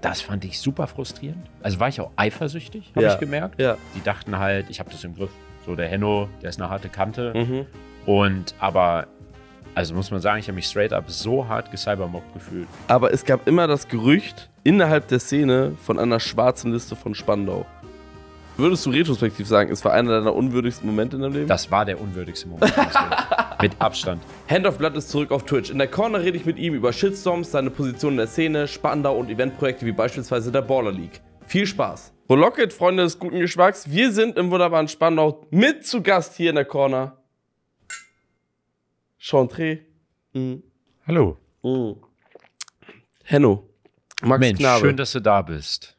Das fand ich super frustrierend. Also war ich auch eifersüchtig, habe ja. ich gemerkt. Ja. Die dachten halt, ich habe das im Griff. So der Henno, der ist eine harte Kante. Mhm. Und aber, also muss man sagen, ich habe mich straight up so hart gecybermobbt gefühlt. Aber es gab immer das Gerücht innerhalb der Szene von einer schwarzen Liste von Spandau. Würdest du retrospektiv sagen, es war einer deiner unwürdigsten Momente in deinem Leben? Das war der unwürdigste Moment. Mit Abstand. Hand of Blood ist zurück auf Twitch. In der Corner rede ich mit ihm über Shitstorms, seine Position in der Szene, Spandau und Eventprojekte wie beispielsweise der Baller League. Viel Spaß. So Rocket, Freunde des guten Geschmacks, wir sind im wunderbaren Spandau mit zu Gast hier in der Corner. Chantre. Mhm. Hallo. Mhm. Henno. Max Mensch, Knabe. schön, dass du da bist.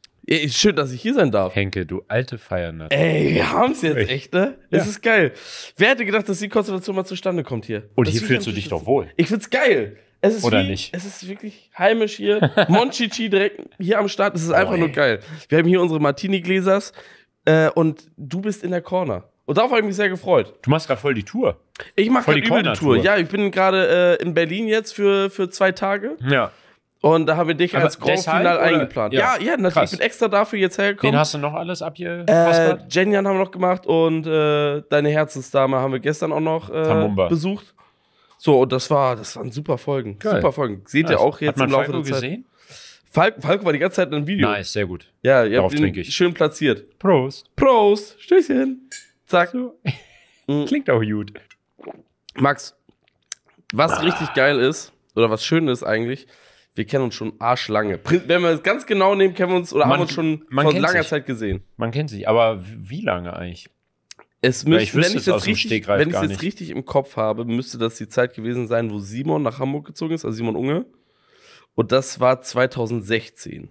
Schön, dass ich hier sein darf. Henke, du alte Feierner. Ey, wir haben es jetzt echt, ne? Das ja. ist geil. Wer hätte gedacht, dass die Konstellation mal zustande kommt hier? Und das hier fühlst du dich doch wohl. Ich find's geil. Es ist Oder wie, nicht? Es ist wirklich heimisch hier. Monchichi direkt hier am Start. Es ist einfach oh, nur geil. Wir haben hier unsere Martini-Gläsers äh, und du bist in der Corner. Und darauf habe ich mich sehr gefreut. Du machst gerade voll die Tour. Ich mache gerade die, übel die Tour. Ja, ich bin gerade äh, in Berlin jetzt für, für zwei Tage. Ja. Und da haben wir dich Aber als Grand Finale eingeplant. Ja, ja, ja natürlich. Ich bin extra dafür jetzt hergekommen. Wen hast du noch alles abgepostet? Äh, Jenjan haben wir noch gemacht und äh, deine Herzensdame haben wir gestern auch noch äh, besucht. So, und das war, das waren super Folgen. Geil. Super Folgen. Seht nice. ihr auch jetzt Hat man im Laufe Falco der Zeit. gesehen? Falk, Falk war die ganze Zeit in einem Video. Nice, sehr gut. Ja, ihr Darauf habt ihn ich. schön platziert. Prost. Prost. Stößchen. Zack. So. Mhm. Klingt auch gut. Max, was ah. richtig geil ist, oder was schön ist eigentlich, wir kennen uns schon arschlange. Wenn wir es ganz genau nehmen, kennen wir uns oder man, haben uns schon vor langer sich. Zeit gesehen. Man kennt sich, aber wie lange eigentlich? Es müsste, ich wenn ich es jetzt, richtig, wenn jetzt nicht. richtig im Kopf habe, müsste das die Zeit gewesen sein, wo Simon nach Hamburg gezogen ist, also Simon Unge. Und das war 2016.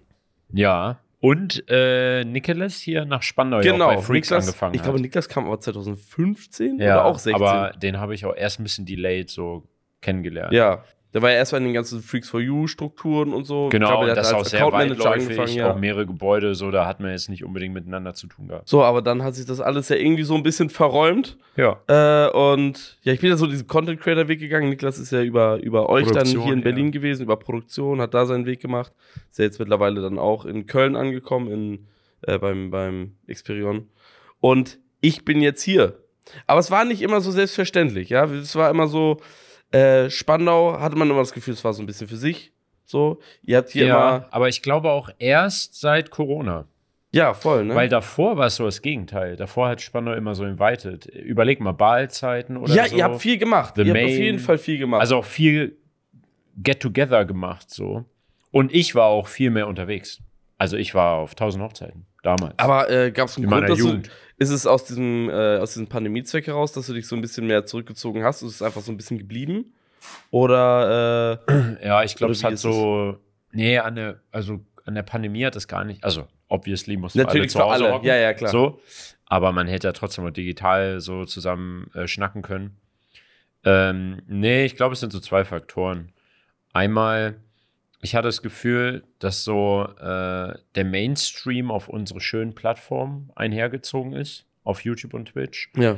Ja. Und äh, Nicholas hier nach Spandau genau, bei Freaks Niklas, angefangen Ich glaube, Niklas kam aber 2015 ja, oder auch 16. Aber den habe ich auch erst ein bisschen delayed so kennengelernt. Ja, da war ja erstmal in den ganzen Freaks for You-Strukturen und so. Genau, ich glaube, das als auch sehr weitläufig, ja. auch mehrere Gebäude, so, da hat man jetzt nicht unbedingt miteinander zu tun gehabt. So, aber dann hat sich das alles ja irgendwie so ein bisschen verräumt. Ja. Äh, und ja, ich bin ja so diesen Content-Creator-Weg gegangen. Niklas ist ja über, über euch Produktion, dann hier in Berlin ja. gewesen, über Produktion, hat da seinen Weg gemacht. Ist ja jetzt mittlerweile dann auch in Köln angekommen, in, äh, beim, beim Experion. Und ich bin jetzt hier. Aber es war nicht immer so selbstverständlich, ja. Es war immer so äh, Spandau hatte man immer das Gefühl, es war so ein bisschen für sich. So, ihr habt hier ja, immer. Aber ich glaube auch erst seit Corona. Ja, voll, ne? Weil davor war es so das Gegenteil. Davor hat Spandau immer so invited. Überleg mal, Baalzeiten oder ja, so. Ja, ihr habt viel gemacht. The ihr Main, habt auf jeden Fall viel gemacht. Also auch viel Get-Together gemacht, so. Und ich war auch viel mehr unterwegs. Also ich war auf tausend Hochzeiten damals. Aber äh, gab es einen In Grund, dass Jugend. du, ist es aus diesem, äh, aus diesem Pandemiezweck heraus, dass du dich so ein bisschen mehr zurückgezogen hast? Ist es einfach so ein bisschen geblieben? Oder. Äh, ja, ich glaube, es hat so. Es? Nee, an der, also an der Pandemie hat es gar nicht. Also, obviously musst du Natürlich alle zu Hause alle. Hocken, ja, ja, klar. So, aber man hätte ja trotzdem mal digital so zusammen äh, schnacken können. Ähm, nee, ich glaube, es sind so zwei Faktoren. Einmal ich hatte das Gefühl, dass so äh, der Mainstream auf unsere schönen Plattformen einhergezogen ist, auf YouTube und Twitch. Ja.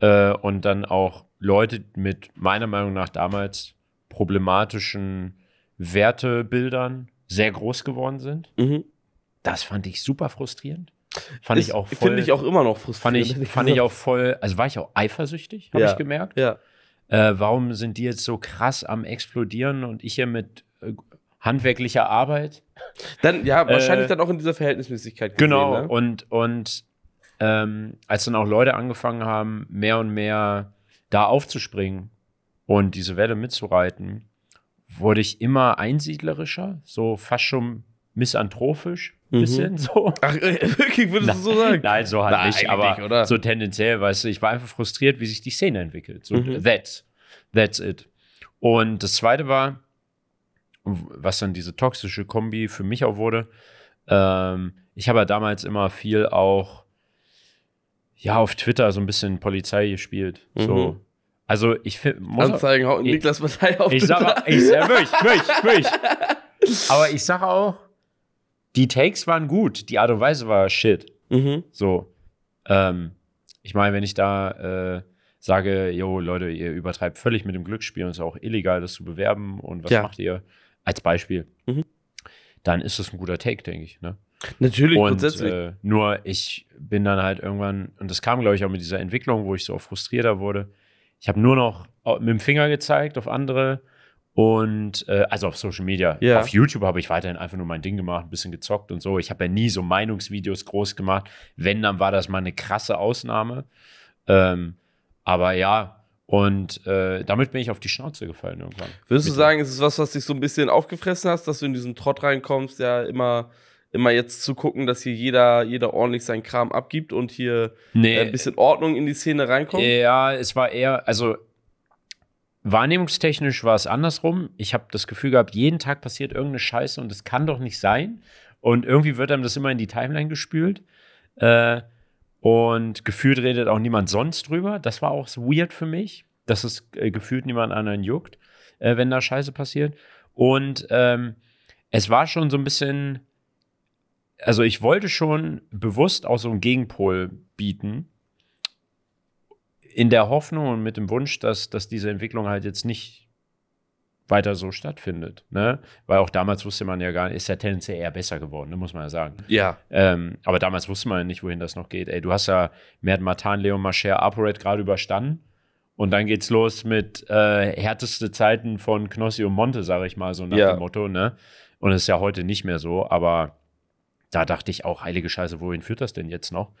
Äh, und dann auch Leute mit meiner Meinung nach damals problematischen Wertebildern sehr groß geworden sind. Mhm. Das fand ich super frustrierend. Fand ist, ich auch voll. Finde ich auch immer noch frustrierend. Fand ich, fand ich auch voll. Also war ich auch eifersüchtig, habe ja. ich gemerkt. Ja. Äh, warum sind die jetzt so krass am Explodieren und ich hier mit äh, handwerklicher Arbeit. Dann, ja, wahrscheinlich äh, dann auch in dieser Verhältnismäßigkeit. Gesehen, genau, ne? und, und ähm, als dann auch Leute angefangen haben, mehr und mehr da aufzuspringen und diese Welle mitzureiten, wurde ich immer einsiedlerischer, so fast schon misanthropisch. Mhm. so. Ach, äh, wirklich, würdest du so sagen? Nein, so halt Na, nicht, aber nicht, so tendenziell, weißt du, ich war einfach frustriert, wie sich die Szene entwickelt. So, mhm. that's, that's it. Und das zweite war, was dann diese toxische Kombi für mich auch wurde. Ähm, ich habe ja damals immer viel auch, ja, auf Twitter so ein bisschen Polizei gespielt. Mhm. So. Also ich finde. Anzeigen haut Niklas Partei auf. Ich sage, ich sag, mich, mich, mich. Aber ich sage auch, die Takes waren gut, die Art und Weise war shit. Mhm. So. Ähm, ich meine, wenn ich da äh, sage, jo, Leute, ihr übertreibt völlig mit dem Glücksspiel und es ist auch illegal, das zu bewerben und was ja. macht ihr? Als Beispiel. Mhm. Dann ist das ein guter Take, denke ich. Ne? Natürlich, und, grundsätzlich. Äh, nur ich bin dann halt irgendwann, und das kam, glaube ich, auch mit dieser Entwicklung, wo ich so frustrierter wurde. Ich habe nur noch mit dem Finger gezeigt auf andere und äh, also auf Social Media. Ja. Auf YouTube habe ich weiterhin einfach nur mein Ding gemacht, ein bisschen gezockt und so. Ich habe ja nie so Meinungsvideos groß gemacht. Wenn, dann war das mal eine krasse Ausnahme. Ähm, aber ja, und äh, damit bin ich auf die Schnauze gefallen irgendwann. Würdest du sagen, ist es was, was dich so ein bisschen aufgefressen hast, dass du in diesen Trott reinkommst, ja immer immer jetzt zu gucken, dass hier jeder, jeder ordentlich seinen Kram abgibt und hier nee. Äh, ein bisschen Ordnung in die Szene reinkommt? Ja, es war eher, also wahrnehmungstechnisch war es andersrum. Ich habe das Gefühl gehabt, jeden Tag passiert irgendeine Scheiße und das kann doch nicht sein. Und irgendwie wird einem das immer in die Timeline gespült. Äh, und gefühlt redet auch niemand sonst drüber. Das war auch weird für mich, dass es äh, gefühlt niemand anderen juckt, äh, wenn da Scheiße passiert. Und ähm, es war schon so ein bisschen, also ich wollte schon bewusst auch so einen Gegenpol bieten, in der Hoffnung und mit dem Wunsch, dass, dass diese Entwicklung halt jetzt nicht weiter so stattfindet. Ne? Weil auch damals wusste man ja gar nicht, ist ja tendenziell eher besser geworden, ne, muss man ja sagen. Ja. Ähm, aber damals wusste man ja nicht, wohin das noch geht. Ey, du hast ja Mert Matan, Leon Mascher, ApoRed gerade überstanden. Und dann geht's los mit äh, härteste Zeiten von Knossi und Monte, sage ich mal, so nach ja. dem Motto. Ne? Und es ist ja heute nicht mehr so, aber da dachte ich auch, heilige Scheiße, wohin führt das denn jetzt noch?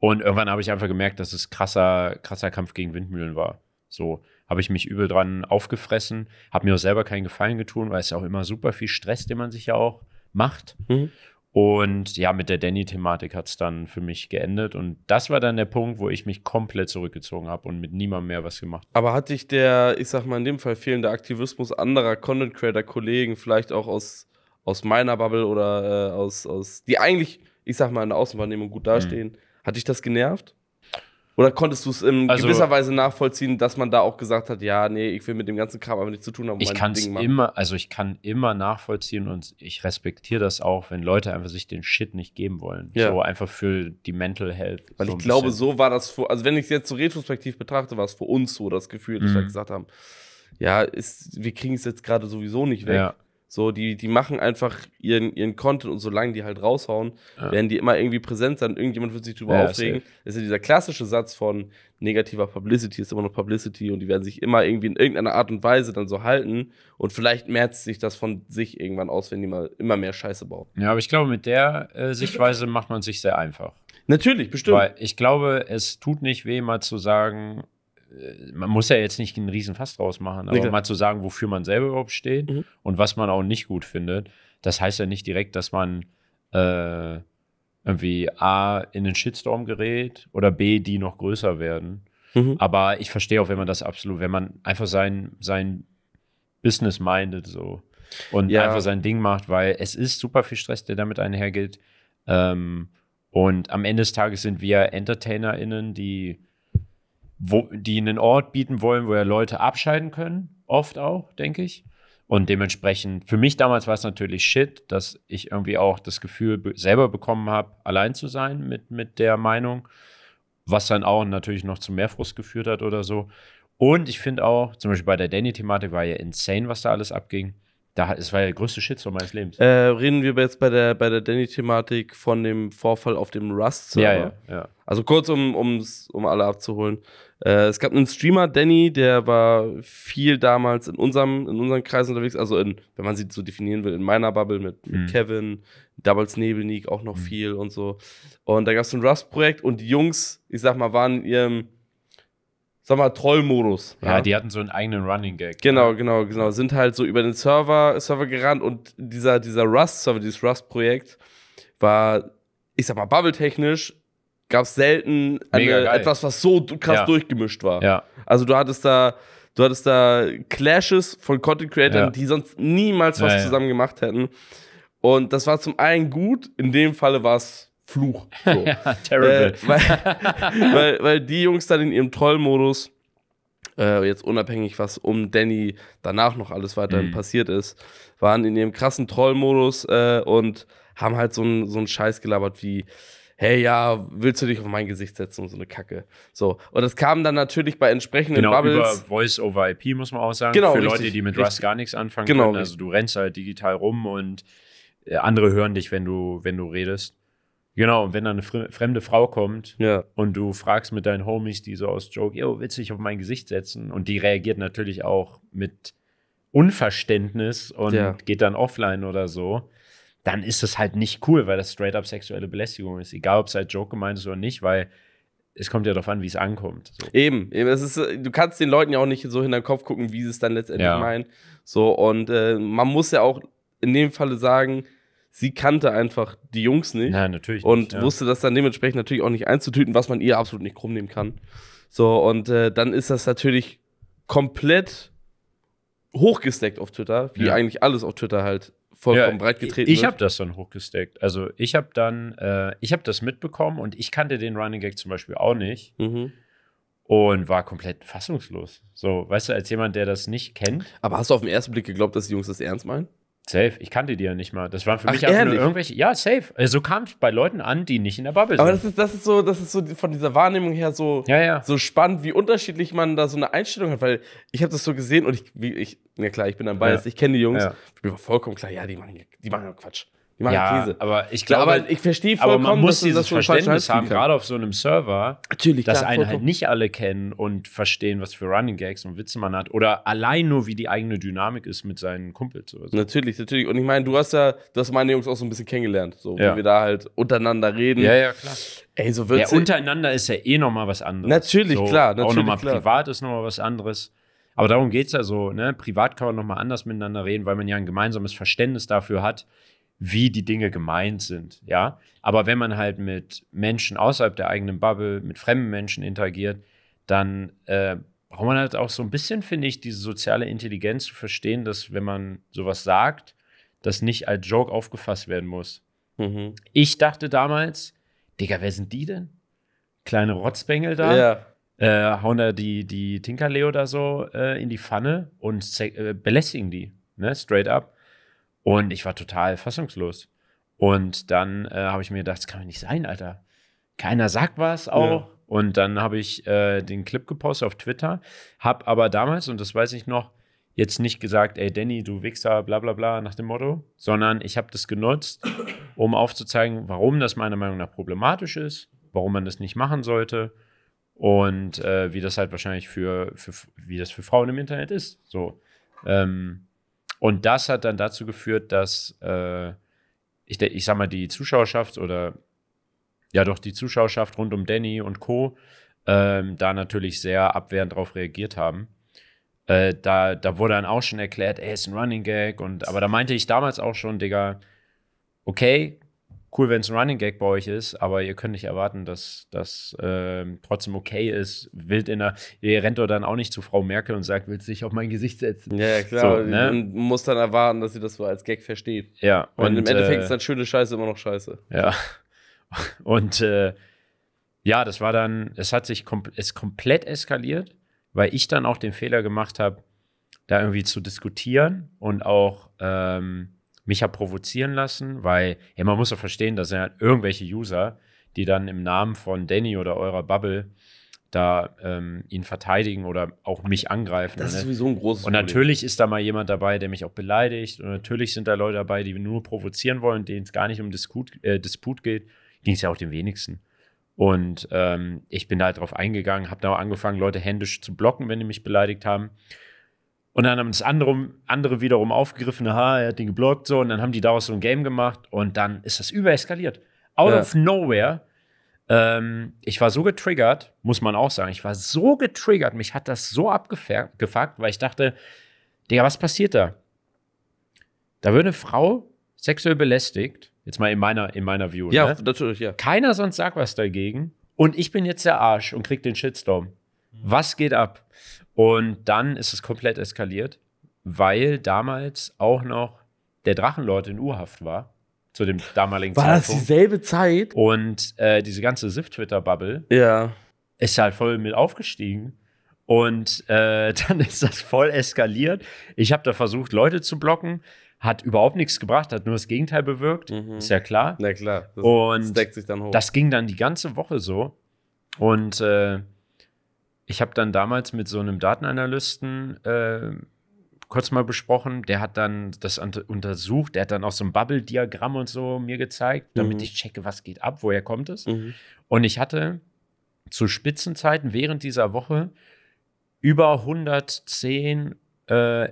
Und irgendwann habe ich einfach gemerkt, dass es krasser, krasser Kampf gegen Windmühlen war. So habe ich mich übel dran aufgefressen, habe mir auch selber keinen Gefallen getan, weil es ja auch immer super viel Stress, den man sich ja auch macht. Mhm. Und ja, mit der Danny-Thematik hat es dann für mich geendet. Und das war dann der Punkt, wo ich mich komplett zurückgezogen habe und mit niemandem mehr was gemacht habe. Aber hat dich der, ich sag mal in dem Fall, fehlende Aktivismus anderer Content-Creator-Kollegen, vielleicht auch aus, aus meiner Bubble oder äh, aus, aus, die eigentlich, ich sag mal, in der Außenwahrnehmung gut mhm. dastehen, mhm. hat dich das genervt? Oder konntest du es in also, gewisser Weise nachvollziehen, dass man da auch gesagt hat, ja, nee, ich will mit dem ganzen Kram aber nichts zu tun haben? Ich kann immer, also ich kann immer nachvollziehen und ich respektiere das auch, wenn Leute einfach sich den Shit nicht geben wollen. Ja. So einfach für die Mental Health. Weil so ich glaube, bisschen. so war das, für, also wenn ich es jetzt so retrospektiv betrachte, war es für uns so das Gefühl, dass mhm. wir gesagt haben, ja, ist, wir kriegen es jetzt gerade sowieso nicht weg. Ja. So, die, die machen einfach ihren, ihren Content und solange die halt raushauen, ja. werden die immer irgendwie präsent sein. Irgendjemand wird sich darüber ja, aufregen. Das ist ja dieser klassische Satz von negativer Publicity ist immer noch Publicity und die werden sich immer irgendwie in irgendeiner Art und Weise dann so halten. Und vielleicht merzt sich das von sich irgendwann aus, wenn die mal immer mehr Scheiße bauen. Ja, aber ich glaube, mit der äh, Sichtweise macht man sich sehr einfach. Natürlich, bestimmt. Weil ich glaube, es tut nicht weh, mal zu sagen, äh, man muss ja jetzt nicht einen riesen Fass draus machen, aber nee, mal zu sagen, wofür man selber überhaupt steht mhm. und was man auch nicht gut findet, das heißt ja nicht direkt, dass man äh, irgendwie A in den Shitstorm gerät oder B, die noch größer werden. Mhm. Aber ich verstehe auch, wenn man das absolut, wenn man einfach sein, sein Business mindet so und ja. einfach sein Ding macht, weil es ist super viel Stress, der damit einhergeht. Ähm, und am Ende des Tages sind wir EntertainerInnen, die wo, die einen Ort bieten wollen, wo ja Leute abscheiden können, oft auch, denke ich. Und dementsprechend, für mich damals war es natürlich shit, dass ich irgendwie auch das Gefühl selber bekommen habe, allein zu sein mit, mit der Meinung, was dann auch natürlich noch zu mehr Frust geführt hat oder so. Und ich finde auch, zum Beispiel bei der Danny-Thematik war ja insane, was da alles abging. Da, es war ja der größte Shitstorm meines Lebens. Äh, reden wir jetzt bei der, bei der Danny-Thematik von dem Vorfall auf dem Rust-Server? Ja, ja, ja. Also kurz, um, um alle abzuholen. Äh, es gab einen Streamer, Danny, der war viel damals in unserem, in unseren Kreisen unterwegs, also in, wenn man sie so definieren will, in meiner Bubble mit, mhm. Kevin, Doubles Nebelnik auch noch mhm. viel und so. Und da gab es ein Rust-Projekt und die Jungs, ich sag mal, waren in ihrem, sag mal, Trollmodus. Ja, ja, die hatten so einen eigenen Running Gag. Ne? Genau, genau, genau. Sind halt so über den Server, Server gerannt und dieser, dieser Rust-Server, dieses Rust-Projekt war, ich sag mal, bubble-technisch gab es selten eine, etwas, was so krass ja. durchgemischt war. Ja. Also du hattest da, du hattest da Clashes von Content Creators, ja. die sonst niemals was zusammen gemacht hätten. Und das war zum einen gut, in dem Falle war es Fluch. So. Terrible. Äh, weil, weil, weil, die Jungs dann in ihrem Trollmodus, äh, jetzt unabhängig, was um Danny danach noch alles weiterhin mhm. passiert ist, waren in ihrem krassen Trollmodus äh, und haben halt so einen so Scheiß gelabert wie, hey, ja, willst du dich auf mein Gesicht setzen? So eine Kacke. So. Und das kam dann natürlich bei entsprechenden genau, Bubbles. Über Voice over IP muss man auch sagen. Genau, für richtig, Leute, die mit richtig. Rust gar nichts anfangen genau, können. Also du rennst halt digital rum und äh, andere hören dich, wenn du, wenn du redest. Genau, und wenn dann eine fremde Frau kommt ja. und du fragst mit deinen Homies, die so aus Joke, yo, willst du dich auf mein Gesicht setzen? Und die reagiert natürlich auch mit Unverständnis und ja. geht dann offline oder so dann ist das halt nicht cool, weil das straight up sexuelle Belästigung ist. Egal, ob es als Joke gemeint ist oder nicht, weil es kommt ja darauf an, wie es ankommt. So. Eben, eben. Es ist, du kannst den Leuten ja auch nicht so hinter den Kopf gucken, wie sie es dann letztendlich ja. meinen. So, und äh, man muss ja auch in dem Falle sagen, sie kannte einfach die Jungs nicht. Ja, natürlich. Und nicht, ja. wusste das dann dementsprechend natürlich auch nicht einzutüten, was man ihr absolut nicht krumm nehmen kann. So, und äh, dann ist das natürlich komplett hochgesteckt auf Twitter, wie ja. eigentlich alles auf Twitter halt vollkommen ja, breit getreten Ich, ich habe das dann hochgesteckt. Also ich habe dann, äh, ich habe das mitbekommen und ich kannte den Running Gag zum Beispiel auch nicht. Mhm. Und war komplett fassungslos. So, weißt du, als jemand, der das nicht kennt. Aber hast du auf den ersten Blick geglaubt, dass die Jungs das ernst meinen? Safe. Ich kannte die ja nicht mal. Das waren für Ach, mich einfach nur irgendwelche. Ja, safe. Also so kam es bei Leuten an, die nicht in der Bubble sind. Aber das ist, das ist so, das ist so von dieser Wahrnehmung her so, ja, ja. so spannend, wie unterschiedlich man da so eine Einstellung hat, weil ich habe das so gesehen und ich, wie, ich, ja klar, ich bin am Bias, ja. ich kenne die Jungs. Ich bin vollkommen klar, ja, die machen, die machen Quatsch. Die machen ja, Käse. Aber ich glaube, aber ich verstehe vollkommen, aber man muss dieses das Verständnis haben, gerade auf so einem Server, Natürlich, dass klar, einen halt vollkommen. halt nicht alle kennen und verstehen, was für Running Gags und Witze man hat oder allein nur, wie die eigene Dynamik ist mit seinen Kumpels. Oder so. Natürlich, natürlich. Und ich meine, du hast ja, du hast meine Jungs auch so ein bisschen kennengelernt, so ja. wie wir da halt untereinander reden. Ja, ja, klar. Ey, so wird's. Ja, untereinander ist ja eh nochmal was anderes. Natürlich, so, klar. Natürlich, auch nochmal privat ist nochmal was anderes. Aber darum geht es ja so, ne? Privat kann man nochmal anders miteinander reden, weil man ja ein gemeinsames Verständnis dafür hat, wie die Dinge gemeint sind, ja. Aber wenn man halt mit Menschen außerhalb der eigenen Bubble, mit fremden Menschen interagiert, dann äh, braucht man halt auch so ein bisschen, finde ich, diese soziale Intelligenz zu verstehen, dass wenn man sowas sagt, das nicht als Joke aufgefasst werden muss. Mhm. Ich dachte damals, Digga, wer sind die denn? Kleine Rotzbengel da. Ja. Äh, hauen da die, die Tinkerleo da so äh, in die Pfanne und äh, belästigen die, ne, straight up. Und ich war total fassungslos. Und dann äh, habe ich mir gedacht, das kann doch nicht sein, Alter. Keiner sagt was auch. Ja. Und dann habe ich äh, den Clip gepostet auf Twitter, habe aber damals, und das weiß ich noch, jetzt nicht gesagt, ey Danny, du Wichser, bla bla bla nach dem Motto, sondern ich habe das genutzt, um aufzuzeigen, warum das meiner Meinung nach problematisch ist, warum man das nicht machen sollte und äh, wie das halt wahrscheinlich für, für, wie das für Frauen im Internet ist. So. Ähm, und das hat dann dazu geführt, dass äh, ich, ich sag mal, die Zuschauerschaft oder ja doch die Zuschauerschaft rund um Danny und Co. Ähm, da natürlich sehr abwehrend darauf reagiert haben. Äh, da, da wurde dann auch schon erklärt, ey, ist ein Running Gag. Und, aber da meinte ich damals auch schon, Digga, okay, cool, wenn es ein Running Gag bei euch ist, aber ihr könnt nicht erwarten, dass das äh, trotzdem okay ist. Wild in der, ihr rennt doch dann auch nicht zu Frau Merkel und sagt, willst du dich auf mein Gesicht setzen? Ja, klar. So, ne? Und muss dann erwarten, dass sie das so als Gag versteht. Ja. Und, und im Endeffekt äh, ist dann schöne Scheiße immer noch Scheiße. Ja. Und äh, ja, das war dann, es hat sich kom es komplett eskaliert, weil ich dann auch den Fehler gemacht habe, da irgendwie zu diskutieren und auch ähm, mich habe provozieren lassen, weil ja, man muss ja verstehen, dass halt irgendwelche User, die dann im Namen von Danny oder eurer Bubble da ähm, ihn verteidigen oder auch mich angreifen. Das ne? ist sowieso ein großes Und natürlich Problem. ist da mal jemand dabei, der mich auch beleidigt. Und natürlich sind da Leute dabei, die nur provozieren wollen, denen es gar nicht um Disput, äh, Disput geht. Ging es ja auch den wenigsten. Und ähm, ich bin da halt drauf eingegangen, habe da auch angefangen, Leute händisch zu blocken, wenn die mich beleidigt haben. Und dann haben das andere, andere wiederum aufgegriffen, aha, er hat den geblockt, so, und dann haben die daraus so ein Game gemacht und dann ist das übereskaliert. Out ja. of nowhere. Ähm, ich war so getriggert, muss man auch sagen, ich war so getriggert, mich hat das so abgefuckt, weil ich dachte, Digga, was passiert da? Da wird eine Frau sexuell belästigt, jetzt mal in meiner, in meiner View. Ja, ne? natürlich, ja. Keiner sonst sagt was dagegen und ich bin jetzt der Arsch und krieg den Shitstorm. Mhm. Was geht ab? Und dann ist es komplett eskaliert, weil damals auch noch der Drachenlord in Urhaft war. Zu dem damaligen war Zeitpunkt. War das dieselbe Zeit? Und äh, diese ganze Sift-Twitter-Bubble ja. ist halt voll mit aufgestiegen. Und äh, dann ist das voll eskaliert. Ich habe da versucht, Leute zu blocken. Hat überhaupt nichts gebracht, hat nur das Gegenteil bewirkt. Mhm. Ist ja klar. Na klar. Das und sich dann hoch. das ging dann die ganze Woche so. Und äh, ich habe dann damals mit so einem Datenanalysten äh, kurz mal besprochen. Der hat dann das untersucht. Der hat dann auch so ein Bubble-Diagramm und so mir gezeigt, damit mhm. ich checke, was geht ab, woher kommt es. Mhm. Und ich hatte zu Spitzenzeiten während dieser Woche über 110 äh,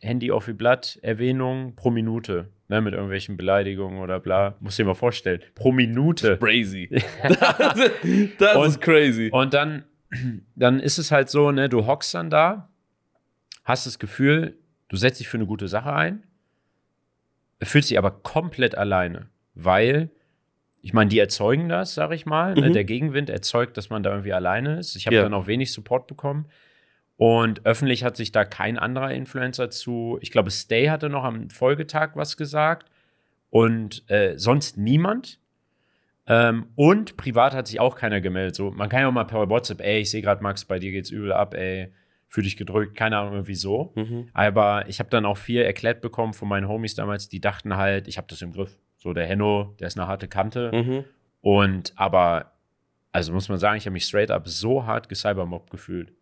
Handy Off Blood Erwähnungen pro Minute. Ne, mit irgendwelchen Beleidigungen oder bla. Muss dir mal vorstellen. Pro Minute. Das ist Crazy. das, das und, ist crazy. Und dann dann ist es halt so, ne, du hockst dann da, hast das Gefühl, du setzt dich für eine gute Sache ein, fühlst dich aber komplett alleine, weil ich meine, die erzeugen das, sag ich mal. Ne, mhm. Ne? Der Gegenwind erzeugt, dass man da irgendwie alleine ist. Ich habe ja. dann auch wenig Support bekommen. Und öffentlich hat sich da kein anderer Influencer zu. Ich glaube, Stay hatte noch am Folgetag was gesagt. Und äh, sonst niemand. Ähm, und privat hat sich auch keiner gemeldet. So, man kann ja auch mal per WhatsApp, ey, ich sehe gerade Max, bei dir geht's übel ab, ey, fühl dich gedrückt, keine Ahnung, irgendwie so. Mhm. Aber ich habe dann auch viel erklärt bekommen von meinen Homies damals, die dachten halt, ich habe das im Griff. So, der Henno, der ist eine harte Kante. Mhm. Und aber, also muss man sagen, ich habe mich straight up so hart gecybermobbt gefühlt.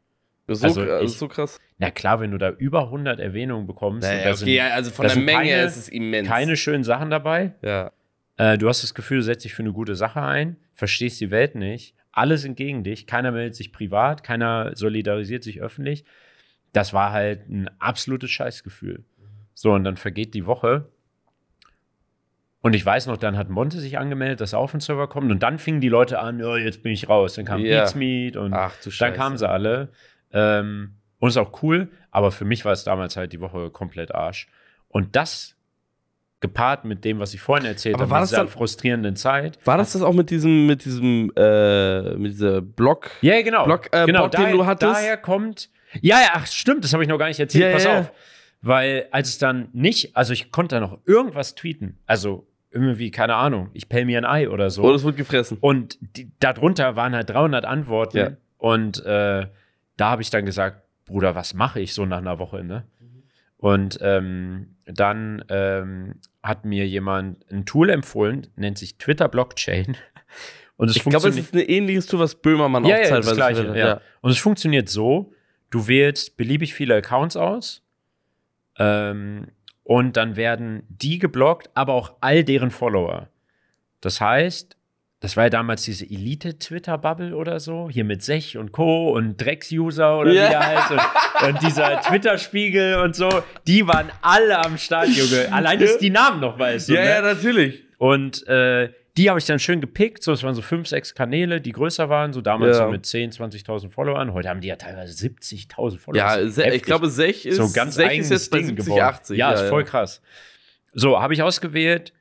Das ist, also so, äh, ich, ist so krass. Na klar, wenn du da über 100 Erwähnungen bekommst. Naja, okay, sind, also von der Menge keine, ist es immens. Keine schönen Sachen dabei. Ja. Äh, du hast das Gefühl, du setzt dich für eine gute Sache ein, verstehst die Welt nicht, alle sind gegen dich, keiner meldet sich privat, keiner solidarisiert sich öffentlich. Das war halt ein absolutes Scheißgefühl. So, und dann vergeht die Woche. Und ich weiß noch, dann hat Monte sich angemeldet, dass er auf den Server kommt. Und dann fingen die Leute an, oh, jetzt bin ich raus. Dann kam yeah. Meet und Ach, dann kamen sie alle. Ähm, und ist auch cool, aber für mich war es damals halt die Woche komplett Arsch. Und das gepaart mit dem, was ich vorhin erzählt habe, war das dann, frustrierenden Zeit. War das das auch mit diesem, mit diesem, äh, mit dieser Blog? Ja, yeah, genau. Blog, äh, genau, Blog, daher, den du hattest. Daher kommt. Ja, ja, ach, stimmt, das habe ich noch gar nicht erzählt. Yeah, Pass yeah. auf. Weil als es dann nicht, also ich konnte da noch irgendwas tweeten. Also irgendwie, keine Ahnung, ich pell mir ein Ei oder so. Oder oh, es wird gefressen. Und die, darunter waren halt 300 Antworten. Ja. Und äh, da habe ich dann gesagt, Bruder, was mache ich so nach einer Woche, ne? Und ähm, dann ähm, hat mir jemand ein Tool empfohlen, nennt sich Twitter Blockchain. Und es ich glaube, es ist ein ähnliches Tool, was Böhmermann ja, auch ja, das gleiche, ja. ja. Und es funktioniert so: Du wählst beliebig viele Accounts aus ähm, und dann werden die geblockt, aber auch all deren Follower. Das heißt, das war ja damals diese Elite-Twitter-Bubble oder so, hier mit Sech und Co. und Drecks-User oder yeah. wie der heißt und, und dieser Twitter-Spiegel und so, die waren alle am Start, Junge. Allein, dass die Namen noch weißt. Ja, ne? ja, natürlich. Und äh, die habe ich dann schön gepickt, so, es waren so fünf, sechs Kanäle, die größer waren, so damals ja. so mit 10, 20.000 Followern. Heute haben die ja teilweise 70.000 Follower. Ja, ich glaube, Sech ist, so ganz Sech ist jetzt Ding 70, 80. Ja, ja, ist voll krass. So, habe ich ausgewählt,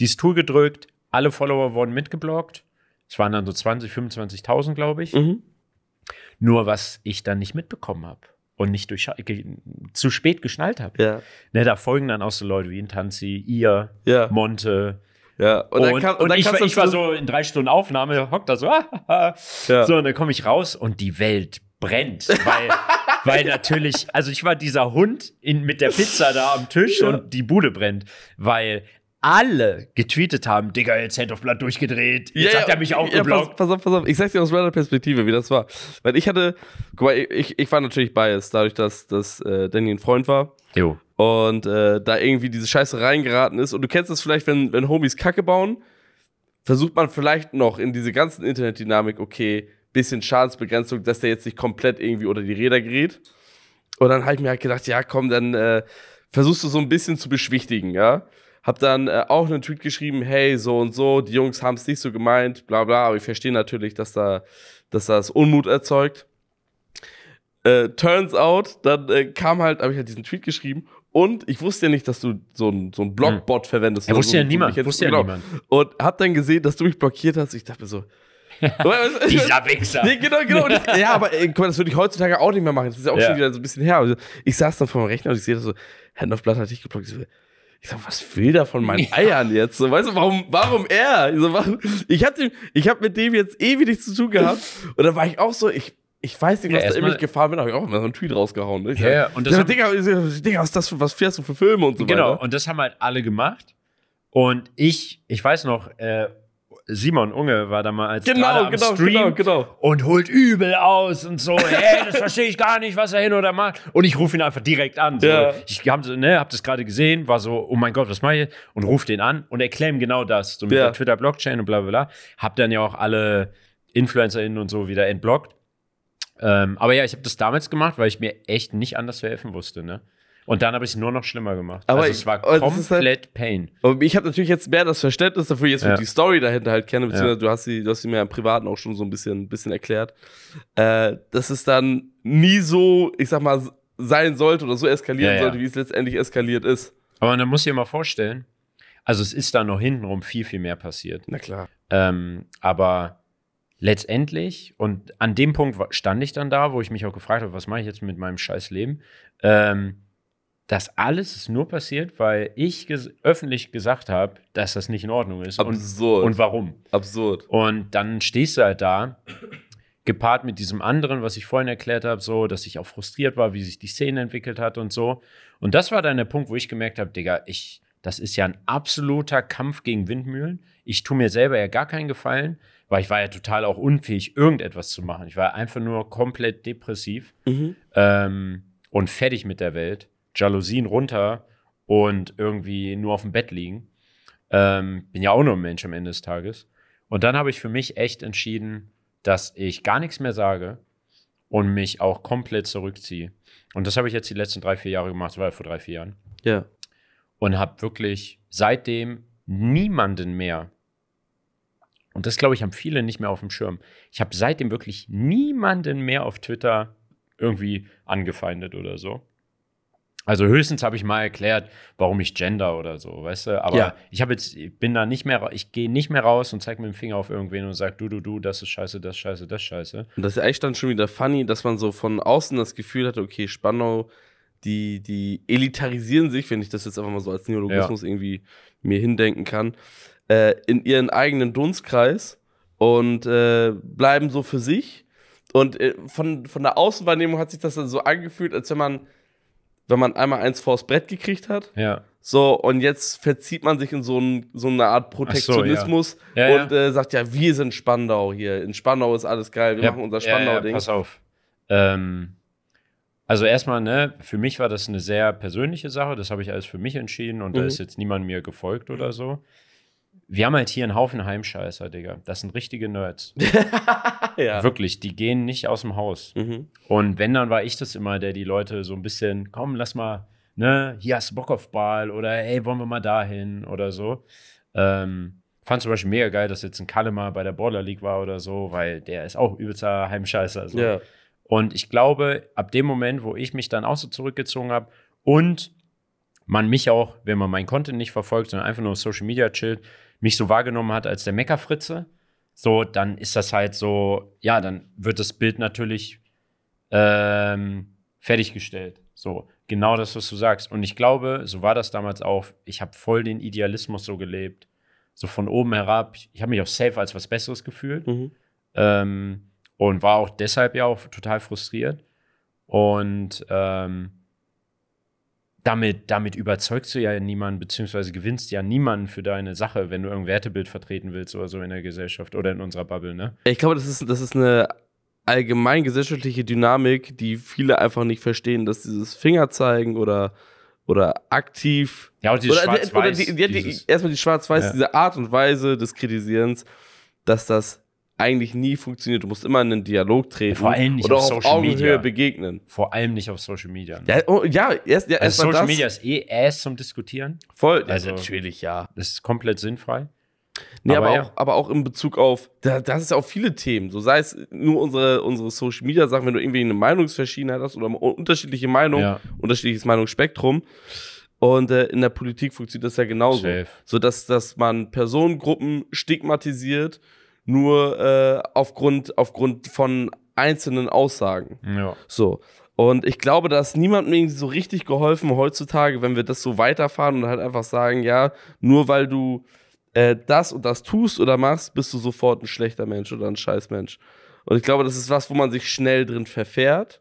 dieses Tool gedrückt, alle Follower wurden mitgeblockt. Es waren dann so 20, 25.000, glaube ich. Mhm. Nur was ich dann nicht mitbekommen habe und nicht durch, zu spät geschnallt habe. Ja. Ne, da folgen dann auch so Leute wie Intanzi, ihr, ja. Monte. Ja, und, und, kam, und, und ich, ich war so in drei Stunden Aufnahme, hockt da so, ah, ja. so, und dann komme ich raus und die Welt brennt, weil, weil natürlich, also ich war dieser Hund in, mit der Pizza da am Tisch ja. und die Bude brennt, weil alle getweetet haben, Digga, jetzt Hand of Blood durchgedreht, jetzt ja, hat er mich auch ja, geblockt. Pass, pass, auf, pass auf, ich sag's dir aus meiner Perspektive, wie das war. Weil ich hatte, guck mal, ich, ich war natürlich biased, dadurch, dass, dass äh, Danny ein Freund war. Jo. Und äh, da irgendwie diese Scheiße reingeraten ist. Und du kennst das vielleicht, wenn, wenn Homies Kacke bauen, versucht man vielleicht noch in diese ganzen Internetdynamik, okay, bisschen Schadensbegrenzung, dass der jetzt nicht komplett irgendwie unter die Räder gerät. Und dann habe ich mir halt gedacht, ja komm, dann äh, versuchst du so ein bisschen zu beschwichtigen, ja hab dann äh, auch einen Tweet geschrieben, hey, so und so, die Jungs haben es nicht so gemeint, bla bla, aber ich verstehe natürlich, dass da, dass das Unmut erzeugt. Äh, turns out, dann äh, kam halt, habe ich halt diesen Tweet geschrieben und ich wusste ja nicht, dass du so einen so einen Blogbot hm. verwendest. Ja, wusste so, ja niemand, wusste ja genau. niemand. Und hab dann gesehen, dass du mich blockiert hast. Ich dachte so, Dieser Wichser. Nee, genau, genau. Ich, ja, aber ey, guck mal, das würde ich heutzutage auch nicht mehr machen. Das ist ja auch ja. schon wieder so ein bisschen her. Also, ich saß dann vor dem Rechner und ich sehe das so, Hand of Blood hat dich geblockt. Ich so, ich sag, was will der von meinen Eiern jetzt? So, weißt du, warum, warum er? Ich, so, ich hatte, ich mit dem jetzt ewig nichts zu tun gehabt. Und da war ich auch so, ich, ich weiß nicht, was ja, da immer gefahren bin, habe ich auch immer so einen Tweet rausgehauen. Ne? Ja, ja, und das. Ja, Digga, Digga, was, das was fährst du für Filme und so genau, weiter? Genau, und das haben halt alle gemacht. Und ich, ich weiß noch, äh, Simon Unge war da mal als genau, genau, genau, Stream genau, genau. und holt übel aus und so, hey, das verstehe ich gar nicht, was er hin oder macht. Und ich rufe ihn einfach direkt an. So. Ja. Ich habe ne, hab das gerade gesehen, war so, oh mein Gott, was mache ich? Und rufe den an und erklären genau das. So mit ja. der Twitter-Blockchain und bla bla bla. Hab dann ja auch alle InfluencerInnen und so wieder entblockt. Ähm, aber ja, ich habe das damals gemacht, weil ich mir echt nicht anders zu helfen wusste. Ne? Und dann habe ich es nur noch schlimmer gemacht. Aber also, es war halt komplett halt, Pain. Und ich habe natürlich jetzt mehr das Verständnis dafür, jetzt, ja. die Story dahinter halt kenne, beziehungsweise ja. du, hast sie, du hast sie mir im Privaten auch schon so ein bisschen, bisschen erklärt, äh, dass es dann nie so, ich sag mal, sein sollte oder so eskalieren ja, sollte, wie es letztendlich eskaliert ist. Aber man muss sich mal vorstellen, also es ist da noch hintenrum viel, viel mehr passiert. Na klar. Ähm, aber letztendlich, und an dem Punkt stand ich dann da, wo ich mich auch gefragt habe, was mache ich jetzt mit meinem scheiß Leben? Ähm, das alles ist nur passiert, weil ich ges öffentlich gesagt habe, dass das nicht in Ordnung ist. Absurd. Und, und warum. Absurd. Und dann stehst du halt da, gepaart mit diesem anderen, was ich vorhin erklärt habe, so, dass ich auch frustriert war, wie sich die Szene entwickelt hat und so. Und das war dann der Punkt, wo ich gemerkt habe, Digga, ich, das ist ja ein absoluter Kampf gegen Windmühlen. Ich tue mir selber ja gar keinen Gefallen, weil ich war ja total auch unfähig, irgendetwas zu machen. Ich war einfach nur komplett depressiv mhm. ähm, und fertig mit der Welt. Jalousien runter und irgendwie nur auf dem Bett liegen. Ähm, bin ja auch nur ein Mensch am Ende des Tages. Und dann habe ich für mich echt entschieden, dass ich gar nichts mehr sage und mich auch komplett zurückziehe. Und das habe ich jetzt die letzten drei, vier Jahre gemacht, das war ja vor drei, vier Jahren. Ja. Und habe wirklich seitdem niemanden mehr, und das glaube ich, haben viele nicht mehr auf dem Schirm, ich habe seitdem wirklich niemanden mehr auf Twitter irgendwie angefeindet oder so. Also höchstens habe ich mal erklärt, warum ich gender oder so, weißt du? Aber ja. ich habe jetzt, ich bin da nicht mehr, ich gehe nicht mehr raus und zeige mit dem Finger auf irgendwen und sage, du, du, du, das ist scheiße, das ist scheiße, das ist scheiße. Und das ist eigentlich dann schon wieder funny, dass man so von außen das Gefühl hatte, okay, Spannau, die, die elitarisieren sich, wenn ich das jetzt einfach mal so als Neologismus ja. irgendwie mir hindenken kann, äh, in ihren eigenen Dunstkreis und äh, bleiben so für sich. Und äh, von, von der Außenwahrnehmung hat sich das dann so angefühlt, als wenn man wenn man einmal eins vors Brett gekriegt hat. Ja. So, und jetzt verzieht man sich in so, ein, so eine Art Protektionismus so, ja. Ja, und äh, sagt, ja, wir sind Spandau hier. In Spandau ist alles geil, wir machen unser Spandau-Ding. Ja, pass auf. Ähm, also erstmal, ne, für mich war das eine sehr persönliche Sache, das habe ich alles für mich entschieden und mhm. da ist jetzt niemand mir gefolgt oder so wir haben halt hier einen Haufen Heimscheißer, Digga. Das sind richtige Nerds. ja. Wirklich, die gehen nicht aus dem Haus. Mhm. Und wenn, dann war ich das immer, der die Leute so ein bisschen, komm, lass mal, ne, hier hast du Bock auf Ball oder ey, wollen wir mal dahin oder so. Ähm, fand zum Beispiel mega geil, dass jetzt ein Kalle mal bei der Border League war oder so, weil der ist auch übelster Heimscheißer. So. Ja. Und ich glaube, ab dem Moment, wo ich mich dann auch so zurückgezogen habe und man mich auch, wenn man meinen Content nicht verfolgt, sondern einfach nur auf Social Media chillt, mich so wahrgenommen hat als der Meckerfritze, so, dann ist das halt so, ja, dann wird das Bild natürlich ähm, fertiggestellt. So, genau das, was du sagst. Und ich glaube, so war das damals auch. Ich habe voll den Idealismus so gelebt. So von oben herab. Ich habe mich auch safe als was Besseres gefühlt. Mhm. Ähm, und war auch deshalb ja auch total frustriert. Und ähm, damit, damit überzeugst du ja niemanden, beziehungsweise gewinnst ja niemanden für deine Sache, wenn du irgendein Wertebild vertreten willst oder so in der Gesellschaft oder in unserer Bubble, ne? Ich glaube, das ist, das ist eine allgemein gesellschaftliche Dynamik, die viele einfach nicht verstehen, dass dieses Fingerzeigen oder oder aktiv. Ja, und dieses Schwarz-Weiß. Die, die, die, erstmal die Schwarz-Weiß, ja. diese Art und Weise des Kritisierens, dass das eigentlich nie funktioniert. Du musst immer in einen Dialog treten. Vor allem nicht oder auf, Social Augenhöhe Media. begegnen. Vor allem nicht auf Social Media. Ne? Ja, oh, ja, erst, ja, also erst Social Media ist eh ass zum Diskutieren. Voll, also, ja, natürlich, ja. Das ist komplett sinnfrei. Nee, aber, aber, ja. auch, aber auch in Bezug auf, da, das ist ja auch viele Themen. So sei es nur unsere, unsere Social Media Sachen, wenn du irgendwie eine Meinungsverschiedenheit hast oder unterschiedliche Meinung, ja. unterschiedliches Meinungsspektrum. Und äh, in der Politik funktioniert das ja genauso. Safe. So dass, dass man Personengruppen stigmatisiert nur äh, aufgrund, aufgrund von einzelnen Aussagen. Ja. So. Und ich glaube, dass niemandem so richtig geholfen heutzutage, wenn wir das so weiterfahren und halt einfach sagen, ja, nur weil du äh, das und das tust oder machst, bist du sofort ein schlechter Mensch oder ein Scheißmensch. Und ich glaube, das ist was, wo man sich schnell drin verfährt,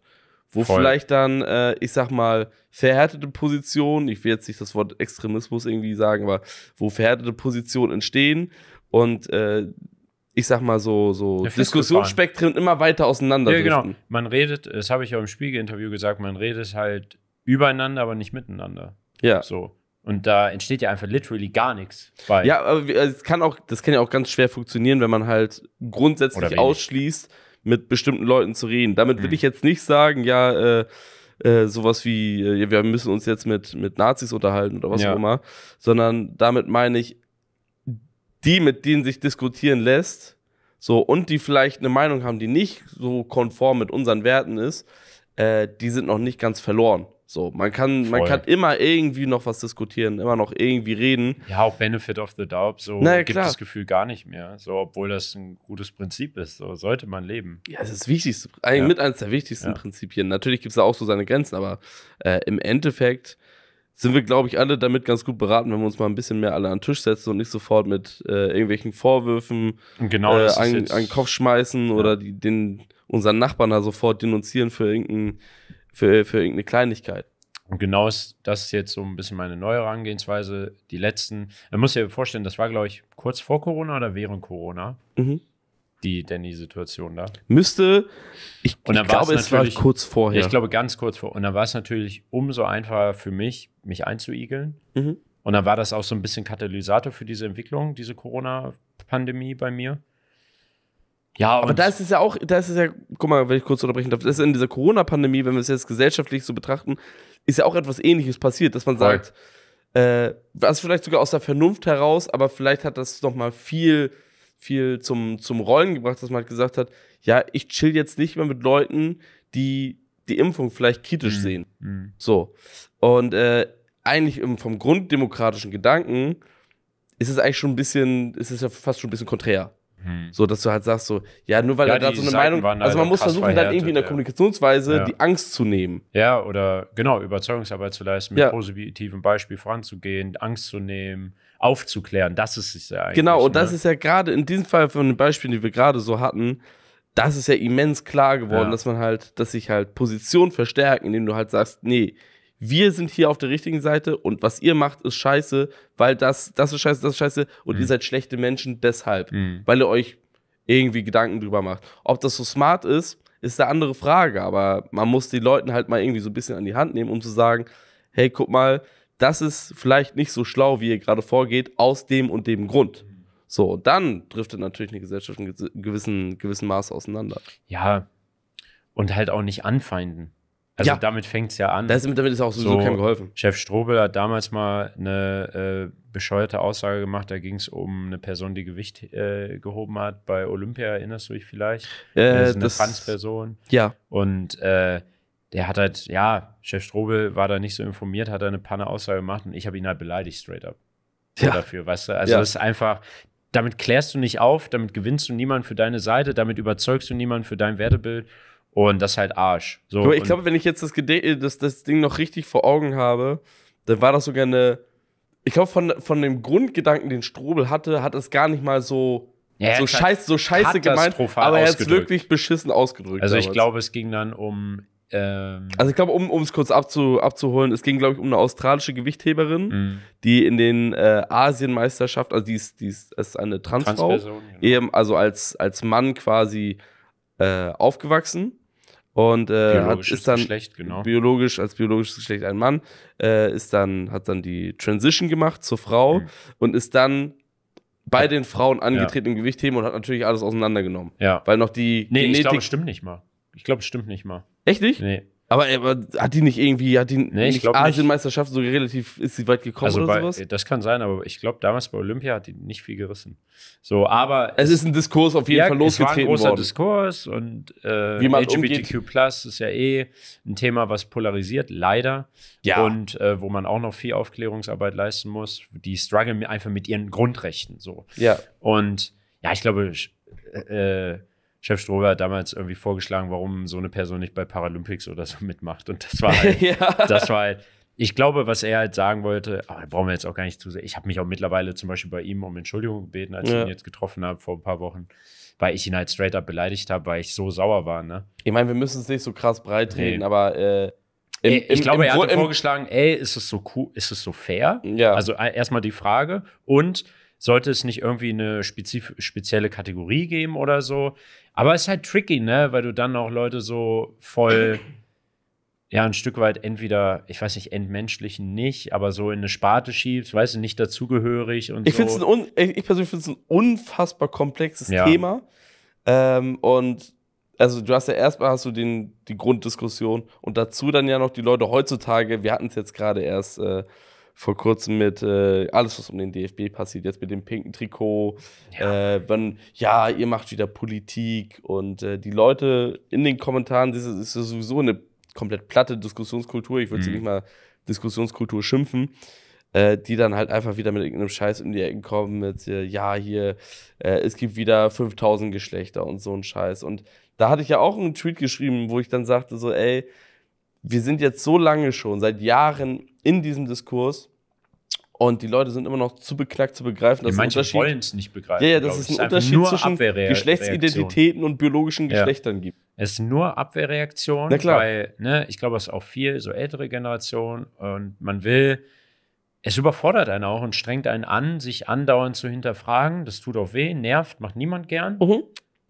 wo Voll. vielleicht dann, äh, ich sag mal, verhärtete Positionen, ich will jetzt nicht das Wort Extremismus irgendwie sagen, aber wo verhärtete Positionen entstehen und äh, ich sag mal so, so Diskussionsspektren immer weiter auseinander. Ja, genau. Man redet, das habe ich ja im Spiegel-Interview gesagt, man redet halt übereinander, aber nicht miteinander. Ja. So. Und da entsteht ja einfach literally gar nichts bei. Ja, aber also es kann auch, das kann ja auch ganz schwer funktionieren, wenn man halt grundsätzlich ausschließt, mit bestimmten Leuten zu reden. Damit will mhm. ich jetzt nicht sagen, ja, äh, äh, sowas wie, äh, wir müssen uns jetzt mit, mit Nazis unterhalten oder was ja. auch immer, sondern damit meine ich, die, mit denen sich diskutieren lässt, so und die vielleicht eine Meinung haben, die nicht so konform mit unseren Werten ist, äh, die sind noch nicht ganz verloren. So, man kann, man kann immer irgendwie noch was diskutieren, immer noch irgendwie reden. Ja, auch Benefit of the Doubt, so naja, gibt klar. das Gefühl gar nicht mehr. So, obwohl das ein gutes Prinzip ist, so sollte man leben. Ja, es ist das Wichtigste, eigentlich ja. mit eines der wichtigsten ja. Prinzipien. Natürlich gibt es da auch so seine Grenzen, aber äh, im Endeffekt sind wir, glaube ich, alle damit ganz gut beraten, wenn wir uns mal ein bisschen mehr alle an den Tisch setzen und nicht sofort mit äh, irgendwelchen Vorwürfen genau, äh, an, den Kopf schmeißen ja. oder die, den, unseren Nachbarn da sofort denunzieren für, irgendein, für, für irgendeine Kleinigkeit. Und genau ist, das ist jetzt so ein bisschen meine neue Herangehensweise. Die letzten, man muss sich ja vorstellen, das war, glaube ich, kurz vor Corona oder während Corona. Mhm die Danny-Situation da. Müsste, ich, ich glaube, es war kurz vorher. Ja, ich glaube, ganz kurz vor. Und dann war es natürlich umso einfacher für mich, mich einzuigeln. Mhm. Und dann war das auch so ein bisschen Katalysator für diese Entwicklung, diese Corona-Pandemie bei mir. Ja, aber da ist es ja auch, da ist es ja, guck mal, wenn ich kurz unterbrechen darf, das ist in dieser Corona-Pandemie, wenn wir es jetzt gesellschaftlich so betrachten, ist ja auch etwas Ähnliches passiert, dass man sagt, äh, was vielleicht sogar aus der Vernunft heraus, aber vielleicht hat das nochmal viel viel zum, zum Rollen gebracht, dass man halt gesagt hat, ja, ich chill jetzt nicht mehr mit Leuten, die die Impfung vielleicht kritisch mhm. sehen. Mhm. So. Und äh, eigentlich vom grunddemokratischen Gedanken ist es eigentlich schon ein bisschen, ist es ja fast schon ein bisschen konträr. Mhm. So, dass du halt sagst, so, ja, nur weil ja, er da so eine Seiten Meinung. Also, man halt muss versuchen, dann irgendwie in der ja. Kommunikationsweise ja. die Angst zu nehmen. Ja, oder genau, Überzeugungsarbeit zu leisten, mit positivem Beispiel voranzugehen, Angst zu nehmen, aufzuklären. Das ist es ja eigentlich. Genau, und ne? das ist ja gerade in diesem Fall von den Beispielen, die wir gerade so hatten, das ist ja immens klar geworden, ja. dass man halt, dass sich halt Positionen verstärken, indem du halt sagst, nee, wir sind hier auf der richtigen Seite und was ihr macht, ist scheiße, weil das, das ist scheiße, das ist scheiße und mhm. ihr seid schlechte Menschen deshalb, mhm. weil ihr euch irgendwie Gedanken drüber macht. Ob das so smart ist, ist eine andere Frage, aber man muss die Leuten halt mal irgendwie so ein bisschen an die Hand nehmen, um zu sagen, hey, guck mal, das ist vielleicht nicht so schlau, wie ihr gerade vorgeht, aus dem und dem Grund. So, und dann driftet natürlich eine Gesellschaft in gewissen, gewissen Maß auseinander. Ja, und halt auch nicht anfeinden. Also ja. damit fängt es ja an. Das, damit ist auch sowieso so, keinem geholfen. Chef Strobel hat damals mal eine äh, bescheuerte Aussage gemacht. Da ging es um eine Person, die Gewicht äh, gehoben hat. Bei Olympia erinnerst du dich vielleicht? Äh, das ist eine Trans-Person. Ja. Und äh, der hat halt, ja, Chef Strobel war da nicht so informiert, hat da eine panne Aussage gemacht und ich habe ihn halt beleidigt, straight up. Ja. Dafür, weißt du? Also, ja. das ist einfach, damit klärst du nicht auf, damit gewinnst du niemanden für deine Seite, damit überzeugst du niemanden für dein Wertebild und das ist halt Arsch. So, ich glaube, wenn ich jetzt das, äh, das, das Ding noch richtig vor Augen habe, dann war das sogar eine. Ich glaube, von, von dem Grundgedanken, den Strobel hatte, hat es gar nicht mal so ja, so, scheiß, so scheiße gemeint, aber er ist wirklich beschissen ausgedrückt. Also ich damals. glaube, es ging dann um ähm also ich glaube, um es kurz abzu, abzuholen, es ging, glaube ich, um eine australische Gewichtheberin, mhm. die in den äh, Asienmeisterschaft, also die ist, die ist, ist eine Transfrau, Transperson, genau. eben, also als, als Mann quasi äh, aufgewachsen. Und äh, hat, ist dann genau. biologisch, als biologisches Geschlecht ein Mann, äh, ist dann, hat dann die Transition gemacht zur Frau mhm. und ist dann bei den Frauen angetreten ja. im Gewichtheben und hat natürlich alles auseinandergenommen. Ja. Weil noch die. Nee, Genetik ich glaube, stimmt nicht mal. Ich glaube, es stimmt nicht mal. Echt nicht? Nee. Aber, äh, aber hat die nicht irgendwie, hat die nee, nicht Asienmeisterschaft so relativ, ist sie weit gekommen also oder bei, sowas? Das kann sein, aber ich glaube, damals bei Olympia hat die nicht viel gerissen. So, aber. Es ist ein Diskurs auf jeden ja, Fall losgetreten. Es war ein großer worden. Diskurs und äh, Wie man LGBTQ Plus ist ja eh ein Thema, was polarisiert, leider. Ja. Und äh, wo man auch noch viel Aufklärungsarbeit leisten muss. Die strugglen einfach mit ihren Grundrechten so. Ja. Und ja, ich glaube, äh, Chef Strohler hat damals irgendwie vorgeschlagen, warum so eine Person nicht bei Paralympics oder so mitmacht. Und das war halt, ja. das war halt, ich glaube, was er halt sagen wollte, aber ah, da brauchen wir jetzt auch gar nicht zu sehr. Ich habe mich auch mittlerweile zum Beispiel bei ihm um Entschuldigung gebeten, als ja. ich ihn jetzt getroffen habe vor ein paar Wochen, weil ich ihn halt straight up beleidigt habe, weil ich so sauer war. Ne? Ich meine, wir müssen es nicht so krass breit reden, nee. aber äh im, ich, im, glaube, im, er hat vorgeschlagen, ey, ist es so cool, ist es so fair? Ja. Also äh, erstmal die Frage und sollte es nicht irgendwie eine spezif spezielle Kategorie geben oder so. Aber es ist halt tricky, ne? Weil du dann auch Leute so voll, ja, ein Stück weit entweder, ich weiß nicht, entmenschlichen nicht, aber so in eine Sparte schiebst, weißt du, nicht dazugehörig und ich so. Find's ein ich persönlich finde es ein unfassbar komplexes ja. Thema. Ähm, und also du hast ja erstmal hast du den, die Grunddiskussion und dazu dann ja noch die Leute heutzutage, wir hatten es jetzt gerade erst äh, vor kurzem mit äh, alles, was um den DFB passiert, jetzt mit dem pinken Trikot, ja, äh, wenn, ja ihr macht wieder Politik und äh, die Leute in den Kommentaren, das ist, das ist sowieso eine komplett platte Diskussionskultur, ich würde sie mhm. nicht mal Diskussionskultur schimpfen, äh, die dann halt einfach wieder mit irgendeinem Scheiß in die Ecken kommen, mit, äh, ja, hier, äh, es gibt wieder 5000 Geschlechter und so ein Scheiß. Und da hatte ich ja auch einen Tweet geschrieben, wo ich dann sagte, so, ey, wir sind jetzt so lange schon, seit Jahren in diesem Diskurs und die Leute sind immer noch zu beknackt zu begreifen, dass ja, manche wollen es nicht begreifen. Ja, ja das ist ein Unterschied zwischen Geschlechtsidentitäten und biologischen Geschlechtern ja. gibt. Es ist nur Abwehrreaktion, Na klar. weil ne, ich glaube, es ist auch viel so ältere Generation und man will, es überfordert einen auch und strengt einen an, sich andauernd zu hinterfragen. Das tut auch weh, nervt, macht niemand gern. Mhm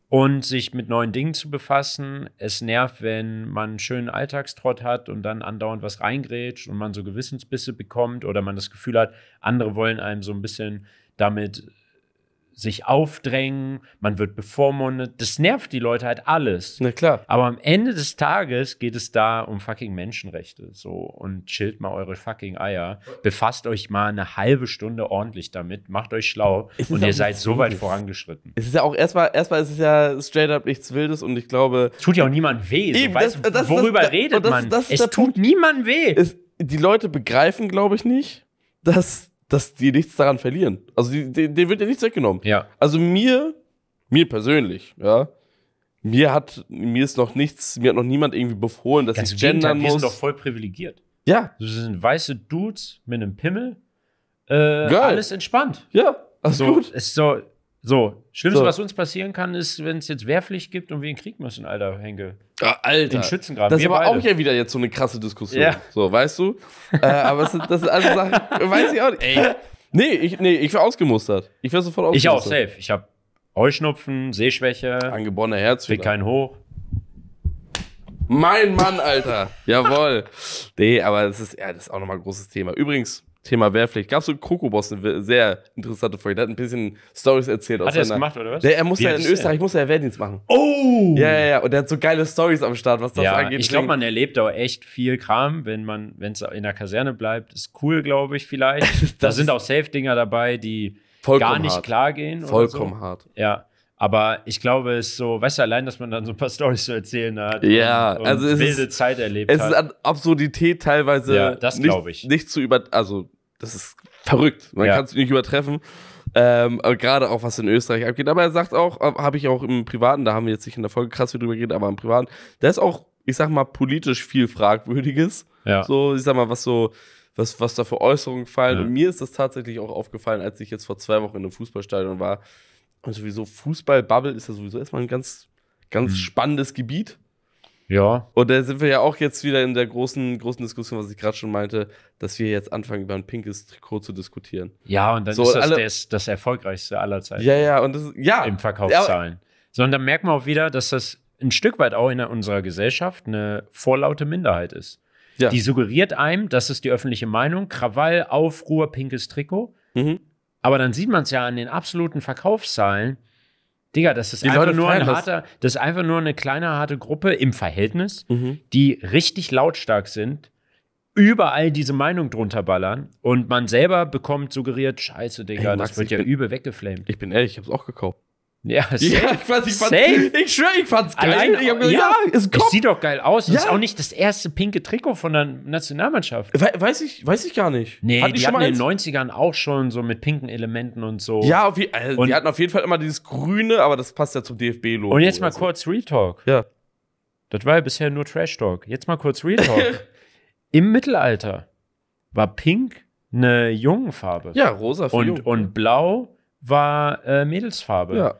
und sich mit neuen Dingen zu befassen. Es nervt, wenn man einen schönen Alltagstrott hat und dann andauernd was reingrätscht und man so Gewissensbisse bekommt oder man das Gefühl hat, andere wollen einem so ein bisschen damit sich aufdrängen, man wird bevormundet. Das nervt die Leute halt alles. Na klar. Aber am Ende des Tages geht es da um fucking Menschenrechte. So und chillt mal eure fucking Eier. Befasst euch mal eine halbe Stunde ordentlich damit, macht euch schlau es und ihr seid so weit vorangeschritten. Es ist ja auch erstmal, erstmal ist es ja straight up nichts Wildes und ich glaube. Es Tut ja auch niemand weh. Eben, so, das, weißt, das, worüber das, redet man? es tut niemand weh. Es, die Leute begreifen, glaube ich, nicht, dass dass die nichts daran verlieren. Also die, die, denen wird ja nichts weggenommen. Ja. Also mir, mir persönlich, ja, mir hat, mir ist noch nichts, mir hat noch niemand irgendwie befohlen, dass Ganz ich gendern Gegenteil, muss. Wir sind doch voll privilegiert. Ja. Das also, sind weiße Dudes mit einem Pimmel. Äh, Geil. Alles entspannt. Ja, also so, gut. Ist so, so, Schlimmste, so. was uns passieren kann, ist, wenn es jetzt Wehrpflicht gibt und wir in Krieg müssen, Alter, Henke. Ja, Alter. Den Schützengraben. Das ist aber beide. auch ja wieder jetzt so eine krasse Diskussion. Ja. So, weißt du? äh, aber das sind, das sind alles Sachen, weiß ich auch nicht. Ey. Nee, ich, nee, ich wäre ausgemustert. Ich wäre sofort ausgemustert. Ich auch, safe. Ich habe Heuschnupfen, Sehschwäche. Angeborener Herz. Krieg keinen hoch. Mein Mann, Alter. Jawohl. Nee, aber das ist, ja, das ist auch nochmal ein großes Thema. Übrigens, Thema Wehrpflicht. Gab es so Krokoboss, eine sehr interessante Folge. Der hat ein bisschen Stories erzählt. Hat er das gemacht, oder was? Der, er muss ja in Österreich muss er Wehrdienst machen. Oh! Ja, ja, ja. Und der hat so geile Stories am Start, was das ja, angeht. Ich glaube, man erlebt auch echt viel Kram, wenn man, wenn es in der Kaserne bleibt. Ist cool, glaube ich, vielleicht. da sind auch Safe-Dinger dabei, die Vollkommen gar nicht hart. klar gehen. Vollkommen so. hart. Ja. Aber ich glaube, es ist so, weißt du, allein, dass man dann so ein paar Storys zu erzählen hat. Ja, und, und also es wilde ist, Zeit erlebt es hat. Es ist an Absurdität teilweise. Ja, das glaube ich. Nicht, zu über, also das ist verrückt. Man ja. kann es nicht übertreffen. Ähm, gerade auch was in Österreich abgeht. Aber er sagt auch, äh, habe ich auch im Privaten, da haben wir jetzt nicht in der Folge krass viel drüber geredet, aber im Privaten, da ist auch, ich sag mal, politisch viel Fragwürdiges. Ja. So, ich sag mal, was so was, was da für Äußerungen fallen. Ja. Und mir ist das tatsächlich auch aufgefallen, als ich jetzt vor zwei Wochen in einem Fußballstadion war. Und sowieso Fußball-Bubble ist ja sowieso erstmal ein ganz, ganz mhm. spannendes Gebiet. Ja. Und da sind wir ja auch jetzt wieder in der großen, großen Diskussion, was ich gerade schon meinte, dass wir jetzt anfangen, über ein pinkes Trikot zu diskutieren. Ja, und dann so, ist das alle, das, das, erfolgreichste aller Zeiten. Ja, ja, und das, ja. Im Verkaufszahlen. Ja. Sondern merkt man auch wieder, dass das ein Stück weit auch in unserer Gesellschaft eine vorlaute Minderheit ist. Ja. Die suggeriert einem, das ist die öffentliche Meinung, Krawall, Aufruhr, pinkes Trikot. Mhm. Aber dann sieht man es ja an den absoluten Verkaufszahlen. Digga, das ist, einfach nur, ein harter, das ist einfach nur eine kleine, harte Gruppe im Verhältnis, mhm. die richtig lautstark sind, überall diese Meinung drunter ballern und man selber bekommt suggeriert, scheiße, Digga, Ey, Max, das wird ja bin, übel weggeflamed. Ich bin ehrlich, ich hab's auch gekauft. Ja, safe. ja ich, fand, ich, fand, safe. ich schwöre, ich fand's geil. Allein, ich gesagt, ja, es kommt. Sieht doch geil aus. Ja. Das ist auch nicht das erste pinke Trikot von der Nationalmannschaft. We weiß, ich, weiß ich gar nicht. Nee, Hat die hatten in den 90ern auch schon so mit pinken Elementen und so. Ja, auf, also und die hatten auf jeden Fall immer dieses Grüne, aber das passt ja zum DFB-Logo. Und jetzt mal so. kurz Real Ja. Das war ja bisher nur Trash Talk. Jetzt mal kurz Real Im Mittelalter war Pink eine Jungenfarbe. Ja, rosa für und, Jung. und Blau war äh, Mädelsfarbe. Ja.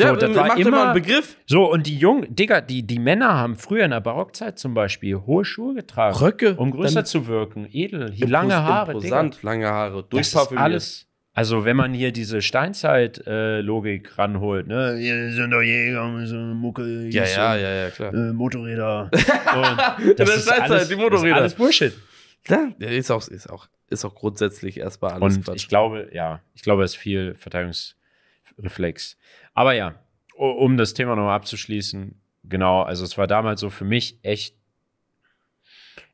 Ja, so, das äh, war immer ein Begriff. So, und die Jungen, Digga, die, die Männer haben früher in der Barockzeit zum Beispiel hohe Schuhe getragen. Röcke. Um größer zu wirken, edel, hier lange Haare. Imposant, Digga. lange Haare, durchparfümiert. alles. Also, wenn man hier diese Steinzeit-Logik ranholt, ne? Hier sind doch Jäger, so Mucke, ja, ja, ja, ja, klar. Äh, Motorräder. das, das ist Steinzeit, alles, die Motorräder. Das ist alles Bullshit. Ja, ist auch, ist auch, ist auch grundsätzlich erstmal alles Und Quatsch. ich glaube, ja, ich glaube, es ist viel Verteidigungs- Reflex. Aber ja, um das Thema nochmal abzuschließen, genau, also es war damals so für mich echt,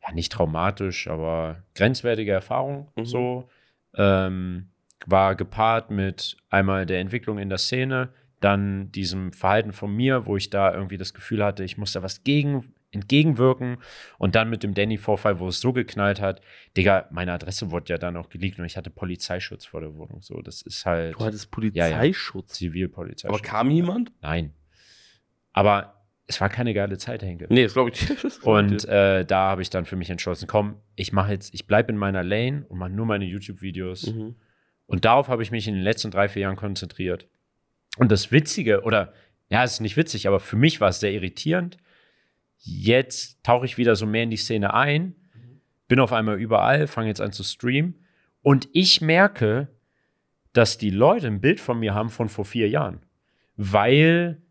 ja, nicht traumatisch, aber grenzwertige Erfahrung mhm. so. Ähm, war gepaart mit einmal der Entwicklung in der Szene, dann diesem Verhalten von mir, wo ich da irgendwie das Gefühl hatte, ich muss da was gegen entgegenwirken. Und dann mit dem Danny-Vorfall, wo es so geknallt hat, Digga, meine Adresse wurde ja dann auch geleakt und ich hatte Polizeischutz vor der Wohnung. So, das ist halt. Du hattest Polizeischutz? Ja, ja, Zivilpolizeischutz. Aber kam jemand? Nein. Aber es war keine geile Zeit, Henke. Nee, das glaube ich. nicht. und Äh, da habe ich dann für mich entschlossen, komm, ich mache jetzt, ich bleibe in meiner Lane und mache nur meine YouTube-Videos. Mhm. Und darauf habe ich mich in den letzten drei, vier Jahren konzentriert. Und das Witzige, oder ja, es ist nicht witzig, aber für mich war es sehr irritierend, jetzt tauche ich wieder so mehr in die Szene ein, bin auf einmal überall, fange jetzt an zu streamen und ich merke, dass die Leute ein Bild von mir haben von vor vier Jahren, weil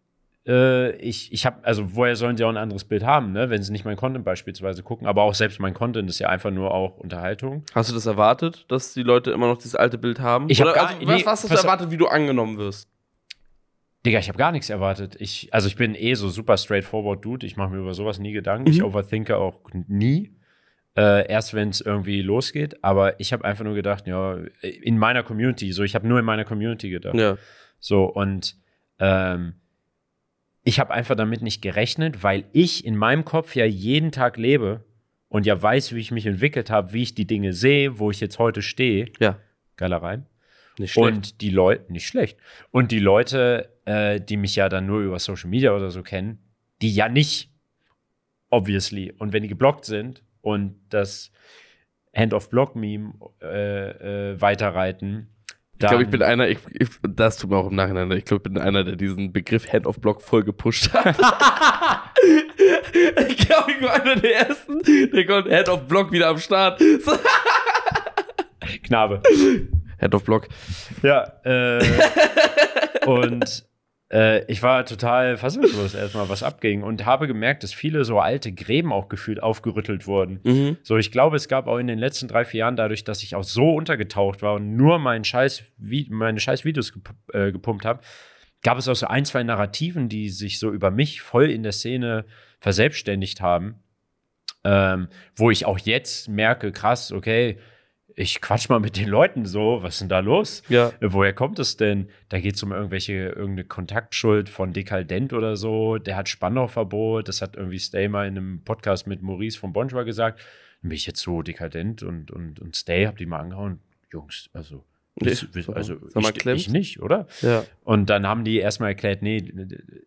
äh, ich, ich habe, also woher sollen sie auch ein anderes Bild haben, ne? wenn sie nicht meinen Content beispielsweise gucken, aber auch selbst mein Content ist ja einfach nur auch Unterhaltung. Hast du das erwartet, dass die Leute immer noch dieses alte Bild haben? Ich Oder, hab gar, also, was, nee, was hast du erwartet, wie du angenommen wirst? Digga, ich habe gar nichts erwartet. Ich, also ich bin eh so super straightforward Dude. Ich mache mir über sowas nie Gedanken. Mhm. Ich overthinke auch nie. Äh, erst wenn es irgendwie losgeht. Aber ich habe einfach nur gedacht, ja, in meiner Community. So, ich habe nur in meiner Community gedacht. Ja. So, und ähm, ich habe einfach damit nicht gerechnet, weil ich in meinem Kopf ja jeden Tag lebe und ja weiß, wie ich mich entwickelt habe, wie ich die Dinge sehe, wo ich jetzt heute stehe. Ja. Geiler Reim. Nicht schlecht. Und die Leute, nicht schlecht. Und die Leute, äh, die mich ja dann nur über Social Media oder so kennen, die ja nicht, obviously. Und wenn die geblockt sind und das Hand-of-Block-Meme äh, äh, weiterreiten, dann ich glaube, ich bin einer, ich, ich, das tut mir auch im Nachhinein, ich glaube, ich bin einer, der diesen Begriff Hand of Block voll gepusht hat. ich glaube, ich war einer der ersten, der kommt Hand of Block wieder am Start. Knabe. Head of Block. Ja. Äh, und äh, ich war total fassungslos erstmal, was abging und habe gemerkt, dass viele so alte Gräben auch gefühlt aufgerüttelt wurden. Mhm. So, ich glaube, es gab auch in den letzten drei, vier Jahren dadurch, dass ich auch so untergetaucht war und nur meinen Scheiß, meine scheiß Videos gep äh, gepumpt habe, gab es auch so ein, zwei Narrativen, die sich so über mich voll in der Szene verselbstständigt haben. Ähm, wo ich auch jetzt merke, krass, okay, ich quatsch mal mit den Leuten so, was ist denn da los? Ja. Woher kommt es denn? Da geht es um irgendwelche, irgendeine Kontaktschuld von Dekaldent oder so, der hat Spannau-Verbot, das hat irgendwie Stay mal in einem Podcast mit Maurice von Bonjour gesagt. Dann bin ich jetzt so dekadent und, und, und Stay, hab die mal angehauen. Jungs, also. Nee, das, also ich, ich, nicht, oder? Ja. Und dann haben die erstmal erklärt, nee,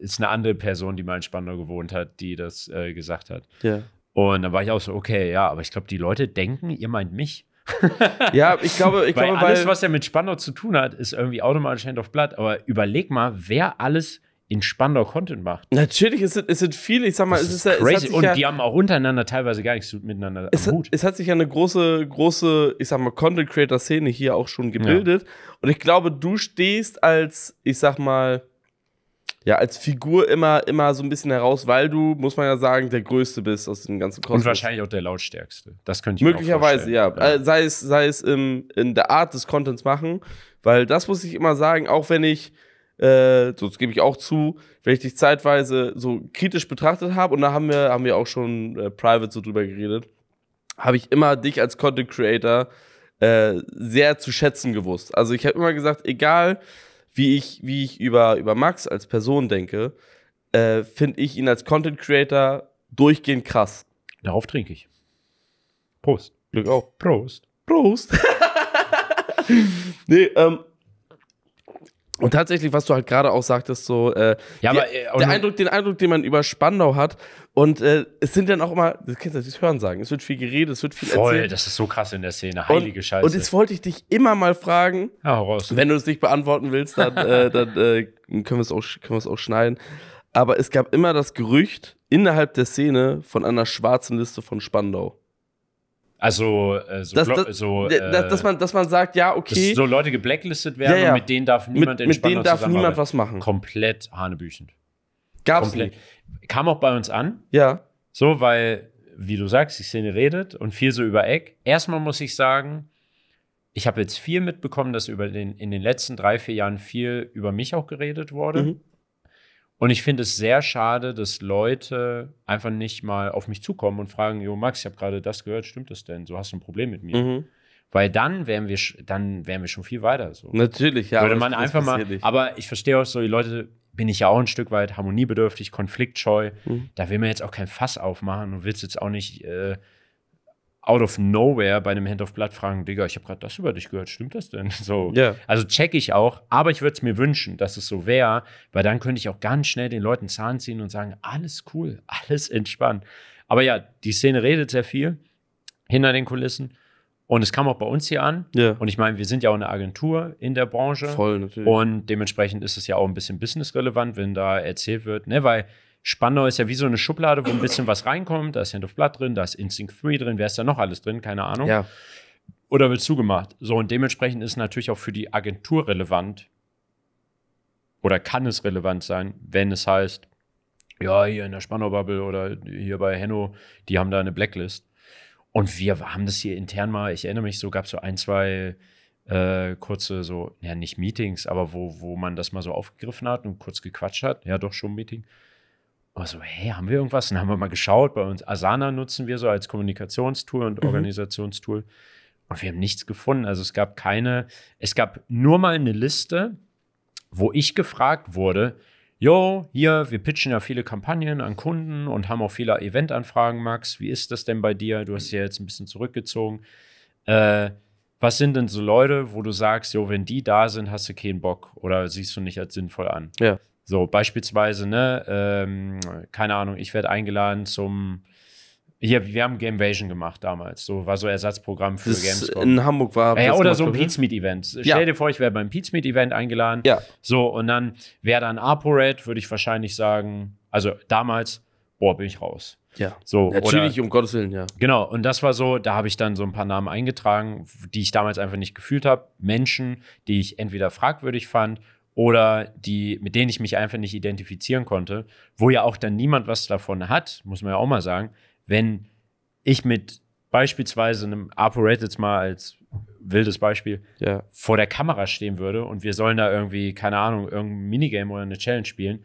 ist eine andere Person, die mal in Spandau gewohnt hat, die das äh, gesagt hat. Ja. Und dann war ich auch so, okay, ja, aber ich glaube, die Leute denken, ihr meint mich. ja, ich glaube, ich weil glaube, alles, weil was ja mit Spandau zu tun hat, ist irgendwie automatisch Hand of Blood. Aber überleg mal, wer alles in Spandau Content macht. Natürlich, es sind, es sind viele, ich sag mal, das es ist, ist crazy. Ja, und ja, die haben auch untereinander teilweise gar nichts miteinander es am Hut. es hat sich ja eine große, große, ich sag mal, Content Creator Szene hier auch schon gebildet. Ja. Und ich glaube, du stehst als, ich sag mal, ja als Figur immer, immer so ein bisschen heraus, weil du, muss man ja sagen, der Größte bist aus dem ganzen Kosmos. Und wahrscheinlich auch der lautstärkste. Das könnte ich Möglicherweise, mir auch vorstellen. ja. ja. Also sei es, sei es im, in der Art des Contents machen, weil das muss ich immer sagen, auch wenn ich, äh, so, das gebe ich auch zu, wenn ich dich zeitweise so kritisch betrachtet habe, und da haben wir, haben wir auch schon äh, private so drüber geredet, habe ich immer dich als Content Creator äh, sehr zu schätzen gewusst. Also ich habe immer gesagt, egal wie ich, wie ich über, über Max als Person denke, äh, finde ich ihn als Content Creator durchgehend krass. Darauf trinke ich. Prost. Glück auf. Prost. Prost. nee, ähm, und tatsächlich, was du halt gerade auch sagtest, so äh, ja, die, aber, äh, der Eindruck, den Eindruck, den man über Spandau hat, und äh, es sind dann auch immer, du kennst das, das Hören sagen, es wird viel geredet, es wird viel Voll, erzählt. das ist so krass in der Szene, heilige und, Scheiße. Und jetzt wollte ich dich immer mal fragen, ja, raus. wenn du es nicht beantworten willst, dann, äh, dann äh, können wir es auch, können wir es auch schneiden. Aber es gab immer das Gerücht innerhalb der Szene von einer schwarzen Liste von Spandau. Also äh, so, dass, das, so äh, dass, dass, man, dass man sagt, ja, okay. Dass so Leute geblacklistet werden ja, ja. und mit denen darf niemand entspannen. mit denen darf niemand was machen. Komplett hanebüchend. Gab's Komplett. Nicht. Kam auch bei uns an. Ja. So, weil, wie du sagst, die Szene redet und viel so über Eck. Erstmal muss ich sagen, ich habe jetzt viel mitbekommen, dass über den, in den letzten drei, vier Jahren viel über mich auch geredet wurde. Mhm. Und ich finde es sehr schade, dass Leute einfach nicht mal auf mich zukommen und fragen, Jo Max, ich habe gerade das gehört, stimmt das denn? So hast du ein Problem mit mir. Mhm. Weil dann wären wir, dann wären wir schon viel weiter. So. Natürlich, ja. Würde man einfach mal. Aber ich verstehe auch so, die Leute bin ich ja auch ein Stück weit harmoniebedürftig, konfliktscheu. Mhm. Da will man jetzt auch kein Fass aufmachen und willst jetzt auch nicht äh, out of nowhere bei einem Hand of Blood fragen, Digga, ich habe gerade das über dich gehört, stimmt das denn? So, yeah. also check ich auch, aber ich würde es mir wünschen, dass es so wäre, weil dann könnte ich auch ganz schnell den Leuten Zahn ziehen und sagen, alles cool, alles entspannt. Aber ja, die Szene redet sehr viel hinter den Kulissen. Und es kam auch bei uns hier an. Yeah. Und ich meine, wir sind ja auch eine Agentur in der Branche. Voll, natürlich. Und dementsprechend ist es ja auch ein bisschen businessrelevant, wenn da erzählt wird, ne, weil Spandau ist ja wie so eine Schublade, wo ein bisschen was reinkommt. Da ist Hand of Blood drin, da ist Instinct 3 drin. Wer ist da noch alles drin? Keine Ahnung. Ja. Oder wird zugemacht. So, und dementsprechend ist natürlich auch für die Agentur relevant. Oder kann es relevant sein, wenn es heißt, ja, hier in der Spandau-Bubble oder hier bei Henno, die haben da eine Blacklist. Und wir haben das hier intern mal, ich erinnere mich so, gab es so ein, zwei äh, kurze, so, ja, nicht Meetings, aber wo, wo man das mal so aufgegriffen hat und kurz gequatscht hat. Ja, doch schon Meeting. Aber so, hey, haben wir irgendwas? dann haben wir mal geschaut. Bei uns Asana nutzen wir so als Kommunikationstool und mhm. Organisationstool. Und wir haben nichts gefunden. Also es gab keine, es gab nur mal eine Liste, wo ich gefragt wurde, Jo, hier, wir pitchen ja viele Kampagnen an Kunden und haben auch viele Eventanfragen, Max. Wie ist das denn bei dir? Du hast ja jetzt ein bisschen zurückgezogen. Äh, was sind denn so Leute, wo du sagst, jo, wenn die da sind, hast du keinen Bock oder siehst du nicht als sinnvoll an? Ja. So, beispielsweise, ne, ähm, keine Ahnung, ich werde eingeladen zum hier, wir haben Gamevasion gemacht damals. So war so Ersatzprogramm für das Gamescom. In Hamburg war. Ja, oder so ein ne? Pizmeet-Event. Ja. Stell dir vor, ich wäre beim Pizmeet-Event eingeladen. Ja. So, und dann wäre dann ApoRed, würde ich wahrscheinlich sagen, also damals, boah, bin ich raus. Ja. So, Natürlich, oder, um Gottes Willen, ja. Genau, und das war so, da habe ich dann so ein paar Namen eingetragen, die ich damals einfach nicht gefühlt habe. Menschen, die ich entweder fragwürdig fand oder die, mit denen ich mich einfach nicht identifizieren konnte, wo ja auch dann niemand was davon hat, muss man ja auch mal sagen, wenn ich mit beispielsweise einem ApoRed jetzt mal als wildes Beispiel ja. vor der Kamera stehen würde und wir sollen da irgendwie, keine Ahnung, irgendein Minigame oder eine Challenge spielen,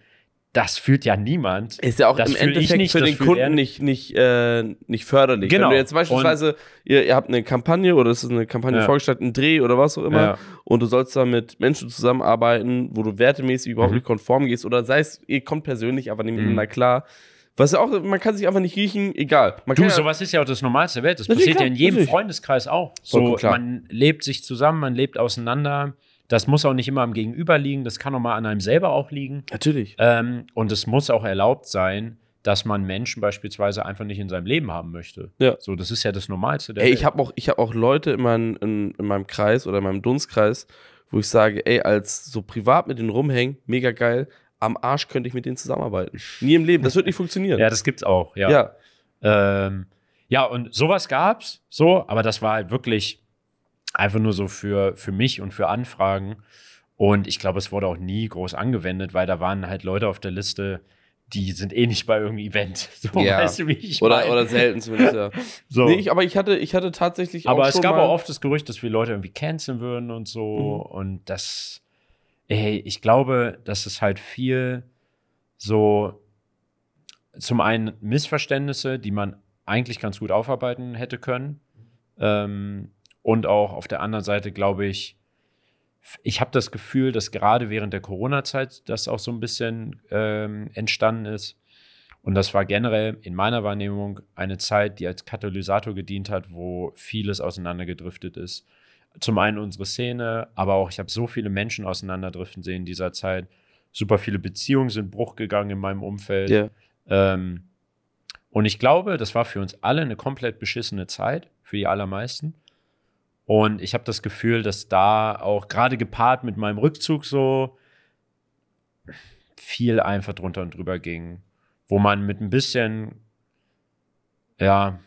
das führt ja niemand. Ist ja auch das im Endeffekt nicht, für den Kunden nicht, nicht, äh, nicht förderlich. Genau. Wenn du jetzt beispielsweise, ihr, ihr, habt eine Kampagne oder es ist eine Kampagne ja. vorgestellt, ein Dreh oder was auch immer, ja. und du sollst da mit Menschen zusammenarbeiten, wo du wertemäßig überhaupt mhm. nicht konform gehst oder sei es, ihr kommt persönlich aber nicht miteinander mhm. klar. Was ja auch, man kann sich einfach nicht riechen, egal. Man du, ja, sowas ist ja auch das Normalste der Welt. Das, das passiert ja in jedem natürlich. Freundeskreis auch. So, man lebt sich zusammen, man lebt auseinander. Das muss auch nicht immer am Gegenüber liegen, das kann auch mal an einem selber auch liegen. Natürlich. Ähm, und es muss auch erlaubt sein, dass man Menschen beispielsweise einfach nicht in seinem Leben haben möchte. Ja. So, das ist ja das Normalste der ey, Ich habe auch, hab auch Leute in, mein, in, in meinem Kreis oder in meinem Dunstkreis, wo ich sage, ey, als so privat mit denen rumhängen, mega geil, am Arsch könnte ich mit denen zusammenarbeiten. Nie im Leben, das wird nicht funktionieren. ja, das gibt's auch, ja. Ja, ähm, ja und sowas gab's, so, aber das war halt wirklich Einfach nur so für, für mich und für Anfragen. Und ich glaube, es wurde auch nie groß angewendet, weil da waren halt Leute auf der Liste, die sind eh nicht bei irgendeinem Event. So, ja. weißt du, wie ich oder, meine. oder selten zumindest, ja. so. Nee, ich, aber ich hatte, ich hatte tatsächlich Aber es gab auch oft das Gerücht, dass wir Leute irgendwie canceln würden und so. Mhm. Und das, ey, ich glaube, dass es halt viel so zum einen Missverständnisse, die man eigentlich ganz gut aufarbeiten hätte können. Ähm, und auch auf der anderen Seite glaube ich, ich habe das Gefühl, dass gerade während der Corona-Zeit das auch so ein bisschen ähm, entstanden ist. Und das war generell in meiner Wahrnehmung eine Zeit, die als Katalysator gedient hat, wo vieles auseinandergedriftet ist. Zum einen unsere Szene, aber auch ich habe so viele Menschen auseinanderdriften sehen in dieser Zeit. Super viele Beziehungen sind Bruch gegangen in meinem Umfeld. Yeah. Ähm, und ich glaube, das war für uns alle eine komplett beschissene Zeit, für die allermeisten. Und ich habe das Gefühl, dass da auch gerade gepaart mit meinem Rückzug so viel einfach drunter und drüber ging, wo man mit ein bisschen, ja,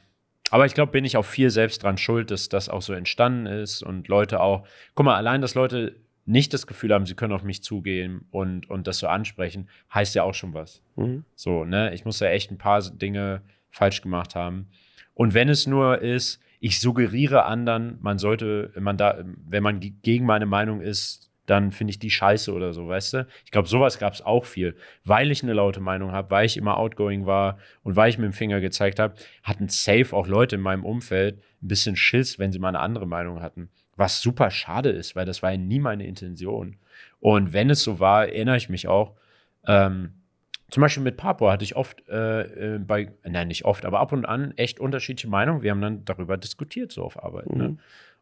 aber ich glaube, bin ich auch viel selbst dran schuld, dass das auch so entstanden ist und Leute auch, guck mal, allein, dass Leute nicht das Gefühl haben, sie können auf mich zugehen und, und das so ansprechen, heißt ja auch schon was. Mhm. So, ne, ich muss ja echt ein paar Dinge falsch gemacht haben. Und wenn es nur ist, ich suggeriere anderen, man sollte, man da, wenn man gegen meine Meinung ist, dann finde ich die scheiße oder so, weißt du? Ich glaube, sowas gab es auch viel. Weil ich eine laute Meinung habe, weil ich immer outgoing war und weil ich mit dem Finger gezeigt habe, hatten safe auch Leute in meinem Umfeld ein bisschen Schiss, wenn sie mal eine andere Meinung hatten. Was super schade ist, weil das war ja nie meine Intention. Und wenn es so war, erinnere ich mich auch, ähm, zum Beispiel mit Papua hatte ich oft äh, äh, bei, nein, nicht oft, aber ab und an echt unterschiedliche Meinungen. Wir haben dann darüber diskutiert, so auf Arbeit. Ne? Mhm. Ne?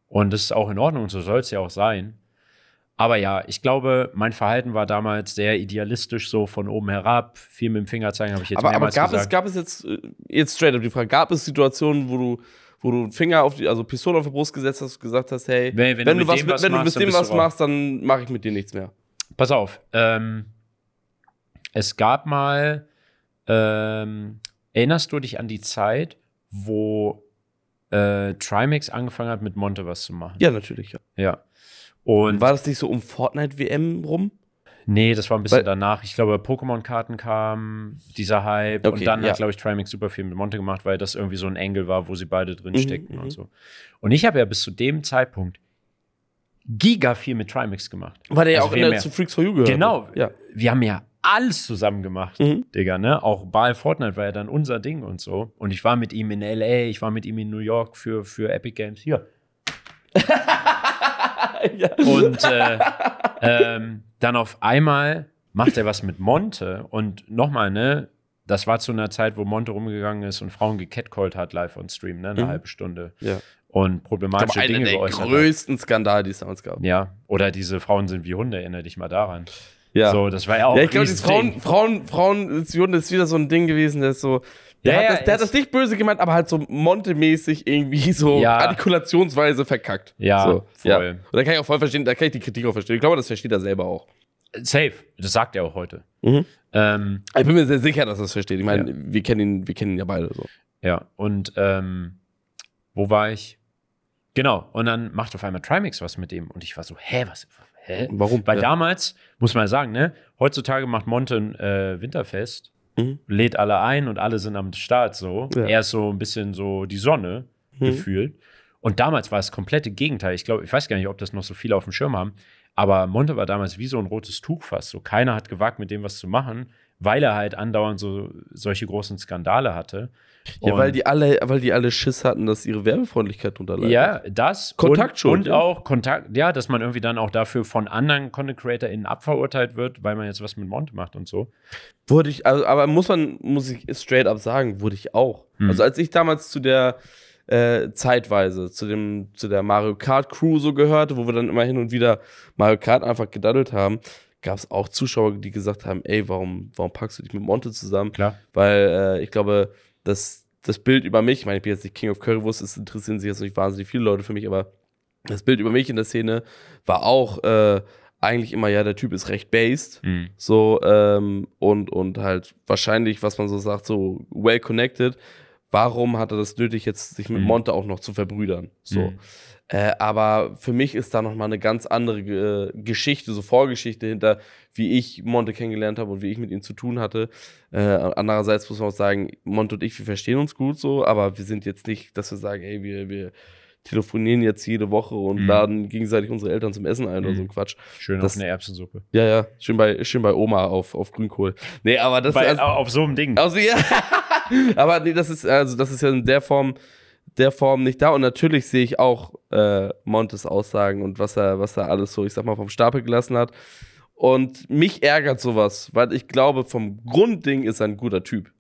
Und das ist auch in Ordnung und so soll es ja auch sein. Aber ja, ich glaube, mein Verhalten war damals sehr idealistisch, so von oben herab, viel mit dem Finger zeigen, habe ich jetzt aber, mehrmals aber gab gesagt. Es, gab es jetzt, äh, jetzt straight up die Frage, gab es Situationen, wo du, wo du Finger auf die, also Pistole auf die Brust gesetzt hast und gesagt hast, hey, wenn, wenn, wenn du, mit was, mit, wenn du mit dem was machst, dann mache ich mit dir nichts mehr? Pass auf, ähm, es gab mal, ähm, erinnerst du dich an die Zeit, wo äh, Trimax angefangen hat, mit Monte was zu machen? Ja, natürlich, ja. Ja. Und war das nicht so um Fortnite WM rum? Nee, das war ein bisschen Weil, danach. Ich glaube, Pokémon-Karten kamen, dieser Hype. Okay, und dann ja. hat, glaube ich, Trimax super viel mit Monte gemacht, weil das irgendwie so ein Engel war, wo sie beide drin mhm, und mhm. so. Und ich habe ja bis zu dem Zeitpunkt giga viel mit Trimax gemacht. War der also ja auch in der, zu Freaks for You gehört. Genau. Ja. Wir haben ja alles zusammen gemacht, mhm. Digga, ne? Auch bei Fortnite war ja dann unser Ding und so. Und ich war mit ihm in L.A., ich war mit ihm in New York für, für Epic Games. Hier. ja. Und äh, ähm, dann auf einmal macht er was mit Monte und nochmal, ne? Das war zu einer Zeit, wo Monte rumgegangen ist und Frauen gecatcallt hat live on Stream, ne? Eine mhm. halbe Stunde. Ja und problematische ich glaube, Dinge der geäußert. Der größten Skandal, die es damals gab. Ja, oder diese Frauen sind wie Hunde, erinnere dich mal daran. Ja. So, das war ja auch. Ja, ich glaube, Frauen, Frauen, Frauen, Frauen ist wieder so ein Ding gewesen, das so. Der, ja, hat das, der hat das nicht böse gemeint, aber halt so montemäßig irgendwie so ja. artikulationsweise verkackt. Ja, so, voll. Ja. Und da kann ich auch voll verstehen, da kann ich die Kritik auch verstehen. Ich glaube, das versteht er selber auch. Safe. Das sagt er auch heute. Mhm. Ähm, ich bin mir sehr sicher, dass er es das versteht. Ich meine, ja. wir, kennen ihn, wir kennen ihn ja beide so. Ja, und ähm, wo war ich? Genau, und dann macht auf einmal Trimax was mit ihm. Und ich war so, hä, was, hä? Warum? Weil ja. damals, muss man ja sagen, ne? Heutzutage macht Monte ein äh, Winterfest, mhm. lädt alle ein und alle sind am Start so. Ja. Er ist so ein bisschen so die Sonne mhm. gefühlt. Und damals war es komplette Gegenteil. Ich glaube, ich weiß gar nicht, ob das noch so viele auf dem Schirm haben, aber Monte war damals wie so ein rotes Tuch fast. So keiner hat gewagt, mit dem was zu machen, weil er halt andauernd so solche großen Skandale hatte. Ja, weil die, alle, weil die alle Schiss hatten, dass ihre Werbefreundlichkeit unterleidet. Ja, das. Kontaktschuld. Und, und, auch Kontakt, ja, dass man irgendwie dann auch dafür von anderen Content CreatorInnen abverurteilt wird, weil man jetzt was mit Monte macht und so. Wurde ich, also, aber muss man, muss ich straight up sagen, wurde ich auch. Hm. Also als ich damals zu der äh, zeitweise zu dem, zu der Mario Kart Crew so gehörte, wo wir dann immer hin und wieder Mario Kart einfach gedaddelt haben, gab es auch Zuschauer, die gesagt haben, ey, warum, warum packst du dich mit Monte zusammen? Klar. Weil äh, ich glaube, das, das Bild über mich, ich meine, ich bin jetzt nicht King of Currywurst, es interessieren sich jetzt nicht wahnsinnig viele Leute für mich, aber das Bild über mich in der Szene war auch äh, eigentlich immer, ja, der Typ ist recht based. Mhm. So, ähm, und, und halt wahrscheinlich, was man so sagt, so well connected warum hat er das nötig, jetzt sich mit mhm. Monte auch noch zu verbrüdern? So. Mhm. Äh, aber für mich ist da nochmal eine ganz andere äh, Geschichte, so Vorgeschichte hinter, wie ich Monte kennengelernt habe und wie ich mit ihm zu tun hatte. Äh, andererseits muss man auch sagen, Monte und ich, wir verstehen uns gut so, aber wir sind jetzt nicht, dass wir sagen, ey, wir, wir telefonieren jetzt jede Woche und mhm. laden gegenseitig unsere Eltern zum Essen ein mhm. oder so mhm. ein Quatsch. Schön das, auf eine Erbsensuppe. Ja, ja, schön bei, schön bei Oma auf, auf Grünkohl. Nee, aber das bei, also, auf so einem Ding. Also, ja, aber nee, das ist, also, das ist ja in der Form, der Form nicht da. Und natürlich sehe ich auch äh, Montes Aussagen und was er, was er alles so, ich sag mal, vom Stapel gelassen hat. Und mich ärgert sowas, weil ich glaube, vom Grundding ist er ein guter Typ.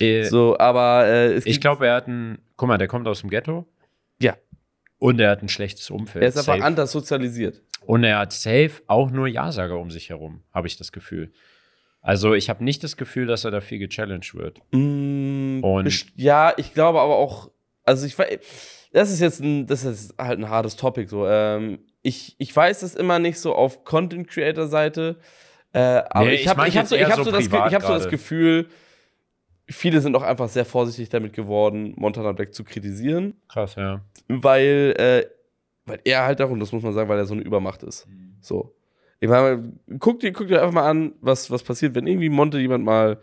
Äh, so, aber äh, ich glaube, er hat einen. Guck mal, der kommt aus dem Ghetto. Und er hat ein schlechtes Umfeld. Er ist safe. aber anders sozialisiert. Und er hat safe auch nur Ja-Sager um sich herum, habe ich das Gefühl. Also ich habe nicht das Gefühl, dass er da viel gechallenged wird. Mm, und ja, ich glaube aber auch, also ich das ist jetzt ein, das ist halt ein hartes Topic so. Ähm, ich, ich weiß das immer nicht so auf Content Creator Seite, äh, aber nee, ich habe ich, mein ich hab so, ich hab so, hab so das Gefühl, viele sind auch einfach sehr vorsichtig damit geworden, Montana Black zu kritisieren. Krass, ja. Weil, äh, weil er halt darum, das muss man sagen, weil er so eine Übermacht ist. Mhm. So. Ich meine, guckt dir, guckt einfach mal an, was, was passiert, wenn irgendwie Monte jemand mal,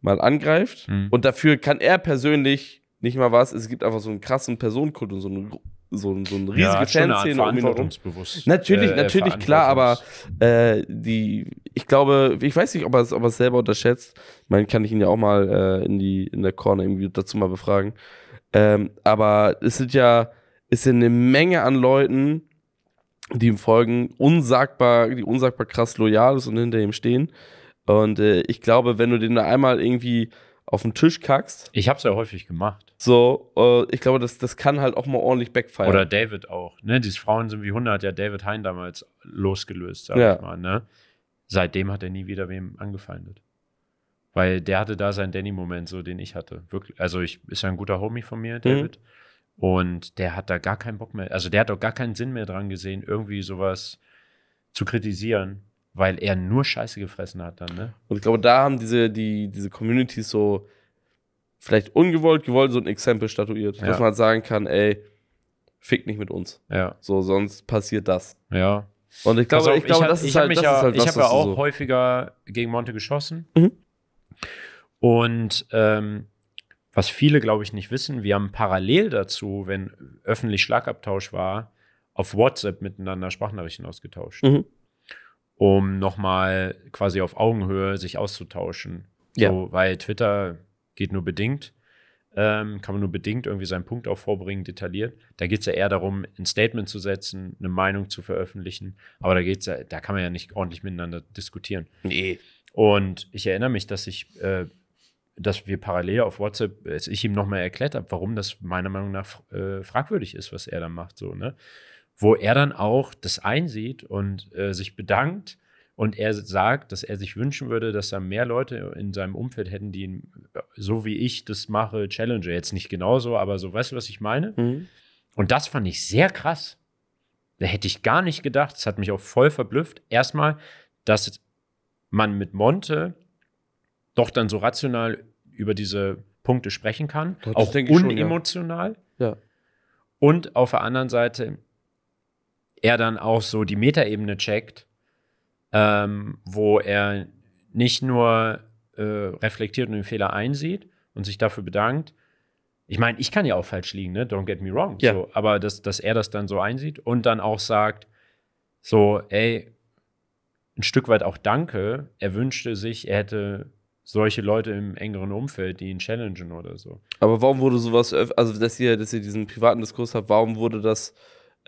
mal angreift. Mhm. Und dafür kann er persönlich nicht mal was. Es gibt einfach so einen krassen Personenkult und so eine so, so eine riesige ja, Fanszene um ihn herum. Natürlich, äh, natürlich, klar, aber äh, die, ich glaube, ich weiß nicht, ob er es ob selber unterschätzt. Ich meine, kann ich ihn ja auch mal äh, in, die, in der Corner irgendwie dazu mal befragen. Ähm, aber es sind ja, es sind eine Menge an Leuten, die ihm folgen, unsagbar, die unsagbar krass loyal ist und hinter ihm stehen. Und äh, ich glaube, wenn du den da einmal irgendwie auf den Tisch kackst. Ich habe es ja häufig gemacht. So, äh, ich glaube, das, das kann halt auch mal ordentlich backfire. Oder David auch. Ne? Diese Frauen sind wie 100 hat ja David Hein damals losgelöst, sag ja. ich mal. Ne? Seitdem hat er nie wieder wem angefeindet. Weil der hatte da seinen Danny-Moment, so den ich hatte. Wirklich, also ich ist ja ein guter Homie von mir, mhm. David. Mhm. Und der hat da gar keinen Bock mehr, also der hat auch gar keinen Sinn mehr dran gesehen, irgendwie sowas zu kritisieren weil er nur Scheiße gefressen hat dann, ne? Und ich glaube, da haben diese, die, diese Communities so vielleicht ungewollt, gewollt so ein Exempel statuiert, ja. dass man halt sagen kann, ey, fick nicht mit uns. Ja. So, sonst passiert das. Ja. Und ich glaube, auf, ich glaube, ich das ist halt, das ja, ist halt Ich habe ja auch so. häufiger gegen Monte geschossen. Mhm. Und ähm, was viele, glaube ich, nicht wissen, wir haben parallel dazu, wenn öffentlich Schlagabtausch war, auf WhatsApp miteinander Sprachnachrichten ausgetauscht. Mhm um nochmal quasi auf Augenhöhe sich auszutauschen. Ja. So, weil Twitter geht nur bedingt, ähm, kann man nur bedingt irgendwie seinen Punkt auch vorbringen, detailliert. Da geht es ja eher darum, ein Statement zu setzen, eine Meinung zu veröffentlichen. Aber da geht's ja, da kann man ja nicht ordentlich miteinander diskutieren. Nee. Und ich erinnere mich, dass ich, äh, dass wir parallel auf WhatsApp, als ich ihm nochmal erklärt habe, warum das meiner Meinung nach äh, fragwürdig ist, was er da macht, so, ne? wo er dann auch das einsieht und äh, sich bedankt und er sagt, dass er sich wünschen würde, dass da mehr Leute in seinem Umfeld hätten, die äh, so wie ich das mache, Challenger. Jetzt nicht genauso, aber so, weißt du, was ich meine? Mhm. Und das fand ich sehr krass. Da hätte ich gar nicht gedacht. Das hat mich auch voll verblüfft. Erstmal, dass man mit Monte doch dann so rational über diese Punkte sprechen kann. Das auch unemotional. Schon, ja. Ja. Und auf der anderen Seite, er dann auch so die Metaebene checkt, ähm, wo er nicht nur äh, reflektiert und den Fehler einsieht und sich dafür bedankt. Ich meine, ich kann ja auch falsch liegen, ne? Don't get me wrong. Ja. So, aber dass, dass er das dann so einsieht und dann auch sagt, so, ey, ein Stück weit auch danke. Er wünschte sich, er hätte solche Leute im engeren Umfeld, die ihn challengen oder so. Aber warum wurde sowas, also dass ihr, dass ihr diesen privaten Diskurs habt, warum wurde das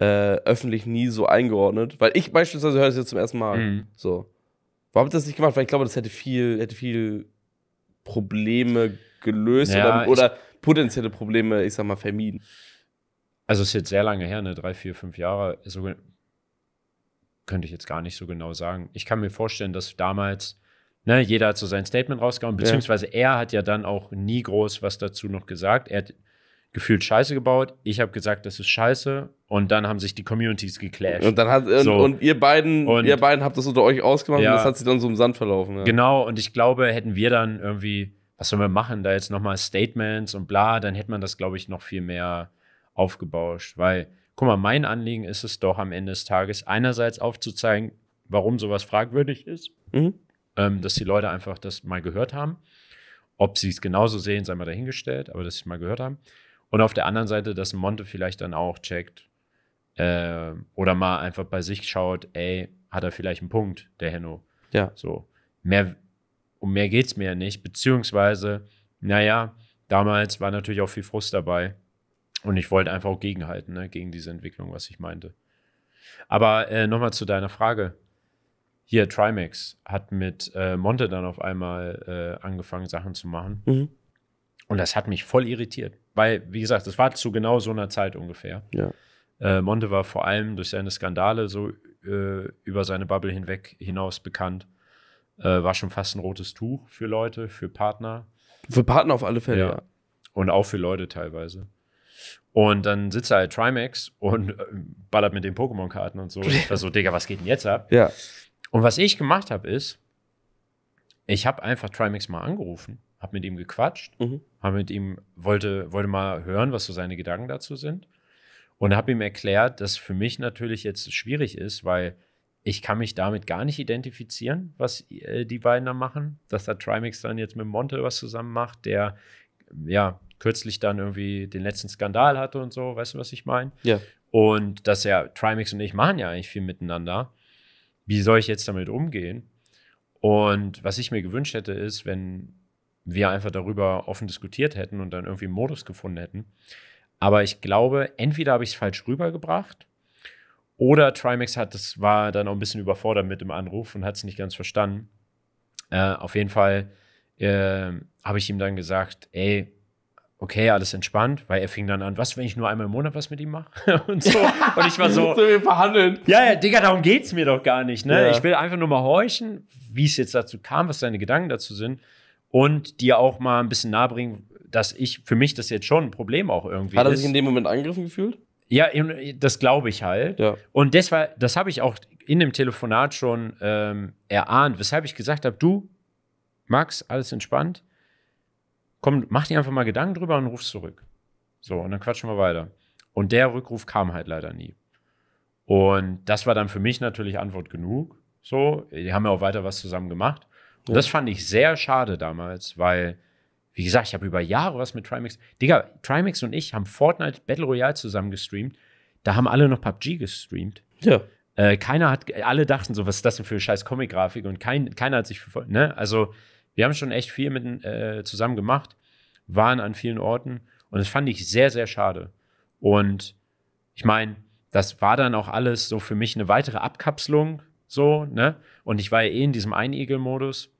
äh, öffentlich nie so eingeordnet. Weil ich beispielsweise höre das jetzt zum ersten Mal. Mhm. So. Warum habe ich das nicht gemacht? Weil ich glaube, das hätte viel, hätte viel Probleme gelöst ja, oder, oder potenzielle Probleme, ich sag mal, vermieden. Also es ist jetzt sehr lange her, ne? Drei, vier, fünf Jahre. So, könnte ich jetzt gar nicht so genau sagen. Ich kann mir vorstellen, dass damals, ne, jeder hat so sein Statement rausgehauen, beziehungsweise ja. er hat ja dann auch nie groß was dazu noch gesagt. Er hat gefühlt scheiße gebaut. Ich habe gesagt, das ist scheiße. Und dann haben sich die Communities geclasht. Und dann hat so. und, ihr beiden, und, ihr beiden habt das unter euch ausgemacht ja, und das hat sich dann so im Sand verlaufen. Ja. Genau, und ich glaube, hätten wir dann irgendwie, was sollen wir machen, da jetzt nochmal Statements und bla, dann hätte man das, glaube ich, noch viel mehr aufgebauscht. Weil, guck mal, mein Anliegen ist es doch am Ende des Tages, einerseits aufzuzeigen, warum sowas fragwürdig ist, mhm. ähm, dass die Leute einfach das mal gehört haben. Ob sie es genauso sehen, sei mal dahingestellt, aber dass sie es mal gehört haben. Und auf der anderen Seite, dass Monte vielleicht dann auch checkt äh, oder mal einfach bei sich schaut, ey, hat er vielleicht einen Punkt, der Henno. Ja. So, mehr, um mehr geht's mir ja nicht, beziehungsweise, naja, damals war natürlich auch viel Frust dabei und ich wollte einfach auch gegenhalten, ne, gegen diese Entwicklung, was ich meinte. Aber äh, nochmal zu deiner Frage. Hier, Trimax hat mit äh, Monte dann auf einmal äh, angefangen, Sachen zu machen. Mhm. Und das hat mich voll irritiert. Weil, wie gesagt, es war zu genau so einer Zeit ungefähr. Ja. Äh, Monte war vor allem durch seine Skandale so äh, über seine Bubble hinweg hinaus bekannt. Äh, war schon fast ein rotes Tuch für Leute, für Partner. Für Partner auf alle Fälle, ja. ja. Und auch für Leute teilweise. Und dann sitzt er halt Trimax und äh, ballert mit den Pokémon-Karten und so. Ich war so, Digga, was geht denn jetzt ab? Ja. Und was ich gemacht habe, ist, ich habe einfach Trimax mal angerufen habe mit ihm gequatscht, mhm. Hab mit ihm, wollte, wollte mal hören, was so seine Gedanken dazu sind. Und habe ihm erklärt, dass für mich natürlich jetzt schwierig ist, weil ich kann mich damit gar nicht identifizieren, was äh, die beiden da machen. Dass da Trimax dann jetzt mit Monte was zusammen macht, der ja kürzlich dann irgendwie den letzten Skandal hatte und so, weißt du, was ich meine? Ja. Und dass ja Trimax und ich machen ja eigentlich viel miteinander. Wie soll ich jetzt damit umgehen? Und was ich mir gewünscht hätte, ist, wenn wir einfach darüber offen diskutiert hätten und dann irgendwie einen Modus gefunden hätten. Aber ich glaube, entweder habe ich es falsch rübergebracht oder Trimax hat, das war dann auch ein bisschen überfordert mit dem Anruf und hat es nicht ganz verstanden. Äh, auf jeden Fall äh, habe ich ihm dann gesagt, ey, okay, alles entspannt, weil er fing dann an, was, wenn ich nur einmal im Monat was mit ihm mache? und so. Und ich war so. so wir verhandeln. Ja, ja, Digga, darum geht es mir doch gar nicht. Ne? Ja. Ich will einfach nur mal horchen, wie es jetzt dazu kam, was seine Gedanken dazu sind und dir auch mal ein bisschen nahebringen, dass ich für mich das jetzt schon ein Problem auch irgendwie Hat er sich ist. in dem Moment angegriffen gefühlt? Ja, das glaube ich halt. Ja. Und das war, das habe ich auch in dem Telefonat schon ähm, erahnt, weshalb ich gesagt habe, du, Max, alles entspannt. Komm, mach dir einfach mal Gedanken drüber und ruf zurück. So, und dann quatschen wir weiter. Und der Rückruf kam halt leider nie. Und das war dann für mich natürlich Antwort genug. So, die haben ja auch weiter was zusammen gemacht. Ja. Das fand ich sehr schade damals, weil, wie gesagt, ich habe über Jahre was mit Trimax. Digga, Trimax und ich haben Fortnite Battle Royale zusammen gestreamt. Da haben alle noch PUBG gestreamt. Ja. Äh, keiner hat, alle dachten so, was ist das denn für eine scheiß Comic-Grafik? Und kein, keiner hat sich, ne? Also, wir haben schon echt viel mit, äh, zusammen gemacht, waren an vielen Orten. Und das fand ich sehr, sehr schade. Und ich meine, das war dann auch alles so für mich eine weitere Abkapselung, so, ne? Und ich war ja eh in diesem Einigel-Modus.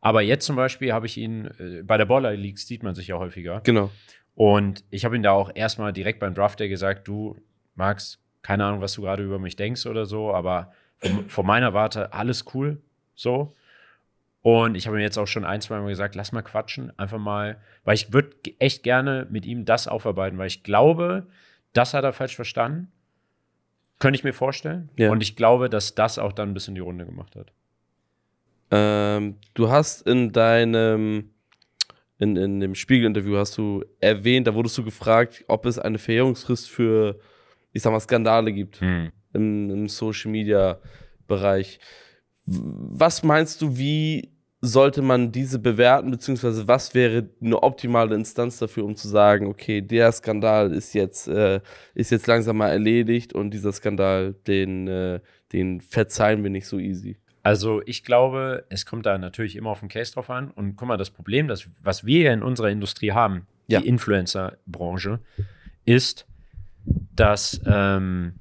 Aber jetzt zum Beispiel habe ich ihn, äh, bei der Baller League sieht man sich ja häufiger. Genau. Und ich habe ihn da auch erstmal direkt beim Draft Day gesagt, du, Max, keine Ahnung, was du gerade über mich denkst oder so, aber von, von meiner Warte alles cool, so. Und ich habe ihm jetzt auch schon ein, zwei Mal gesagt, lass mal quatschen, einfach mal, weil ich würde echt gerne mit ihm das aufarbeiten, weil ich glaube, das hat er falsch verstanden. Könnte ich mir vorstellen. Ja. Und ich glaube, dass das auch dann ein bisschen die Runde gemacht hat. Ähm, du hast in deinem in, in dem Spiegel-Interview hast du erwähnt, da wurdest du gefragt, ob es eine Verjährungsfrist für, ich sag mal, Skandale gibt hm. im, im Social-Media-Bereich. Was meinst du, wie sollte man diese bewerten, beziehungsweise was wäre eine optimale Instanz dafür, um zu sagen, okay, der Skandal ist jetzt, äh, ist jetzt langsam mal erledigt und dieser Skandal, den, äh, den verzeihen wir nicht so easy? Also ich glaube, es kommt da natürlich immer auf den Case drauf an. Und guck mal, das Problem, das, was wir ja in unserer Industrie haben, ja. die Influencer-Branche, ist, dass ähm,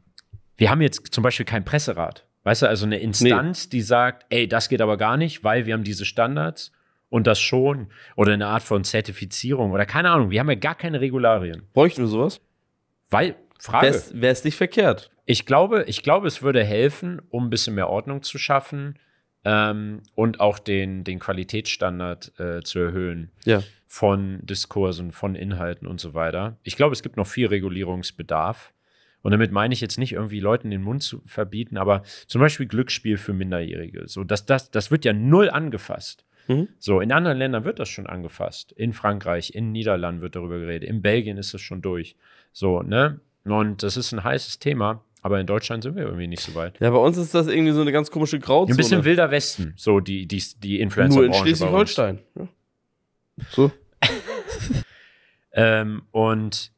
wir haben jetzt zum Beispiel keinen Presserat. Weißt du, also eine Instanz, nee. die sagt, ey, das geht aber gar nicht, weil wir haben diese Standards und das schon. Oder eine Art von Zertifizierung oder keine Ahnung, wir haben ja gar keine Regularien. Bräuchten wir sowas? Weil, Frage. Wäre es nicht verkehrt? Ich glaube, ich glaube, es würde helfen, um ein bisschen mehr Ordnung zu schaffen ähm, und auch den, den Qualitätsstandard äh, zu erhöhen ja. von Diskursen, von Inhalten und so weiter. Ich glaube, es gibt noch viel Regulierungsbedarf. Und damit meine ich jetzt nicht irgendwie Leuten den Mund zu verbieten, aber zum Beispiel Glücksspiel für Minderjährige. So, das, das, das wird ja null angefasst. Mhm. So, in anderen Ländern wird das schon angefasst. In Frankreich, in Niederlanden wird darüber geredet. In Belgien ist das schon durch. So, ne? Und das ist ein heißes Thema. Aber in Deutschland sind wir irgendwie nicht so weit. Ja, bei uns ist das irgendwie so eine ganz komische Grauzone. Ein bisschen wilder Westen, so die, die, die influencer Nur in Schleswig-Holstein. Ja. So. ähm, und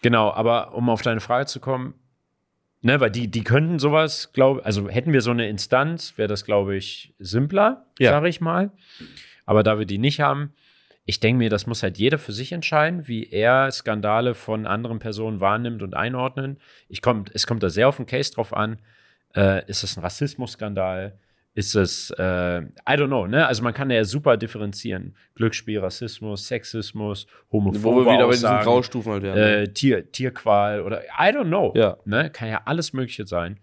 genau, aber um auf deine Frage zu kommen, ne, weil die, die könnten sowas, glaube also hätten wir so eine Instanz, wäre das, glaube ich, simpler, ja. sage ich mal. Aber da wir die nicht haben, ich denke mir, das muss halt jeder für sich entscheiden, wie er Skandale von anderen Personen wahrnimmt und einordnen. Ich komm, es kommt da sehr auf den Case drauf an. Äh, ist es ein Rassismusskandal? Ist es, äh, I don't know, ne? Also man kann ja super differenzieren. Glücksspiel, Rassismus, Sexismus, Homophobie. Wo wir wieder bei diesen Graustufen halt werden. Äh, ne? Tier, Tierqual oder I don't know. Ja. Ne? Kann ja alles Mögliche sein.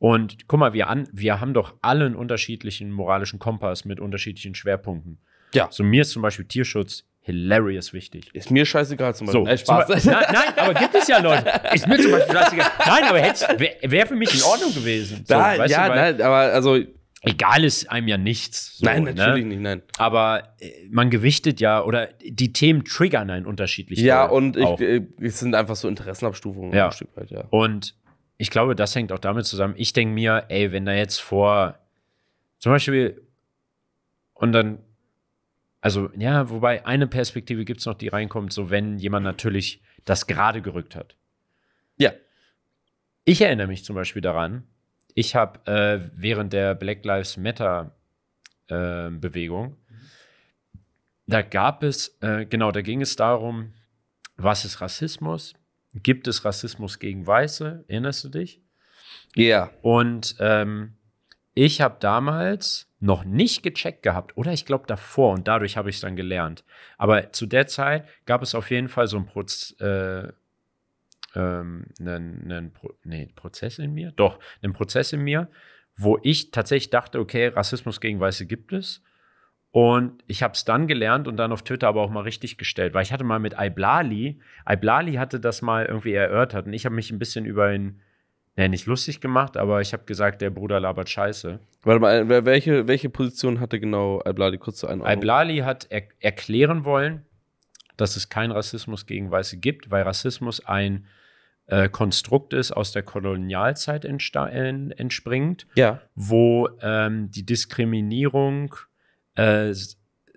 Und guck mal, wir, an, wir haben doch allen unterschiedlichen moralischen Kompass mit unterschiedlichen Schwerpunkten. Ja. So mir ist zum Beispiel Tierschutz hilarious wichtig. Ist mir scheißegal zum Beispiel. So, nein, Spaß. Zum, nein, nein, aber gibt es ja Leute. Ist mir zum Beispiel scheißegal. Nein, aber wäre wär für mich in Ordnung gewesen. Da, so, ja, du, nein, aber also. Egal ist einem ja nichts. So, nein, ne? natürlich ne? nicht, nein. Aber äh, man gewichtet ja oder die Themen triggern einen unterschiedlich. Ja, und ich, äh, es sind einfach so Interessenabstufungen. Ja. Ein Stück weit, ja. Und ich glaube, das hängt auch damit zusammen. Ich denke mir, ey, wenn da jetzt vor zum Beispiel und dann also ja, wobei eine Perspektive gibt es noch, die reinkommt, so wenn jemand natürlich das gerade gerückt hat. Ja. Ich erinnere mich zum Beispiel daran, ich habe äh, während der Black Lives Matter äh, Bewegung, da gab es, äh, genau, da ging es darum, was ist Rassismus? Gibt es Rassismus gegen Weiße? Erinnerst du dich? Ja. Yeah. Und ähm, ich habe damals noch nicht gecheckt gehabt oder ich glaube davor und dadurch habe ich es dann gelernt. Aber zu der Zeit gab es auf jeden Fall so einen Proz äh, ähm, einen, einen Pro nee, Prozess in mir, doch, einen Prozess in mir, wo ich tatsächlich dachte, okay, Rassismus gegen Weiße gibt es. Und ich habe es dann gelernt und dann auf Twitter aber auch mal richtig gestellt, weil ich hatte mal mit Iblali, Iblali hatte das mal irgendwie erörtert und ich habe mich ein bisschen über ihn ja, nicht lustig gemacht, aber ich habe gesagt, der Bruder labert Scheiße. Warte mal, welche, welche Position hatte genau Al-Blali kurz zu einordnen? Al-Blali hat er erklären wollen, dass es keinen Rassismus gegen Weiße gibt, weil Rassismus ein äh, Konstrukt ist, aus der Kolonialzeit entspringt, ja. wo ähm, die Diskriminierung äh,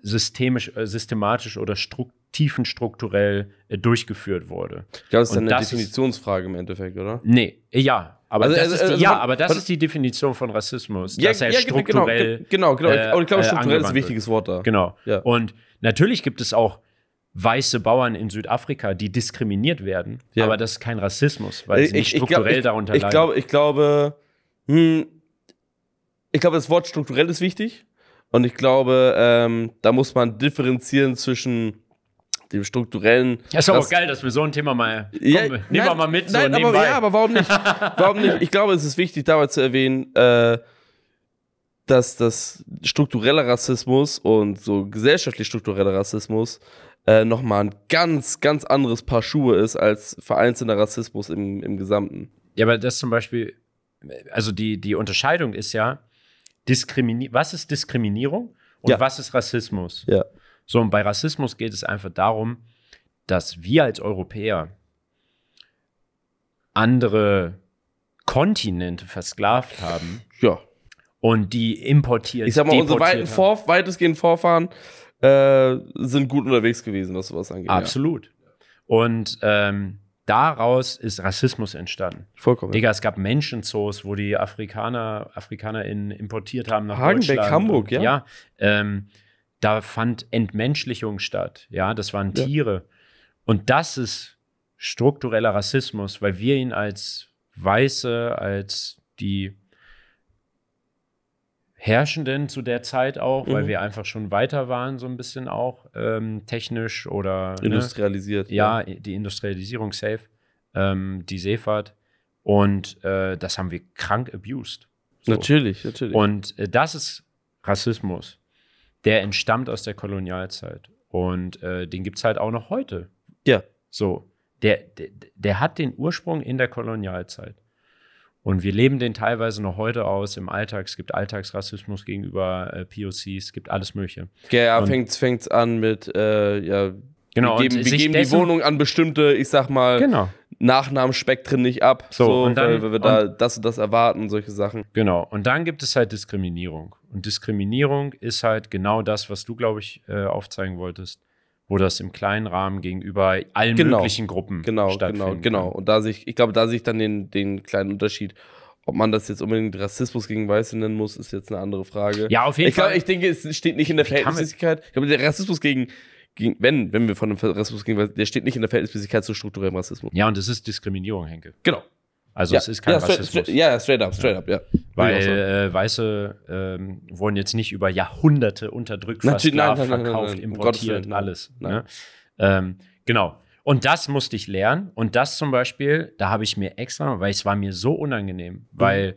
systemisch, äh, systematisch oder strukturell tiefenstrukturell äh, durchgeführt wurde. Ich glaube, das ist eine das Definitionsfrage ist, im Endeffekt, oder? Nee, äh, ja. Aber also, das, also, ist, die, also, ja, aber das ist die Definition von Rassismus. Ja, dass er ja, genau, strukturell. Genau, genau. genau. Äh, ich glaube, äh, strukturell ist ein wichtiges Wort da. Genau. Ja. Und natürlich gibt es auch weiße Bauern in Südafrika, die diskriminiert werden. Ja. Aber das ist kein Rassismus, weil ich, äh, sie nicht strukturell ich, ich, darunter ich, leiden. Glaub, ich glaube, hm, ich glaube, das Wort strukturell ist wichtig. Und ich glaube, ähm, da muss man differenzieren zwischen dem strukturellen. Ja, ist aber auch geil, dass wir so ein Thema mal. Komm, nehmen nein, wir mal mit. Nein, so aber, ja, aber warum nicht? Warum nicht? Ich glaube, es ist wichtig, dabei zu erwähnen, äh, dass das struktureller Rassismus und so gesellschaftlich struktureller Rassismus äh, nochmal ein ganz, ganz anderes Paar Schuhe ist als vereinzelter Rassismus im, im Gesamten. Ja, aber das zum Beispiel, also die, die Unterscheidung ist ja, Diskriminie was ist Diskriminierung und ja. was ist Rassismus? Ja. So, und bei Rassismus geht es einfach darum, dass wir als Europäer andere Kontinente versklavt haben. Ja. Und die importiert. Ich sag mal, unsere weiten Vor weitestgehend Vorfahren äh, sind gut unterwegs gewesen, was sowas angeht. Absolut. Und ähm, daraus ist Rassismus entstanden. Vollkommen. Digga, es gab Menschenzoos, wo die Afrikaner, AfrikanerInnen importiert haben nach Hagenbeck, Deutschland. Hamburg, ja. Ja. Ähm, da fand Entmenschlichung statt. Ja, das waren Tiere. Und das ist struktureller Rassismus, weil wir ihn als Weiße, als die Herrschenden zu der Zeit auch, mhm. weil wir einfach schon weiter waren, so ein bisschen auch ähm, technisch oder. Ne? Industrialisiert. Ne? Ja, ja, die Industrialisierung safe, ähm, die Seefahrt. Und äh, das haben wir krank abused. So. Natürlich, natürlich. Und äh, das ist Rassismus der entstammt aus der Kolonialzeit. Und äh, den gibt es halt auch noch heute. Ja. So. Der, der, der hat den Ursprung in der Kolonialzeit. Und wir leben den teilweise noch heute aus im Alltag. Es gibt Alltagsrassismus gegenüber äh, POCs, es gibt alles Mögliche. Okay, ja, fängt es an mit, äh, ja, genau, wir geben, wir geben dessen, die Wohnung an bestimmte, ich sag mal, genau. Nachnamenspektren nicht ab, so, so und dann, weil wir da und, das und das erwarten, solche Sachen. Genau, und dann gibt es halt Diskriminierung. Und Diskriminierung ist halt genau das, was du, glaube ich, äh, aufzeigen wolltest, wo das im kleinen Rahmen gegenüber allen genau, möglichen Gruppen genau, stattfindet. Genau, genau. Kann. Und da sich, ich glaube, da sehe ich dann den, den kleinen Unterschied. Ob man das jetzt unbedingt Rassismus gegen Weiße nennen muss, ist jetzt eine andere Frage. Ja, auf jeden ich Fall. Glaub, ich denke, es steht nicht in der Verhältnismäßigkeit. Ich glaube, der Rassismus gegen gegen, wenn, wenn wir von einem Rassismus gehen, der steht nicht in der Verhältnismäßigkeit zu strukturellem Rassismus. Ja, und es ist Diskriminierung, Henke. Genau. Also ja. es ist kein ja, straight, Rassismus. Straight, ja, straight up, straight up, ja. Weil äh, Weiße ähm, wurden jetzt nicht über Jahrhunderte unterdrückt, versklavt, nein, nein, nein, verkauft, importiert, alles. Ne? Ähm, genau. Und das musste ich lernen. Und das zum Beispiel, da habe ich mir extra, weil es war mir so unangenehm, mhm. weil,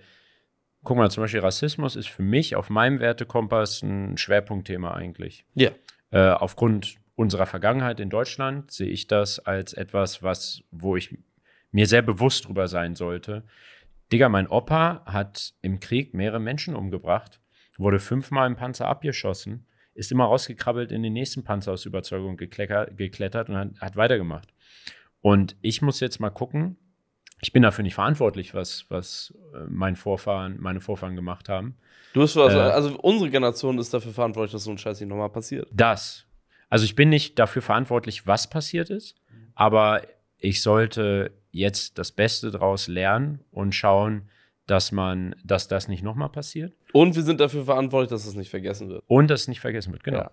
guck mal, zum Beispiel Rassismus ist für mich auf meinem Wertekompass ein Schwerpunktthema eigentlich. Ja. Äh, aufgrund unserer Vergangenheit in Deutschland sehe ich das als etwas, was, wo ich mir sehr bewusst drüber sein sollte. Digga, mein Opa hat im Krieg mehrere Menschen umgebracht, wurde fünfmal im Panzer abgeschossen, ist immer rausgekrabbelt in den nächsten Panzer aus Überzeugung geklettert und hat, hat weitergemacht. Und ich muss jetzt mal gucken, ich bin dafür nicht verantwortlich, was, was äh, mein Vorfahren, meine Vorfahren gemacht haben. Du hast was, also, äh, also unsere Generation ist dafür verantwortlich, dass so ein Scheiß nicht nochmal passiert. Das, also ich bin nicht dafür verantwortlich, was passiert ist, aber ich sollte jetzt das Beste daraus lernen und schauen, dass man, dass das nicht nochmal passiert. Und wir sind dafür verantwortlich, dass es das nicht vergessen wird. Und dass es nicht vergessen wird, genau. Ja.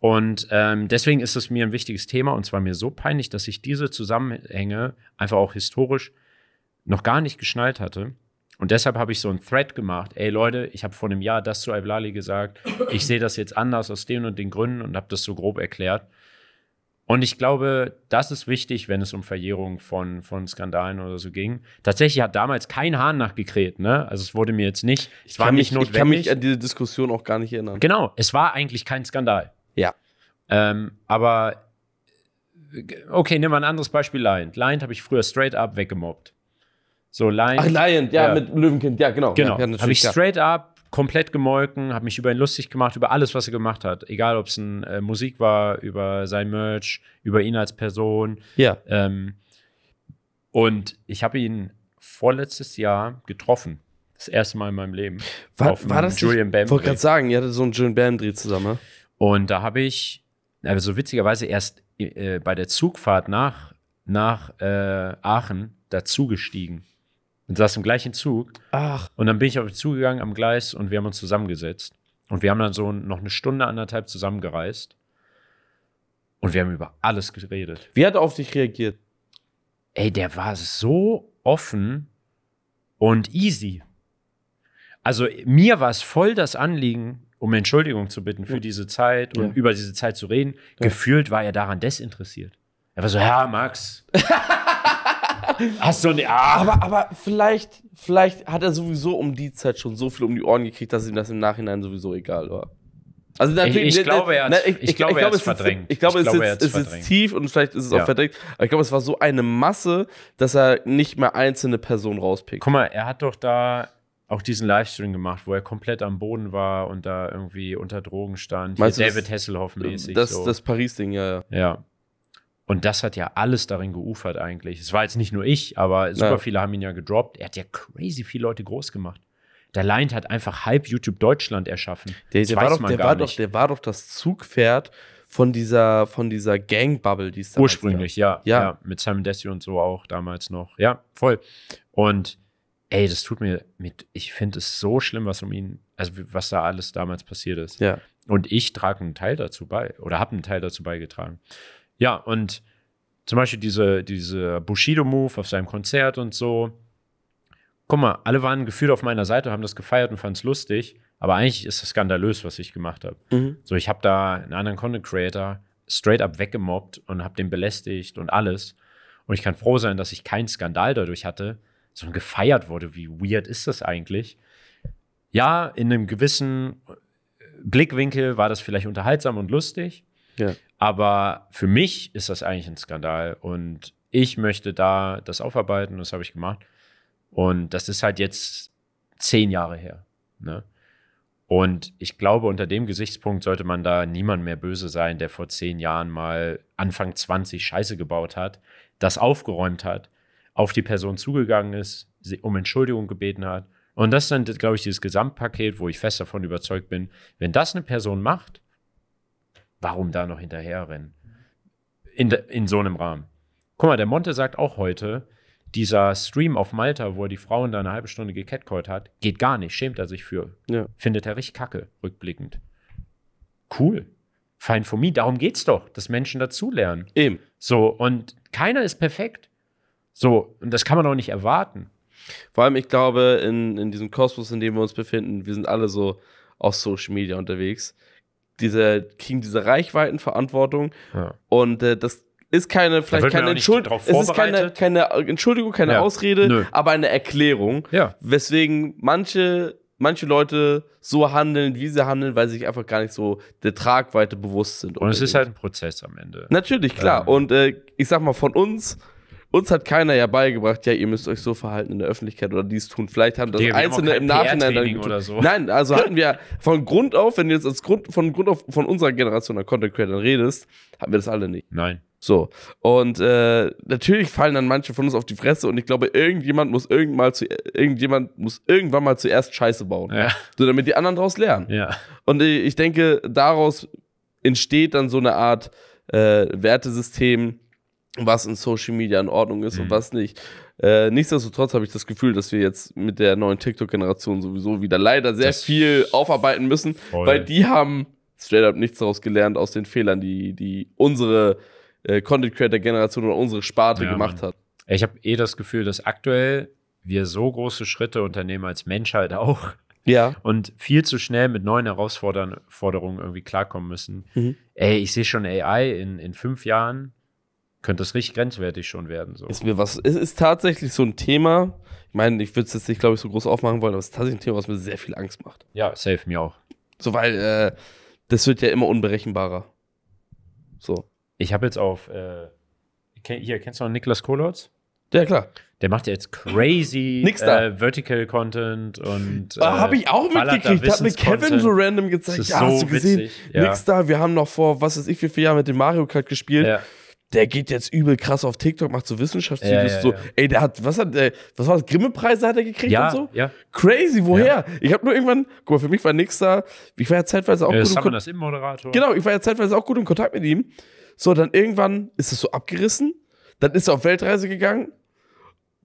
Und ähm, deswegen ist es mir ein wichtiges Thema und zwar mir so peinlich, dass ich diese Zusammenhänge einfach auch historisch noch gar nicht geschnallt hatte. Und deshalb habe ich so einen Thread gemacht. Ey Leute, ich habe vor einem Jahr das zu Iblali gesagt. Ich sehe das jetzt anders aus den und den Gründen und habe das so grob erklärt. Und ich glaube, das ist wichtig, wenn es um Verjährung von, von Skandalen oder so ging. Tatsächlich hat damals kein Hahn nachgekräht, ne? Also es wurde mir jetzt nicht, es ich war nicht notwendig. Ich kann mich an diese Diskussion auch gar nicht erinnern. Genau, es war eigentlich kein Skandal. Ja. Ähm, aber okay, nehmen wir ein anderes Beispiel, Lion. Lion habe ich früher straight up weggemobbt. So Lion. Ach, Lion, ja, ja. mit Löwenkind, ja, genau. Genau. Ja, habe ich straight up komplett gemolken, habe mich über ihn lustig gemacht, über alles, was er gemacht hat. Egal, ob es äh, Musik war, über sein Merch, über ihn als Person. Ja. Ähm, und ich habe ihn vorletztes Jahr getroffen. Das erste Mal in meinem Leben. War, war das? Julian Bam. Ich wollte gerade sagen, ihr hattet so einen Julian Bam-Dreh zusammen. Ne? Und da habe ich, also witzigerweise erst äh, bei der Zugfahrt nach, nach äh, Aachen dazugestiegen und saß im gleichen Zug. Ach. Und dann bin ich auf ihn zugegangen am Gleis und wir haben uns zusammengesetzt. Und wir haben dann so noch eine Stunde, anderthalb zusammengereist. Und wir haben über alles geredet. Wie hat er auf dich reagiert? Ey, der war so offen und easy. Also mir war es voll das Anliegen, um Entschuldigung zu bitten für ja. diese Zeit und ja. über diese Zeit zu reden. Ja. Gefühlt war er daran desinteressiert. Er war so, ja, Max. Hast du nicht. Ah. Aber, aber vielleicht, vielleicht hat er sowieso um die Zeit schon so viel um die Ohren gekriegt, dass ihm das im Nachhinein sowieso egal war. Also natürlich, ich, ich ne, glaube, er hat ne, ich, ich, ich, glaube, er hat verdrängt. Ich glaube, es ist, jetzt, ist tief und vielleicht ist es ja. auch verdrängt. Aber ich glaube, es war so eine Masse, dass er nicht mehr einzelne Personen rauspickt. Guck mal, er hat doch da auch diesen Livestream gemacht, wo er komplett am Boden war und da irgendwie unter Drogen stand. Meinst Hier du David Hasselhoff mäßig. Das, so. das Paris-Ding, ja, ja. Ja. Und das hat ja alles darin geufert eigentlich. Es war jetzt nicht nur ich, aber super ja. viele haben ihn ja gedroppt. Er hat ja crazy viele Leute groß gemacht. Der Lind hat einfach halb YouTube Deutschland erschaffen. Der, der war, doch, der, war doch, der war doch das Zugpferd von dieser, von dieser Gang-Bubble, die es da Ursprünglich, ja, ja, ja. Mit Simon Desi und so auch damals noch. Ja, voll. Und ey, das tut mir mit, ich finde es so schlimm, was um ihn, also was da alles damals passiert ist. Ja. Und ich trage einen Teil dazu bei oder habe einen Teil dazu beigetragen. Ja, und zum Beispiel diese, diese Bushido-Move auf seinem Konzert und so. Guck mal, alle waren gefühlt auf meiner Seite, haben das gefeiert und fanden es lustig. Aber eigentlich ist es skandalös, was ich gemacht habe. Mhm. So, ich habe da einen anderen Content Creator straight up weggemobbt und habe den belästigt und alles. Und ich kann froh sein, dass ich keinen Skandal dadurch hatte, sondern gefeiert wurde. Wie weird ist das eigentlich? Ja, in einem gewissen Blickwinkel war das vielleicht unterhaltsam und lustig. Ja. Aber für mich ist das eigentlich ein Skandal und ich möchte da das aufarbeiten, das habe ich gemacht. Und das ist halt jetzt zehn Jahre her. Ne? Und ich glaube, unter dem Gesichtspunkt sollte man da niemand mehr böse sein, der vor zehn Jahren mal Anfang 20 Scheiße gebaut hat, das aufgeräumt hat, auf die Person zugegangen ist, um Entschuldigung gebeten hat. Und das ist dann, glaube ich, dieses Gesamtpaket, wo ich fest davon überzeugt bin, wenn das eine Person macht, warum da noch hinterherrennen? In, de, in so einem Rahmen. Guck mal, der Monte sagt auch heute, dieser Stream auf Malta, wo er die Frauen da eine halbe Stunde gecatcallt hat, geht gar nicht, schämt er sich für. Ja. Findet er richtig kacke, rückblickend. Cool. Fein for me, darum geht's doch, dass Menschen dazulernen. Eben. So, und keiner ist perfekt. So, und das kann man auch nicht erwarten. Vor allem, ich glaube, in, in diesem Kosmos, in dem wir uns befinden, wir sind alle so auf Social Media unterwegs diese, kriegen diese Reichweitenverantwortung. Ja. Und äh, das ist keine, vielleicht keine Entschuldigung. Es ist keine, keine Entschuldigung, keine ja. Ausrede, Nö. aber eine Erklärung, ja. weswegen manche, manche Leute so handeln, wie sie handeln, weil sie sich einfach gar nicht so der Tragweite bewusst sind. Und es ist halt ein Prozess am Ende. Natürlich, klar. Ähm. Und äh, ich sag mal, von uns uns hat keiner ja beigebracht, ja, ihr müsst euch so verhalten in der Öffentlichkeit oder dies tun. Vielleicht haben das ja, Einzelne haben im Nachhinein dann oder so. Nein, also hatten wir von Grund auf, wenn du jetzt als Grund, von Grund auf von unserer Generation an Content Creator redest, haben wir das alle nicht. Nein. So. Und äh, natürlich fallen dann manche von uns auf die Fresse und ich glaube, irgendjemand muss irgendwann mal, zu, irgendjemand muss irgendwann mal zuerst Scheiße bauen. Ja. So, damit die anderen daraus lernen. Ja. Und ich denke, daraus entsteht dann so eine Art äh, Wertesystem, was in Social Media in Ordnung ist mhm. und was nicht. Äh, nichtsdestotrotz habe ich das Gefühl, dass wir jetzt mit der neuen TikTok-Generation sowieso wieder leider sehr das viel aufarbeiten müssen, voll. weil die haben straight up nichts daraus gelernt aus den Fehlern, die, die unsere äh, Content-Creator-Generation oder unsere Sparte ja, gemacht hat. Ich habe eh das Gefühl, dass aktuell wir so große Schritte unternehmen als Menschheit auch. Ja. Und viel zu schnell mit neuen Herausforderungen irgendwie klarkommen müssen. Mhm. Ey, ich sehe schon AI in, in fünf Jahren könnte es richtig grenzwertig schon werden. So. Ist mir was, es ist tatsächlich so ein Thema. Ich meine, ich würde es jetzt nicht, glaube ich, so groß aufmachen wollen, aber es ist tatsächlich ein Thema, was mir sehr viel Angst macht. Ja, safe mir auch. So, weil äh, das wird ja immer unberechenbarer. So. Ich habe jetzt auf, äh, hier, kennst du noch Niklas Kohlholz? Ja, klar. Der macht ja jetzt crazy äh, Vertical Content und. Ah, äh, habe ich auch mitgekriegt. Hat mir Kevin so random gezeigt. Ja, so hast du gesehen? ja. Nix da. Wir haben noch vor, was weiß ich, wie viele Jahren mit dem Mario Kart gespielt. Ja der geht jetzt übel krass auf TikTok, macht so Wissenschaftsvideos. Ja, ja, so, ja. ey, der hat, was hat, der, äh, was war das? Grimme-Preise hat er gekriegt ja, und so? Ja. Crazy, woher? Ich habe nur irgendwann, guck mal, für mich war nix da. Ich war ja zeitweise auch ja, gut im Kontakt. das im Moderator. Genau, ich war ja zeitweise auch gut im Kontakt mit ihm. So, dann irgendwann ist es so abgerissen. Dann ist er auf Weltreise gegangen.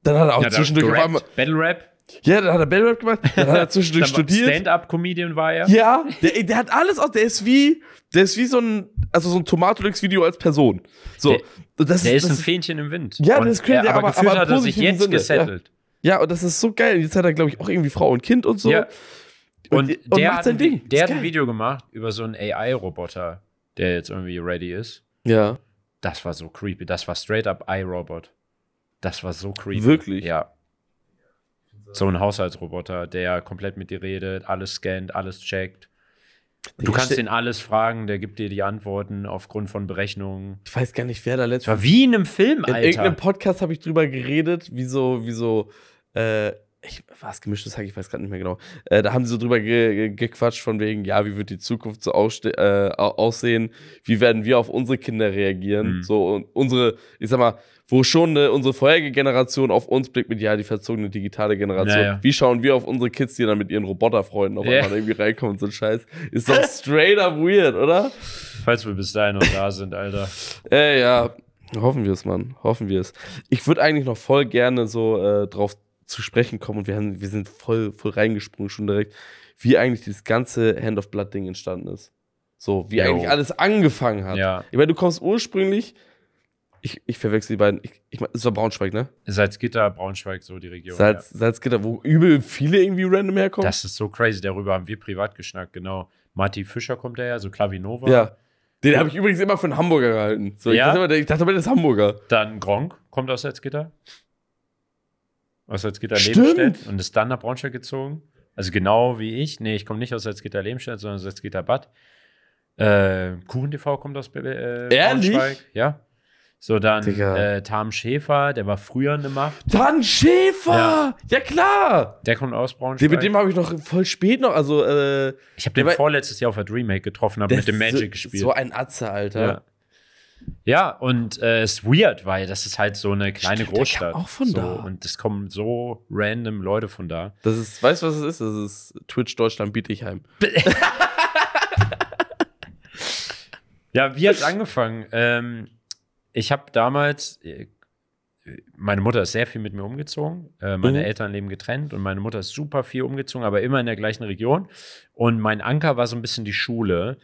Dann hat er auch zwischendurch auf einmal. Battle Rap. Ja, dann hat er battle gemacht, dann hat er zwischendurch studiert. Stand-up-Comedian war er. Ja, der, der, hat alles aus, der ist wie, der ist wie so ein, also so ein Tomatolix-Video als Person. So, der, das, der ist das, ein Fähnchen im Wind. Ja, und das könnte er, aber, aber, aber hat er sich jetzt Sinne. gesettelt. Ja. ja. und das ist so geil. Jetzt hat er, glaube ich, auch irgendwie Frau und Kind und so. Ja. Und, und, der macht sein hat, Ding. Der hat ein Video gemacht über so einen AI-Roboter, der jetzt irgendwie ready ist. Ja. Das war so creepy. Das war straight up iRobot. Das war so creepy. Wirklich? Ja. So ein Haushaltsroboter, der komplett mit dir redet, alles scannt, alles checkt. Der du kannst ihn alles fragen, der gibt dir die Antworten aufgrund von Berechnungen. Ich weiß gar nicht, wer da letztens. War wie in einem Film, Alter. In irgendeinem Podcast habe ich drüber geredet, wie so, wie so äh, ich war es gemischtes Hack, ich weiß gerade nicht mehr genau. Äh, da haben sie so drüber ge ge gequatscht von wegen, ja, wie wird die Zukunft so äh, aussehen? Wie werden wir auf unsere Kinder reagieren? Mhm. So und unsere, ich sag mal, wo schon eine, unsere vorherige Generation auf uns blickt mit ja die verzogene digitale Generation. Ja, ja. Wie schauen wir auf unsere Kids, die dann mit ihren Roboterfreunden auf ja. irgendwie reinkommen und so ein Scheiß? Ist doch straight up weird, oder? Falls wir bis dahin noch da sind, Alter. Äh, ja. Hoffen wir es, Mann. Hoffen wir es. Ich würde eigentlich noch voll gerne so äh, drauf zu sprechen kommen und wir, haben, wir sind voll, voll reingesprungen schon direkt, wie eigentlich dieses ganze Hand of Blood Ding entstanden ist. So, wie jo. eigentlich alles angefangen hat. Ja. Ich meine, du kommst ursprünglich, ich, ich verwechsel die beiden, ich, ich mein, es war Braunschweig, ne? Salzgitter, Braunschweig, so die Region. Salz, ja. Salzgitter, wo übel viele irgendwie random herkommen. Das ist so crazy, darüber haben wir privat geschnackt, genau. Marty Fischer kommt daher, so Klavinova. Ja. Den habe ich übrigens immer für einen Hamburger gehalten. So, ja? ich, dachte immer, ich dachte immer, das ist Hamburger. Dann Gronk kommt aus Salzgitter aus Salzgitter-Lebenstedt und ist dann nach Braunschweig gezogen. Also genau wie ich. Nee, ich komme nicht aus Salzgitter-Lebenstedt, sondern Salzgitter-Bad. Äh, Kuchen TV kommt aus äh, Ehrlich? Braunschweig. Ja. So, dann äh, Tam Schäfer, der war früher eine Macht. Tam Schäfer! Ja. ja, klar! Der kommt aus Braunschweig. Den, mit dem habe ich noch voll spät noch, also äh, Ich habe den vorletztes Jahr auf der Remake getroffen, habe mit dem Magic so, gespielt. So ein Atze, Alter. Ja. Ja, und äh, es äh, ist weird, weil das ist halt so eine kleine Stimmt, Großstadt. auch von so, da. Und es kommen so random Leute von da. Das ist, weißt du, was es ist? Das ist Twitch Deutschland Bietigheim. ja, wie hat es angefangen? Ähm, ich habe damals, äh, meine Mutter ist sehr viel mit mir umgezogen. Äh, meine mhm. Eltern leben getrennt und meine Mutter ist super viel umgezogen, aber immer in der gleichen Region. Und mein Anker war so ein bisschen die Schule.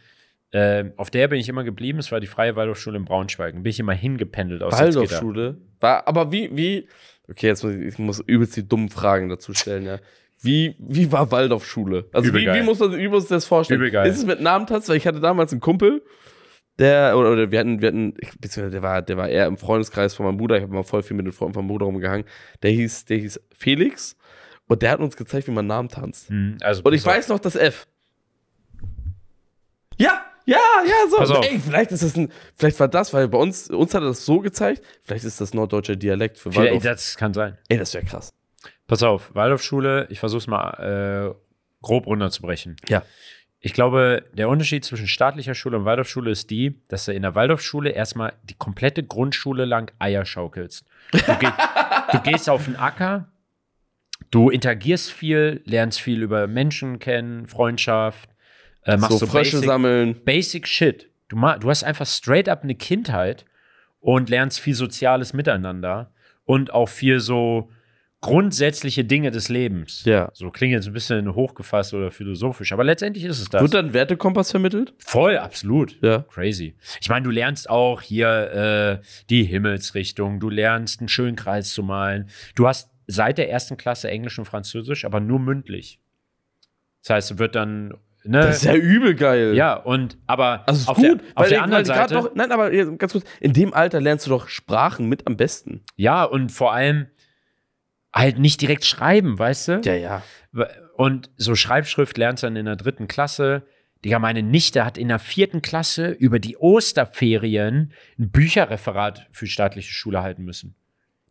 Äh, auf der bin ich immer geblieben. Es war die Freie Waldorfschule in Braunschweig. Bin ich immer hingependelt aus Waldorfschule? War, aber wie, wie, okay, jetzt muss ich, ich muss übelst die dummen Fragen dazu stellen, ja. Wie, wie war Waldorfschule? Also, wie, wie, muss man, wie muss das vorstellen? Übelgeil. Ist es mit Namen tatsächlich? Weil ich hatte damals einen Kumpel, der, oder, oder wir hatten, wir hatten, ich, beziehungsweise der war, der war eher im Freundeskreis von meinem Bruder. Ich habe mal voll viel mit den Freunden von meinem Bruder rumgehangen. Der hieß, der hieß Felix und der hat uns gezeigt, wie man Namen tanzt. Mhm, also und ich weiß noch das F. Ja! Ja, ja, so. Pass auf. Ey, vielleicht ist das ein, vielleicht war das, weil bei uns, uns hat er das so gezeigt, vielleicht ist das norddeutscher Dialekt für Waldorf. Vielleicht, das kann sein. Ey, das wäre krass. Pass auf, Waldorfschule, ich versuch's mal äh, grob runterzubrechen. Ja. Ich glaube, der Unterschied zwischen staatlicher Schule und Waldorfschule ist die, dass du in der Waldorfschule erstmal die komplette Grundschule lang Eier schaukelst. Du, geh, du gehst auf den Acker, du interagierst viel, lernst viel über Menschen kennen, Freundschaft, äh, machst so du Frösche basic, sammeln. Basic Shit. Du, du hast einfach straight up eine Kindheit und lernst viel soziales Miteinander und auch viel so grundsätzliche Dinge des Lebens. Ja. So klingt jetzt ein bisschen hochgefasst oder philosophisch, aber letztendlich ist es das. Wird dann Wertekompass vermittelt? Voll, absolut. Ja. Crazy. Ich meine, du lernst auch hier äh, die Himmelsrichtung, du lernst einen schönen Kreis zu malen. Du hast seit der ersten Klasse Englisch und Französisch, aber nur mündlich. Das heißt, wird dann Ne? Das ist ja übel geil. Ja, und aber also auf, gut, der, auf der anderen Seite. Noch, nein, aber ganz kurz, in dem Alter lernst du doch Sprachen mit am besten. Ja, und vor allem halt nicht direkt schreiben, weißt du? Ja, ja. Und so Schreibschrift lernst du dann in der dritten Klasse. Digga, meine Nichte hat in der vierten Klasse über die Osterferien ein Bücherreferat für staatliche Schule halten müssen.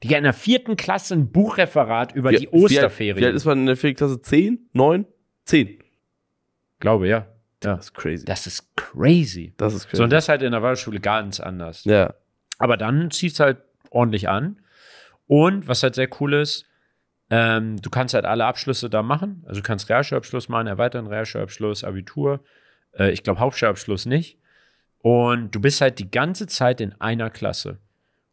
Digga, in der vierten Klasse ein Buchreferat über wie, die Osterferien. Wie alt, wie alt ist man in der vierten Klasse? Zehn? Neun? Zehn. Glaube, ja. ja. Das ist crazy. Das ist crazy. Das ist crazy. So, und das ist halt in der Waldschule ganz anders. Ja. Aber dann zieht es halt ordentlich an. Und was halt sehr cool ist, ähm, du kannst halt alle Abschlüsse da machen. Also du kannst Realschulabschluss machen, erweitern Realschulabschluss, Abitur. Äh, ich glaube Hauptschulabschluss nicht. Und du bist halt die ganze Zeit in einer Klasse.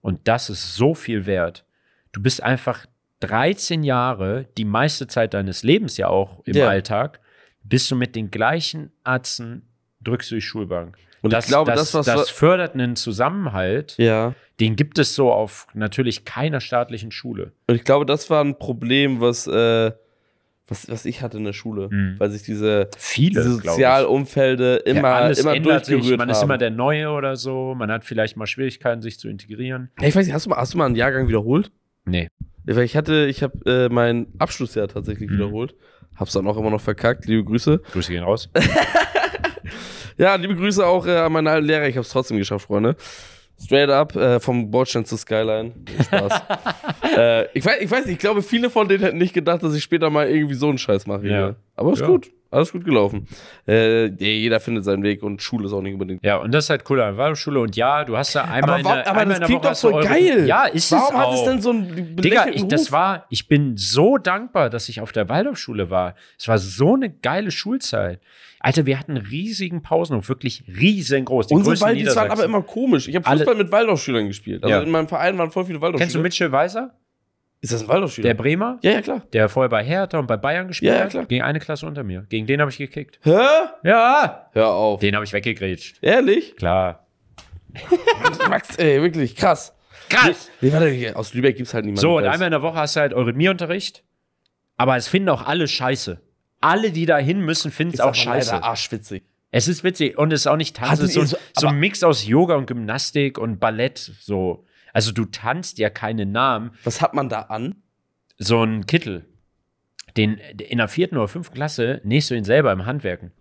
Und das ist so viel wert. Du bist einfach 13 Jahre, die meiste Zeit deines Lebens ja auch im ja. Alltag, bist du mit den gleichen Atzen, drückst du die Schulbank. Und das, ich glaube, das, das, das fördert einen Zusammenhalt, ja. den gibt es so auf natürlich keiner staatlichen Schule. Und ich glaube, das war ein Problem, was, äh, was, was ich hatte in der Schule, mhm. weil sich diese, Viele, diese Sozialumfelde immer, ja, immer durchgerührt sich. Man haben. ist immer der Neue oder so, man hat vielleicht mal Schwierigkeiten, sich zu integrieren. Ja, ich weiß nicht, hast du, mal, hast du mal einen Jahrgang wiederholt? Nee. Ich hatte, ich habe äh, mein Abschlussjahr tatsächlich mhm. wiederholt Hab's dann auch immer noch verkackt. Liebe Grüße. Grüße gehen raus. ja, liebe Grüße auch äh, an meine alten Lehrer. Ich hab's trotzdem geschafft, Freunde. Straight up äh, vom Bordstein zu Skyline. Spaß. äh, ich, weiß, ich weiß, ich glaube, viele von denen hätten nicht gedacht, dass ich später mal irgendwie so einen Scheiß mache. Ja. Aber ist ja. gut alles gut gelaufen. Äh, jeder findet seinen Weg und Schule ist auch nicht unbedingt. Ja, und das ist halt cool an Waldorfschule und ja, du hast da einmal aber, eine, aber einmal das klingt doch voll geil. Ja, ist Warum es Warum hat es denn so einen Digga, ich, das war, ich bin so dankbar, dass ich auf der Waldorfschule war. Es war so eine geile Schulzeit. Alter, wir hatten riesigen Pausen und wirklich riesengroß. Die Unsere Waldis waren aber immer komisch. Ich habe Fußball Alle mit Waldorfschülern gespielt. Also ja. in meinem Verein waren voll viele Waldorfschüler. Kennst du Mitchell Weiser? Ist das ein Waldorfschüler? Der Bremer? Ja, ja, klar. Der vorher bei Hertha und bei Bayern gespielt ja, ja, klar. hat. Gegen eine Klasse unter mir. Gegen den habe ich gekickt. Hä? Ja. Hör auf. Den habe ich weggegrätscht. Ehrlich? Klar. Max, ey, wirklich krass. Krass. Nee, warte, aus Lübeck gibt es halt niemanden. So, und einmal in der Woche hast du halt eurythmie Aber es finden auch alle scheiße. Alle, die da hin müssen, finden es auch scheiße. Arschwitzig. Es ist witzig und es ist auch nicht Tanz. Es ist so, so ein Mix aus Yoga und Gymnastik und Ballett. So. Also du tanzt ja keine Namen. Was hat man da an? So ein Kittel. Den, in der vierten oder fünften Klasse nähst du ihn selber im Handwerken.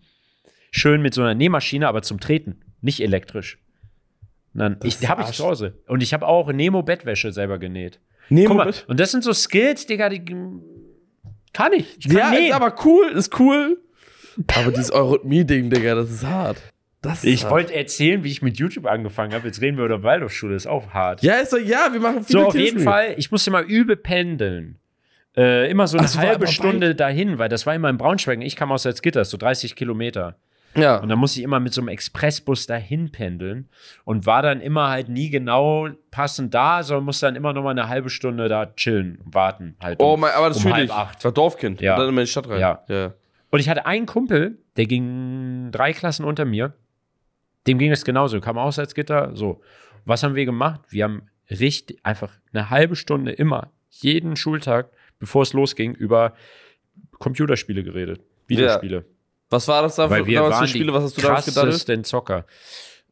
Schön mit so einer Nähmaschine, aber zum Treten, nicht elektrisch. Dann, ich habe ich zu Hause. Und ich habe auch Nemo-Bettwäsche selber genäht. Nemo mal, und das sind so Skills, Digga, die kann ich. ich kann ja, nähen. ist aber cool, ist cool. Aber dieses Eurythmie-Ding, Digga, das ist hart. Das ich wollte erzählen, wie ich mit YouTube angefangen habe. Jetzt reden wir über Waldorfschule, ist auch hart. Ja, ist doch, ja, wir machen viel So, auf jeden Fall, ich musste mal übel pendeln. Äh, immer so eine Ach, halbe Stunde weit. dahin, weil das war immer in Braunschweig. Ich kam aus Salzgitter, so 30 Kilometer. Ja. Und dann musste ich immer mit so einem Expressbus dahin pendeln und war dann immer halt nie genau passend da, sondern musste dann immer noch mal eine halbe Stunde da chillen und warten. Halt oh, um, mein, aber das um fühle ich. Acht. war Dorfkind. Ja. Und dann immer in die Stadt rein. Ja. ja. Und ich hatte einen Kumpel, der ging drei Klassen unter mir. Dem ging es genauso. Kam aus als Gitter. So. Was haben wir gemacht? Wir haben richtig, einfach eine halbe Stunde immer, jeden Schultag, bevor es losging, über Computerspiele geredet. Videospiele. Ja. Was war das da Weil für, damals für Spiele? Was hast du damals gedacht? denn Zocker.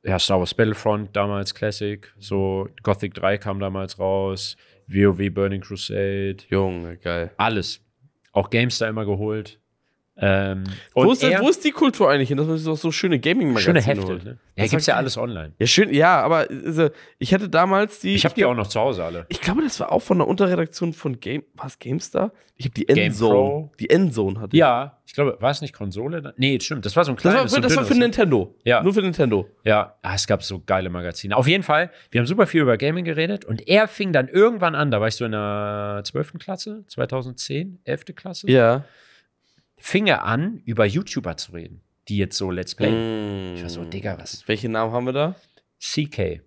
Ja, Star Wars Battlefront damals Classic. So, Gothic 3 kam damals raus. WoW Burning Crusade. Junge, geil. Alles. Auch GameStar immer geholt. Ähm, wo, ist, er, wo, ist, die Kultur eigentlich hin, dass man so, so schöne Gaming-Magazine Schöne Hefte. Holt, ne? Ja, das gibt's ja alles online. Ja, schön, ja, aber also, ich hatte damals die. Ich habe die auch noch zu Hause alle. Ich glaube, das war auch von der Unterredaktion von Game. Was GameStar? Ich habe die Endzone. Die Endzone hatte ich. Ja, ich glaube, war es nicht Konsole? Nee, stimmt. Das war so ein kleines. Das war, das so war für Nintendo. Ja. Nur für Nintendo. Ja. Ah, es gab so geile Magazine. Auf jeden Fall, wir haben super viel über Gaming geredet und er fing dann irgendwann an, da war ich so in der 12. Klasse, 2010, 11. Klasse. Ja fing er an, über YouTuber zu reden, die jetzt so Let's Play. Mm. Ich war so, mm. Digga, was. Welchen Namen haben wir da? CK.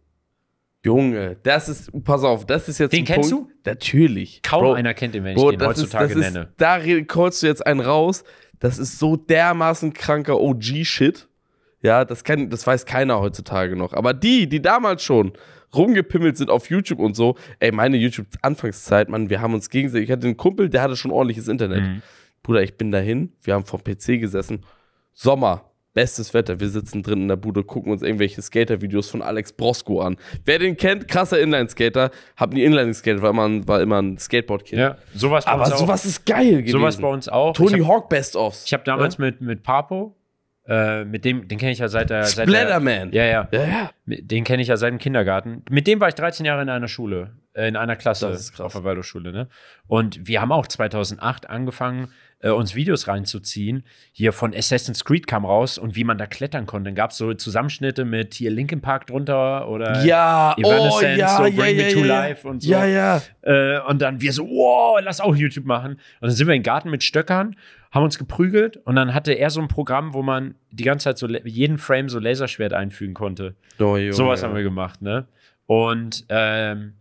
Junge, das ist, pass auf, das ist jetzt. Den kennst Punkt. du? Natürlich. Kaum Bro, einer kennt den, wenn ich den heutzutage ist, nenne. Ist, da callst du jetzt einen raus. Das ist so dermaßen kranker OG-Shit. Ja, das, kann, das weiß keiner heutzutage noch. Aber die, die damals schon rumgepimmelt sind auf YouTube und so, ey, meine YouTube-Anfangszeit, man, wir haben uns gegenseitig. Ich hatte einen Kumpel, der hatte schon ordentliches Internet. Mhm. Bruder, ich bin dahin, wir haben vom PC gesessen. Sommer, bestes Wetter, wir sitzen drin in der Bude, gucken uns irgendwelche Skater-Videos von Alex Brosko an. Wer den kennt, krasser Inline-Skater, hab nie Inline-Skater, war immer war immer ein Skateboard-Kind. Ja, sowas bei Aber uns sowas auch. ist geil gewesen. Sowas bei uns auch. Tony hab, Hawk Best-Offs. Ich habe damals ja? mit, mit Papo, äh, mit dem, den kenne ich ja seit der. Seit Splatterman! Der, ja, ja, ja, ja. Den kenne ich ja seit dem Kindergarten. Mit dem war ich 13 Jahre in einer Schule, äh, in einer Klasse das ist krass. auf der Waldorfschule. Ne? Und wir haben auch 2008 angefangen, äh, uns Videos reinzuziehen. Hier von Assassin's Creed kam raus und wie man da klettern konnte. Dann gab es so Zusammenschnitte mit hier Linkin Park drunter oder ja, oh, Evanescence, oh, ja, so Bring ja, Me to Life und so. Ja, ja. Äh, und dann wir so, wow, lass auch YouTube machen. Und dann sind wir in den Garten mit Stöckern haben uns geprügelt und dann hatte er so ein Programm, wo man die ganze Zeit so jeden Frame so Laserschwert einfügen konnte. Oh, jo, Sowas ja. haben wir gemacht, ne? Und ähm,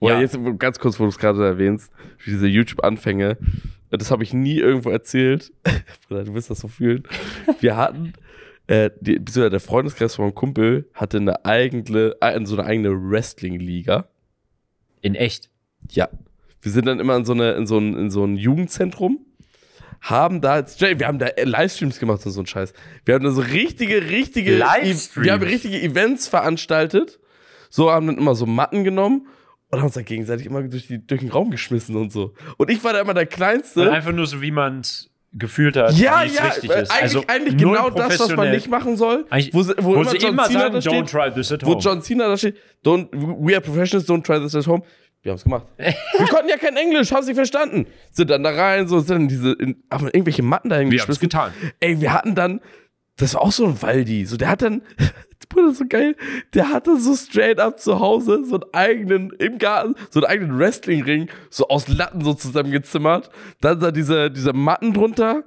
Oder ja. jetzt ganz kurz, wo du es gerade erwähnst, diese YouTube-Anfänge, das habe ich nie irgendwo erzählt. du wirst das so fühlen. Wir hatten, äh, die, der Freundeskreis von meinem Kumpel hatte eine eigene, äh, so eine eigene Wrestling-Liga. In echt? Ja. Wir sind dann immer in so, eine, in so, ein, in so ein Jugendzentrum haben da, wir haben da äh, Livestreams gemacht und so ein Scheiß. Wir haben da so richtige, richtige, e-, wir haben richtige Events veranstaltet. So haben dann immer so Matten genommen und haben uns da gegenseitig immer durch, die, durch den Raum geschmissen und so. Und ich war da immer der Kleinste. Und einfach nur so, wie man es gefühlt hat, ja, wie es ja, richtig ist. Eigentlich, also eigentlich genau das, was man nicht machen soll. Wo, wo, wo immer John Cena sagen, da steht, don't try this at home. Wo John Cena da steht, don't, we are professionals, don't try this at home wir haben es gemacht. wir konnten ja kein Englisch, hast nicht verstanden. Sind dann da rein, so sind dann diese, in, haben irgendwelche Matten dahin Wir haben es getan. Ey, wir hatten dann, das war auch so ein Waldi, so der hat dann, Bruder, so geil. Der hatte so straight up zu Hause so einen eigenen, im Garten, so einen eigenen Wrestling-Ring, so aus Latten so zusammengezimmert. Dann da diese, diese Matten drunter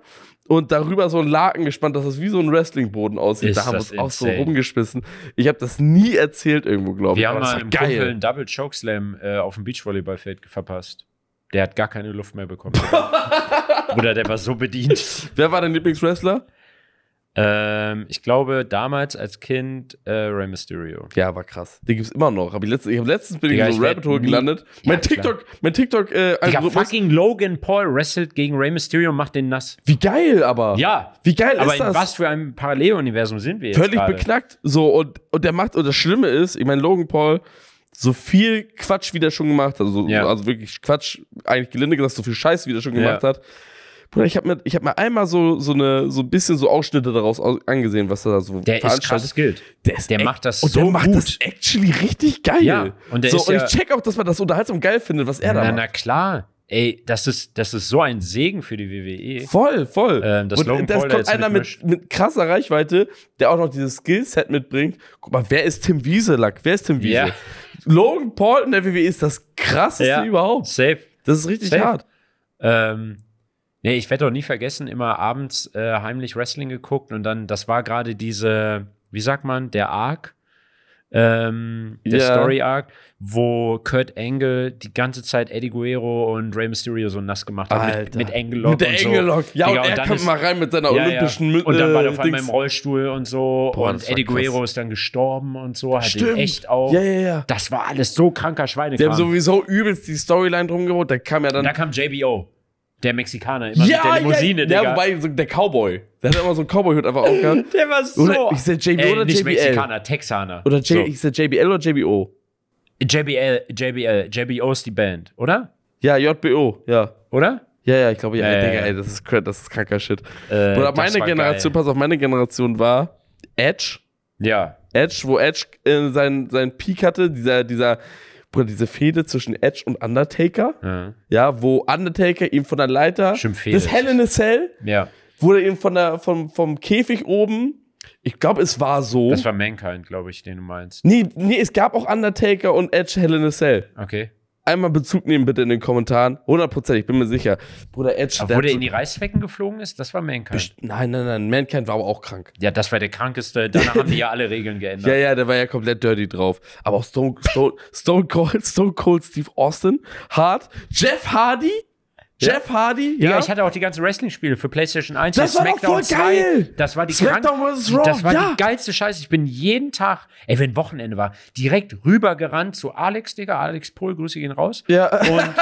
und darüber so ein Laken gespannt, dass das wie so ein Wrestlingboden aussieht. Ist da haben wir uns auch so rumgeschmissen. Ich habe das nie erzählt irgendwo, glaube ich. Wir haben mal im geil. Double Chokeslam äh, auf dem Beachvolleyballfeld verpasst. Der hat gar keine Luft mehr bekommen. Oder der war so bedient. Wer war dein Lieblingswrestler? Ähm, ich glaube, damals als Kind äh, Rey Mysterio. Ja, war krass. Den gibt es immer noch. Hab ich, letztens, ich hab letztens bin Digga, ich in so Rabbit Hole gelandet. Ja, mein TikTok, klar. mein TikTok, äh, Digga, fucking Logan Paul wrestelt gegen Rey Mysterio und macht den nass. Wie geil, aber. Ja. Wie geil aber ist das? Aber in was für einem Paralleluniversum sind wir jetzt Völlig grade? beknackt. So, und, und der macht, und das Schlimme ist, ich meine, Logan Paul, so viel Quatsch, wie der schon gemacht hat, also, ja. also wirklich Quatsch, eigentlich gelinde gesagt, so viel Scheiß, wie der schon gemacht ja. hat, Bruder, ich habe mir, ich hab mir einmal so, so, eine, so ein bisschen so Ausschnitte daraus angesehen, was er da so Der ist krass skilled. Der, ist der macht das und so der macht gut. das actually richtig geil. Ja, und, der so, ist und ja ich check auch, dass man das unterhaltsam geil findet, was er na, da macht. Na klar. Ey, das ist, das ist so ein Segen für die WWE. Voll, voll. Ähm, das und Logan das kommt da einer mit, mit, krasser Reichweite, der auch noch dieses Skillset mitbringt. Guck mal, wer ist Tim Wieselack? Wer ist Tim Wiese? Yeah. Logan Paul in der WWE ist das krasseste ja, überhaupt. Safe. Das ist richtig safe. hart. Ähm, Nee, ich werde doch nie vergessen, immer abends äh, heimlich Wrestling geguckt und dann, das war gerade diese, wie sagt man, der Arc, ähm, der yeah. Story Arc, wo Kurt Angle die ganze Zeit Eddie Guerrero und Rey Mysterio so nass gemacht hat Alter. mit, mit Angelock. Mit der und so. Ja, Digga, und er und kommt mal rein mit seiner ja, olympischen Mütze. Ja. Und dann war äh, er auf einmal im Rollstuhl und so. Boah, und Eddie Guerrero ist dann gestorben und so. Hat Stimmt. ihn echt auch. Ja, ja, ja. Das war alles so kranker Schweinekram. Die haben sowieso übelst die Storyline drum geholt. Da kam ja dann. Da kam JBO. Der Mexikaner, immer ja, mit der Limousine, ja, Digga. Ja, wobei, der Cowboy. Der hat immer so einen Cowboy-Hut einfach aufgehabt. der war so. Oder, ich sag JB äh, oder nicht JBL. Mexikaner, Texaner. Oder J, so. ich sag JBL oder JBO? JBL, JBL. JBO ist die Band, oder? Ja, JBO, ja. Oder? Ja, ja, ich glaube, ja. Äh, Digga, ey, das ist, das ist kranker Shit. Äh, oder meine Generation, geil. pass auf, meine Generation war Edge. Ja. Edge, wo Edge äh, seinen, seinen Peak hatte, dieser, dieser, Bruder, diese Fehde zwischen Edge und Undertaker, ja, ja wo Undertaker ihm von der Leiter, das Hell in a Cell, ja. wurde ihm von der, vom, vom Käfig oben, ich glaube, es war so. Das war Mankind, glaube ich, den du meinst. Nee, nee, es gab auch Undertaker und Edge Hell in a Cell. Okay einmal Bezug nehmen bitte in den Kommentaren. 100%, ich bin mir sicher. Bruder Edge. Aber wo der in die Reißzwecken geflogen ist, das war Mankind. Nein, nein, nein, Mankind war aber auch krank. Ja, das war der krankeste. Danach haben die ja alle Regeln geändert. Ja, ja, der war ja komplett dirty drauf. Aber auch Stone, Stone, Stone, Cold, Stone Cold Steve Austin, Hart, Jeff Hardy, Jeff Hardy? Ja, ja, ich hatte auch die ganzen Wrestling-Spiele für PlayStation 1, das war Smackdown voll geil. Das war die Smackdown Raw. Das war ja. die geilste Scheiße. Ich bin jeden Tag, ey, wenn Wochenende war, direkt rübergerannt zu Alex, Digga, Alex Pohl, Grüße gehen raus. Ja. Und,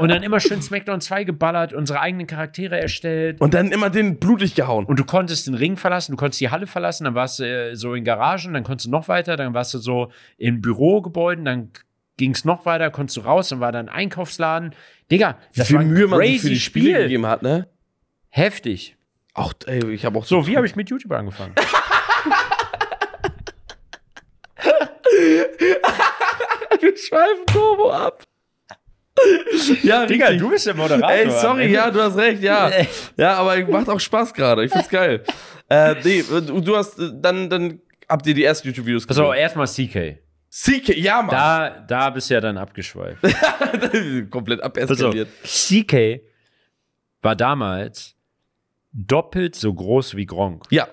und dann immer schön Smackdown 2 geballert, unsere eigenen Charaktere erstellt. Und dann immer den blutig gehauen. Und du konntest den Ring verlassen, du konntest die Halle verlassen, dann warst du äh, so in Garagen, dann konntest du noch weiter, dann warst du so in Bürogebäuden, dann ging es noch weiter, konntest du raus und war dann Einkaufsladen. Digga, Wie das Wie viel war ein Mühe man für die Spiele Spiel. gegeben hat, ne? Heftig. Auch, ey, ich habe auch so. so wie habe ich mit YouTube angefangen? Wir schweifen Turbo ab. Ja, Digga, richtig. du bist der Moderator. Ey, sorry, Alter. ja, du hast recht, ja. Ja, aber macht auch Spaß gerade. Ich find's geil. Äh, nee, du hast, äh, dann, dann habt ihr die ersten YouTube-Videos gemacht. Also erstmal CK. CK, ja, Mann. Da, da bist du ja dann abgeschweift. Komplett abeskaliert. Also, CK war damals doppelt so groß wie Gronk. Ja.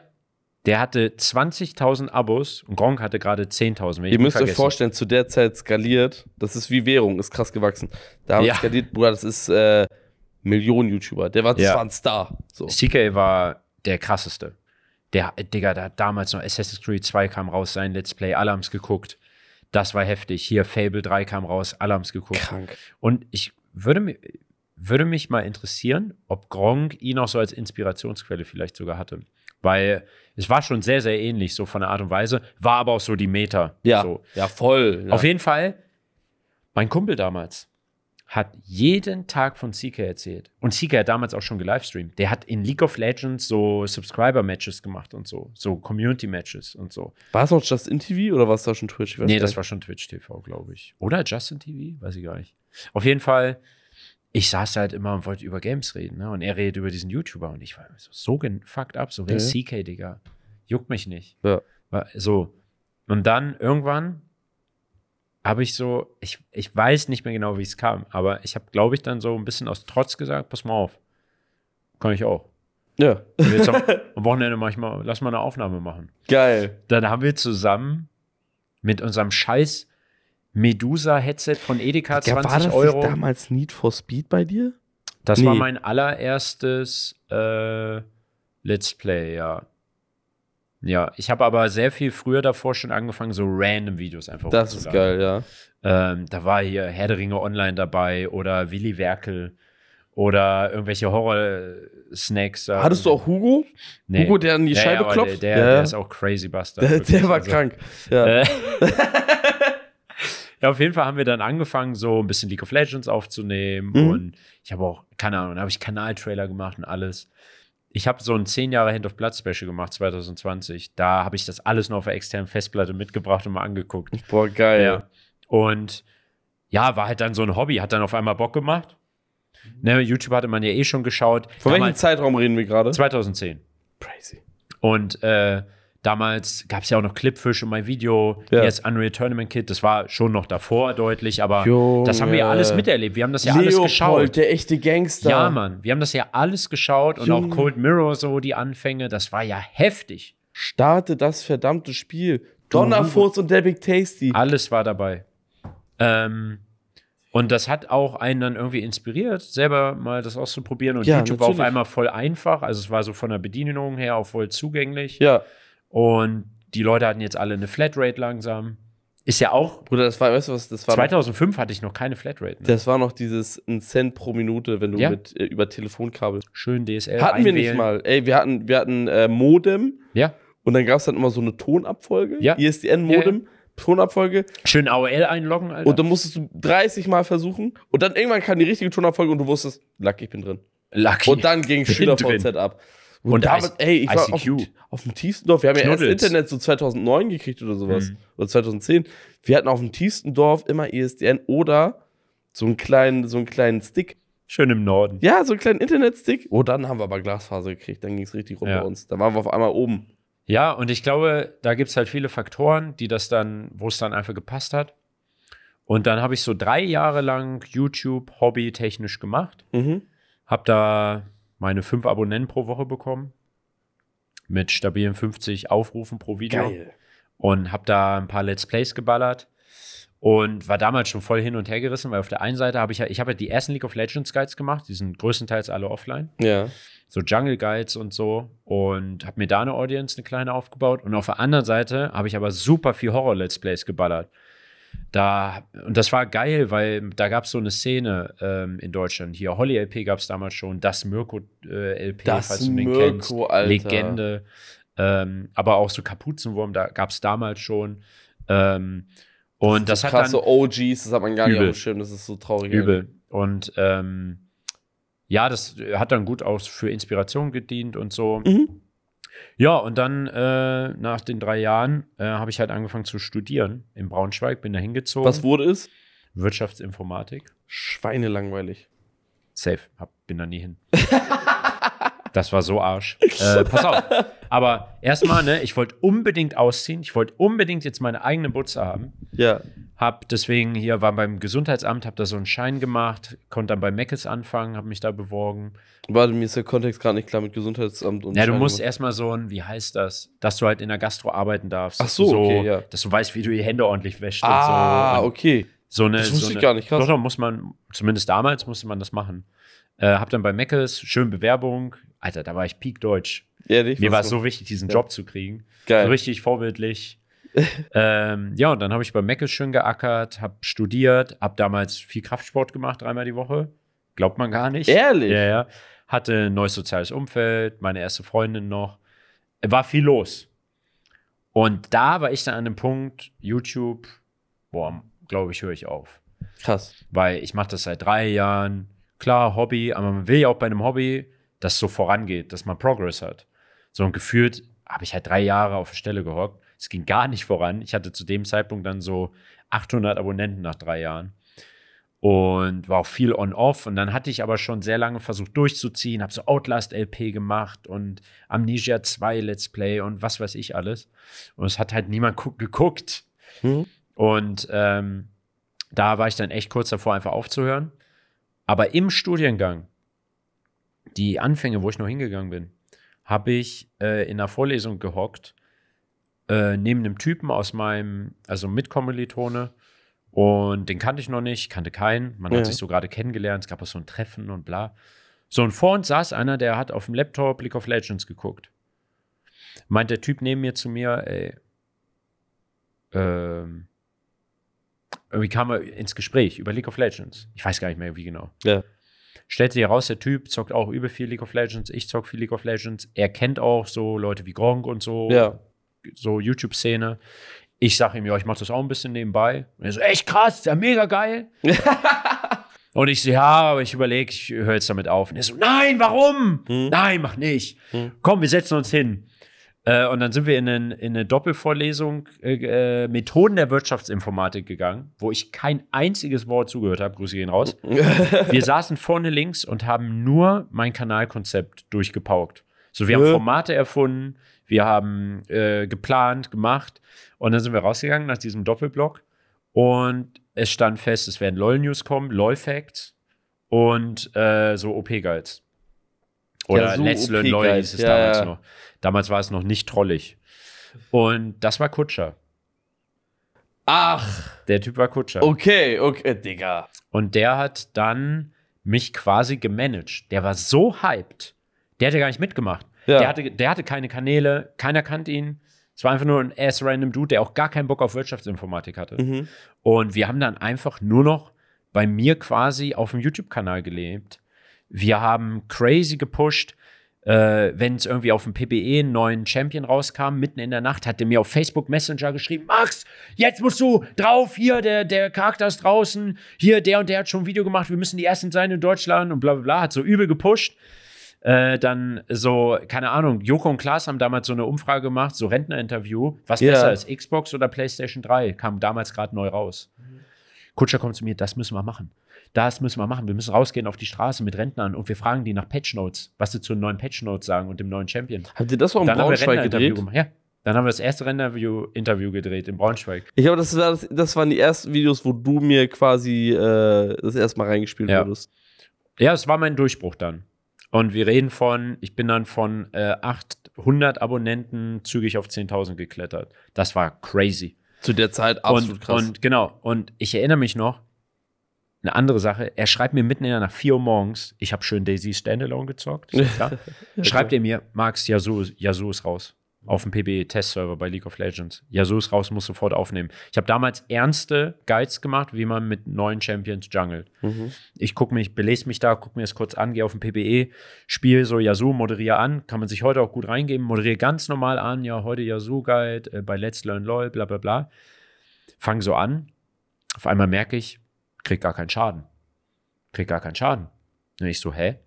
Der hatte 20.000 Abos und Gronk hatte gerade 10.000. Ihr müsst euch vorstellen, zu der Zeit skaliert, das ist wie Währung, ist krass gewachsen. Da haben ja. skaliert, Bruder, das ist äh, Millionen YouTuber. Der war, ja. war ein Star. So. CK war der krasseste. Der, Digga, der hat damals noch Assassin's Creed 2 kam raus, sein Let's Play, alle haben es geguckt. Das war heftig. Hier, Fable 3 kam raus, Alarms geguckt. Krank. Und ich würde würde mich mal interessieren, ob Gronk ihn auch so als Inspirationsquelle vielleicht sogar hatte. Weil es war schon sehr, sehr ähnlich, so von der Art und Weise, war aber auch so die Meta. Ja, so. ja voll. Ja. Ne? Auf jeden Fall, mein Kumpel damals, hat jeden Tag von CK erzählt. Und CK hat damals auch schon gelivestreamt. Der hat in League of Legends so Subscriber-Matches gemacht und so. So Community-Matches und so. War es auch Justin TV oder war es da schon Twitch? Nee, das war schon Twitch TV, glaube ich. Oder Justin TV? Weiß ich gar nicht. Auf jeden Fall, ich saß halt immer und wollte über Games reden. Ne? Und er redet über diesen YouTuber. Und ich war so, so fucked up. So, wer okay. ist CK, Digga? Juckt mich nicht. Ja. so. Und dann irgendwann habe ich so, ich, ich weiß nicht mehr genau, wie es kam, aber ich habe, glaube ich, dann so ein bisschen aus Trotz gesagt, pass mal auf, kann ich auch. Ja. Und am, am, Wochenende mach ich mal, lass mal eine Aufnahme machen. Geil. Dann haben wir zusammen mit unserem scheiß Medusa-Headset von Edeka ja, 20 war das Euro. Nicht damals Need for Speed bei dir? Das nee. war mein allererstes äh, Let's Play, ja. Ja, ich habe aber sehr viel früher davor schon angefangen, so random Videos einfach Das ist geil, ja. Ähm, da war hier Herr der Ringe Online dabei oder Willi Werkel oder irgendwelche Horror-Snacks. Ähm. Hattest du auch Hugo? Nee. Hugo, der an die ja, Scheibe ja, klopft? Der, der, ja. der, ist auch crazy Buster. Der, der war also, krank. Ja. Äh, ja, auf jeden Fall haben wir dann angefangen, so ein bisschen League of Legends aufzunehmen mhm. und ich habe auch, keine Ahnung, da habe ich Kanaltrailer gemacht und alles ich habe so ein 10 Jahre Hand of Blood Special gemacht, 2020. Da habe ich das alles nur auf der externen Festplatte mitgebracht und mal angeguckt. Boah, geil. Ja. Und ja, war halt dann so ein Hobby, hat dann auf einmal Bock gemacht. Mhm. Ne, YouTube hatte man ja eh schon geschaut. Von welchem Zeitraum reden wir gerade? 2010. Crazy. Und äh, Damals gab es ja auch noch Clipfish und My Video, ja. jetzt Unreal Tournament Kit. Das war schon noch davor deutlich, aber Junge. das haben wir ja alles miterlebt. Wir haben das ja Leopold, alles geschaut. der echte Gangster. Ja, Mann. Wir haben das ja alles geschaut Junge. und auch Cold Mirror so, die Anfänge. Das war ja heftig. Starte das verdammte Spiel. Donnerfurz und Debbie Tasty. Alles war dabei. Ähm, und das hat auch einen dann irgendwie inspiriert, selber mal das auszuprobieren. Und ja, YouTube natürlich. war auf einmal voll einfach. Also es war so von der Bedienung her auch voll zugänglich. Ja. Und die Leute hatten jetzt alle eine Flatrate langsam. Ist ja auch. Bruder, das war, weißt du was, das war. 2005 noch, hatte ich noch keine Flatrate. Ne? Das war noch dieses 1 Cent pro Minute, wenn du ja. mit, äh, über Telefonkabel. Schön DSL. Hatten einwählen. wir nicht mal. Ey, wir hatten, wir hatten äh, Modem. Ja. Und dann gab es dann immer so eine Tonabfolge. Ja. ISDN-Modem. Ja, Tonabfolge. Schön AOL einloggen, Alter. Und dann musstest du 30 Mal versuchen. Und dann irgendwann kam die richtige Tonabfolge und du wusstest, Luck, ich bin drin. Lucky. Und dann ging Schüler SchülerVZ ab. Und, und damit, ey, ich war auf, auf, dem tiefsten Dorf. Wir haben Knuddels. ja erst Internet so 2009 gekriegt oder sowas. Mhm. Oder 2010. Wir hatten auf dem tiefsten Dorf immer ESDN oder so einen kleinen, so einen kleinen Stick. Schön im Norden. Ja, so einen kleinen Internetstick. Oh, dann haben wir aber Glasfaser gekriegt. Dann ging es richtig rum ja. bei uns. Dann waren wir auf einmal oben. Ja, und ich glaube, da gibt es halt viele Faktoren, die das dann, wo es dann einfach gepasst hat. Und dann habe ich so drei Jahre lang YouTube hobbytechnisch gemacht. Mhm. Hab da meine fünf Abonnenten pro Woche bekommen. Mit stabilen 50 Aufrufen pro Video. Geil. Und habe da ein paar Let's Plays geballert. Und war damals schon voll hin und her gerissen, weil auf der einen Seite habe ich ja, ich habe ja die ersten League of Legends Guides gemacht, die sind größtenteils alle offline. Ja. So Jungle Guides und so. Und habe mir da eine Audience, eine kleine aufgebaut. Und auf der anderen Seite habe ich aber super viel Horror-Let's Plays geballert da, und das war geil, weil da gab es so eine Szene ähm, in Deutschland. Hier Holly LP gab es damals schon, das Mirko äh, LP, das falls du den Mirko, kennst. Alter. Legende. Ähm, aber auch so Kapuzenwurm, da gab es damals schon. Ähm, und das, das so hat krasse dann OGs, das hat man gar übel. nicht auf dem Schirm, das ist so traurig. Übel. Und ähm, ja, das hat dann gut auch für Inspiration gedient und so. Mhm. Ja, und dann äh, nach den drei Jahren äh, habe ich halt angefangen zu studieren in Braunschweig, bin da hingezogen. Was wurde es? Wirtschaftsinformatik. Schweinelangweilig. Safe, hab, bin da nie hin. das war so Arsch. Äh, pass auf. Aber erstmal, ne, ich wollte unbedingt ausziehen. Ich wollte unbedingt jetzt meine eigene Butze haben. Ja. Hab deswegen hier, war beim Gesundheitsamt, hab da so einen Schein gemacht, konnte dann bei Meckes anfangen, hab mich da beworben. Warte, mir ist der Kontext gerade nicht klar mit Gesundheitsamt und Ja, du musst erstmal so ein, wie heißt das, dass du halt in der Gastro arbeiten darfst. Ach so, so okay, ja. Dass du weißt, wie du die Hände ordentlich wäschst ah, und so. Ah, okay. So eine, das wusste so eine, ich gar nicht, krass. Doch, doch, muss man, zumindest damals musste man das machen. Äh, hab dann bei Meckes schön Bewerbung, Alter, da war ich peak deutsch. Ja, Mir war es so wichtig, diesen ja. Job zu kriegen. Geil. So richtig vorbildlich. ähm, ja, und dann habe ich bei Mecke schön geackert, habe studiert, habe damals viel Kraftsport gemacht, dreimal die Woche. Glaubt man gar nicht. Ehrlich? Ja, ja. Hatte ein neues soziales Umfeld, meine erste Freundin noch. War viel los. Und da war ich dann an dem Punkt, YouTube, boah, glaube ich, höre ich auf. Krass. Weil ich mache das seit drei Jahren. Klar, Hobby, aber man will ja auch bei einem Hobby das so vorangeht, dass man Progress hat. So und gefühlt habe ich halt drei Jahre auf der Stelle gehockt. Es ging gar nicht voran. Ich hatte zu dem Zeitpunkt dann so 800 Abonnenten nach drei Jahren und war auch viel on-off. Und dann hatte ich aber schon sehr lange versucht durchzuziehen, habe so Outlast-LP gemacht und Amnesia 2 Let's Play und was weiß ich alles. Und es hat halt niemand geguckt. Hm. Und ähm, da war ich dann echt kurz davor, einfach aufzuhören. Aber im Studiengang die Anfänge, wo ich noch hingegangen bin, habe ich äh, in einer Vorlesung gehockt, äh, neben einem Typen aus meinem, also mit Mitkommilitone. Und den kannte ich noch nicht, kannte keinen. Man ja. hat sich so gerade kennengelernt, es gab auch so ein Treffen und bla. So, und vor uns saß einer, der hat auf dem Laptop League of Legends geguckt. Meint der Typ neben mir zu mir, ey, ähm, irgendwie kam er ins Gespräch über League of Legends. Ich weiß gar nicht mehr, wie genau. Ja stellt sich heraus, der Typ zockt auch über viel League of Legends, ich zock viel League of Legends. Er kennt auch so Leute wie Gronk und so, ja. so YouTube-Szene. Ich sage ihm, ja, ich mache das auch ein bisschen nebenbei. Und er so, echt krass, ist ja mega geil. und ich so, ja, aber ich überlege, ich höre jetzt damit auf. Und er so, nein, warum? Hm? Nein, mach nicht. Hm? Komm, wir setzen uns hin. Äh, und dann sind wir in, einen, in eine Doppelvorlesung äh, äh, Methoden der Wirtschaftsinformatik gegangen, wo ich kein einziges Wort zugehört habe. Grüße gehen raus. wir saßen vorne links und haben nur mein Kanalkonzept durchgepaukt. So, wir haben äh. Formate erfunden, wir haben äh, geplant, gemacht und dann sind wir rausgegangen nach diesem Doppelblock und es stand fest, es werden LOL-News kommen, LOL-Facts und äh, so OP-Guides. Oder ja, so Let's Learn Lawyer hieß es ja, damals ja. noch. Damals war es noch nicht trollig. Und das war Kutscher. Ach. Der Typ war Kutscher. Okay, okay, äh, Digga. Und der hat dann mich quasi gemanagt. Der war so hyped. Der hätte gar nicht mitgemacht. Ja. Der, hatte, der hatte keine Kanäle, keiner kannte ihn. Es war einfach nur ein ass random Dude, der auch gar keinen Bock auf Wirtschaftsinformatik hatte. Mhm. Und wir haben dann einfach nur noch bei mir quasi auf dem YouTube-Kanal gelebt wir haben crazy gepusht. Äh, Wenn es irgendwie auf dem PBE einen neuen Champion rauskam, mitten in der Nacht, hat der mir auf Facebook Messenger geschrieben: Max, jetzt musst du drauf, hier, der, der Charakter ist draußen, hier, der und der hat schon ein Video gemacht, wir müssen die Ersten sein in Deutschland und bla bla bla, hat so übel gepusht. Äh, dann so, keine Ahnung, Joko und Klaas haben damals so eine Umfrage gemacht, so Rentnerinterview, was yeah. besser ist, Xbox oder PlayStation 3, kam damals gerade neu raus. Mhm. Kutscher kommt zu mir, das müssen wir machen das müssen wir machen. Wir müssen rausgehen auf die Straße mit Rentnern und wir fragen die nach Patchnotes, was sie zu den neuen Patchnotes sagen und dem neuen Champion. Habt ihr das auch im dann Braunschweig gedreht? Gemacht. Ja. Dann haben wir das erste Renderview interview gedreht in Braunschweig. Ich glaube, das, das, das, waren die ersten Videos, wo du mir quasi äh, das erste Mal reingespielt ja. wurdest. Ja, es war mein Durchbruch dann. Und wir reden von, ich bin dann von äh, 800 Abonnenten zügig auf 10.000 geklettert. Das war crazy. Zu der Zeit absolut und, krass. Und genau, und ich erinnere mich noch, eine andere Sache, er schreibt mir mitten in der Nacht, 4 Uhr morgens, ich habe schön Daisy Standalone gezockt. schreibt er mir, Max, Yasuo, Yasuo ist raus. Auf dem PB-Testserver e bei League of Legends. Yasuo ist raus, muss sofort aufnehmen. Ich habe damals ernste Guides gemacht, wie man mit neuen Champions jungelt. Mhm. Ich gucke mich, belese mich da, gucke mir das kurz an, gehe auf dem PBE, spiele so Yasuo, moderiere an, kann man sich heute auch gut reingeben, moderiere ganz normal an, ja, heute Yasuo-Guide, äh, bei Let's Learn LOL, bla bla bla. Fange so an. Auf einmal merke ich, krieg gar keinen Schaden. Krieg gar keinen Schaden. Und ich so, hä?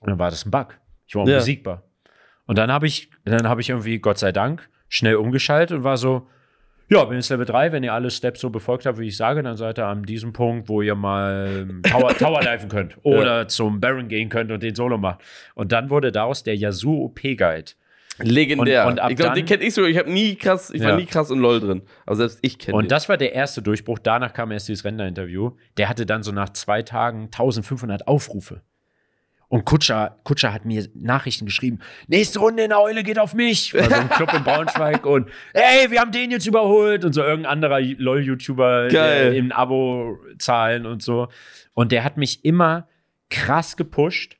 Und dann war das ein Bug. Ich war unbesiegbar. Ja. Und dann habe ich, dann habe ich irgendwie, Gott sei Dank, schnell umgeschaltet und war so, ja, bin jetzt Level 3, wenn ihr alle Steps so befolgt habt, wie ich sage, dann seid ihr an diesem Punkt, wo ihr mal ähm, Tower, Tower liven könnt oder ja. zum Baron gehen könnt und den Solo macht. Und dann wurde daraus der Yasuo OP Guide. Legendär. Und, und ich glaube, den kenne ich sogar. Ich habe nie krass, ich ja. war nie krass in LOL drin. Aber also selbst ich kenne Und den. das war der erste Durchbruch. Danach kam erst dieses Render-Interview. Der hatte dann so nach zwei Tagen 1500 Aufrufe. Und Kutscher, Kutscher hat mir Nachrichten geschrieben: Nächste Runde in der Eule geht auf mich. War so ein Club in Braunschweig und ey, wir haben den jetzt überholt. Und so irgendein anderer LOL-YouTuber in Abo zahlen und so. Und der hat mich immer krass gepusht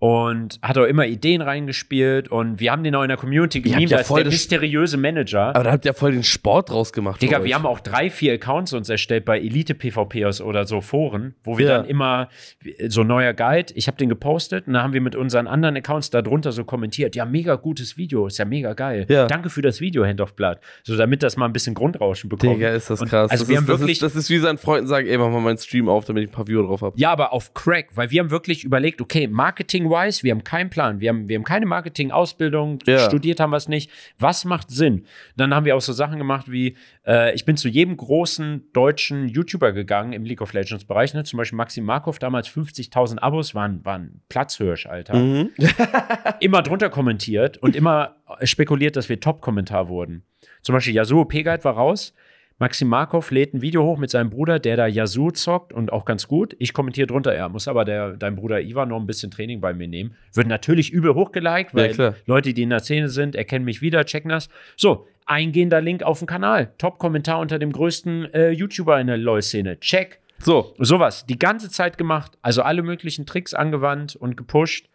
und hat auch immer Ideen reingespielt und wir haben den auch in der Community gemimt, ja als der mysteriöse Manager. Aber da habt ihr voll den Sport draus gemacht. Digga, wir haben auch drei, vier Accounts uns erstellt bei Elite PvPers oder so Foren, wo wir ja. dann immer äh, so neuer Guide, ich habe den gepostet und dann haben wir mit unseren anderen Accounts darunter so kommentiert, ja, mega gutes Video, ist ja mega geil. Ja. Danke für das Video, Hand of Blood. So, damit das mal ein bisschen Grundrauschen bekommt. Digga, ist das und krass. also das wir ist, haben wirklich, das ist, das, ist, wie seinen Freunden sagen, ey, mach mal meinen Stream auf, damit ich ein paar Views drauf habe. Ja, aber auf Crack, weil wir haben wirklich überlegt, okay, Marketing wise, wir haben keinen Plan, wir haben, wir haben keine Marketing-Ausbildung, ja. studiert haben wir es nicht. Was macht Sinn? Dann haben wir auch so Sachen gemacht wie, äh, ich bin zu jedem großen deutschen YouTuber gegangen im League of Legends-Bereich, ne? zum Beispiel Maxim Markov, damals 50.000 Abos, waren, waren Platzhirsch, Alter. Mhm. immer drunter kommentiert und immer spekuliert, dass wir Top-Kommentar wurden. Zum Beispiel Yasuo Pegalt war raus, Maxim Markov lädt ein Video hoch mit seinem Bruder, der da Yasu zockt und auch ganz gut. Ich kommentiere drunter, ja, muss aber der, dein Bruder Ivan noch ein bisschen Training bei mir nehmen. Wird natürlich übel hochgeliked, weil ja, Leute, die in der Szene sind, erkennen mich wieder, checken das. So, eingehender Link auf den Kanal. Top-Kommentar unter dem größten äh, YouTuber in der LOL-Szene. Check. So, sowas. Die ganze Zeit gemacht, also alle möglichen Tricks angewandt und gepusht.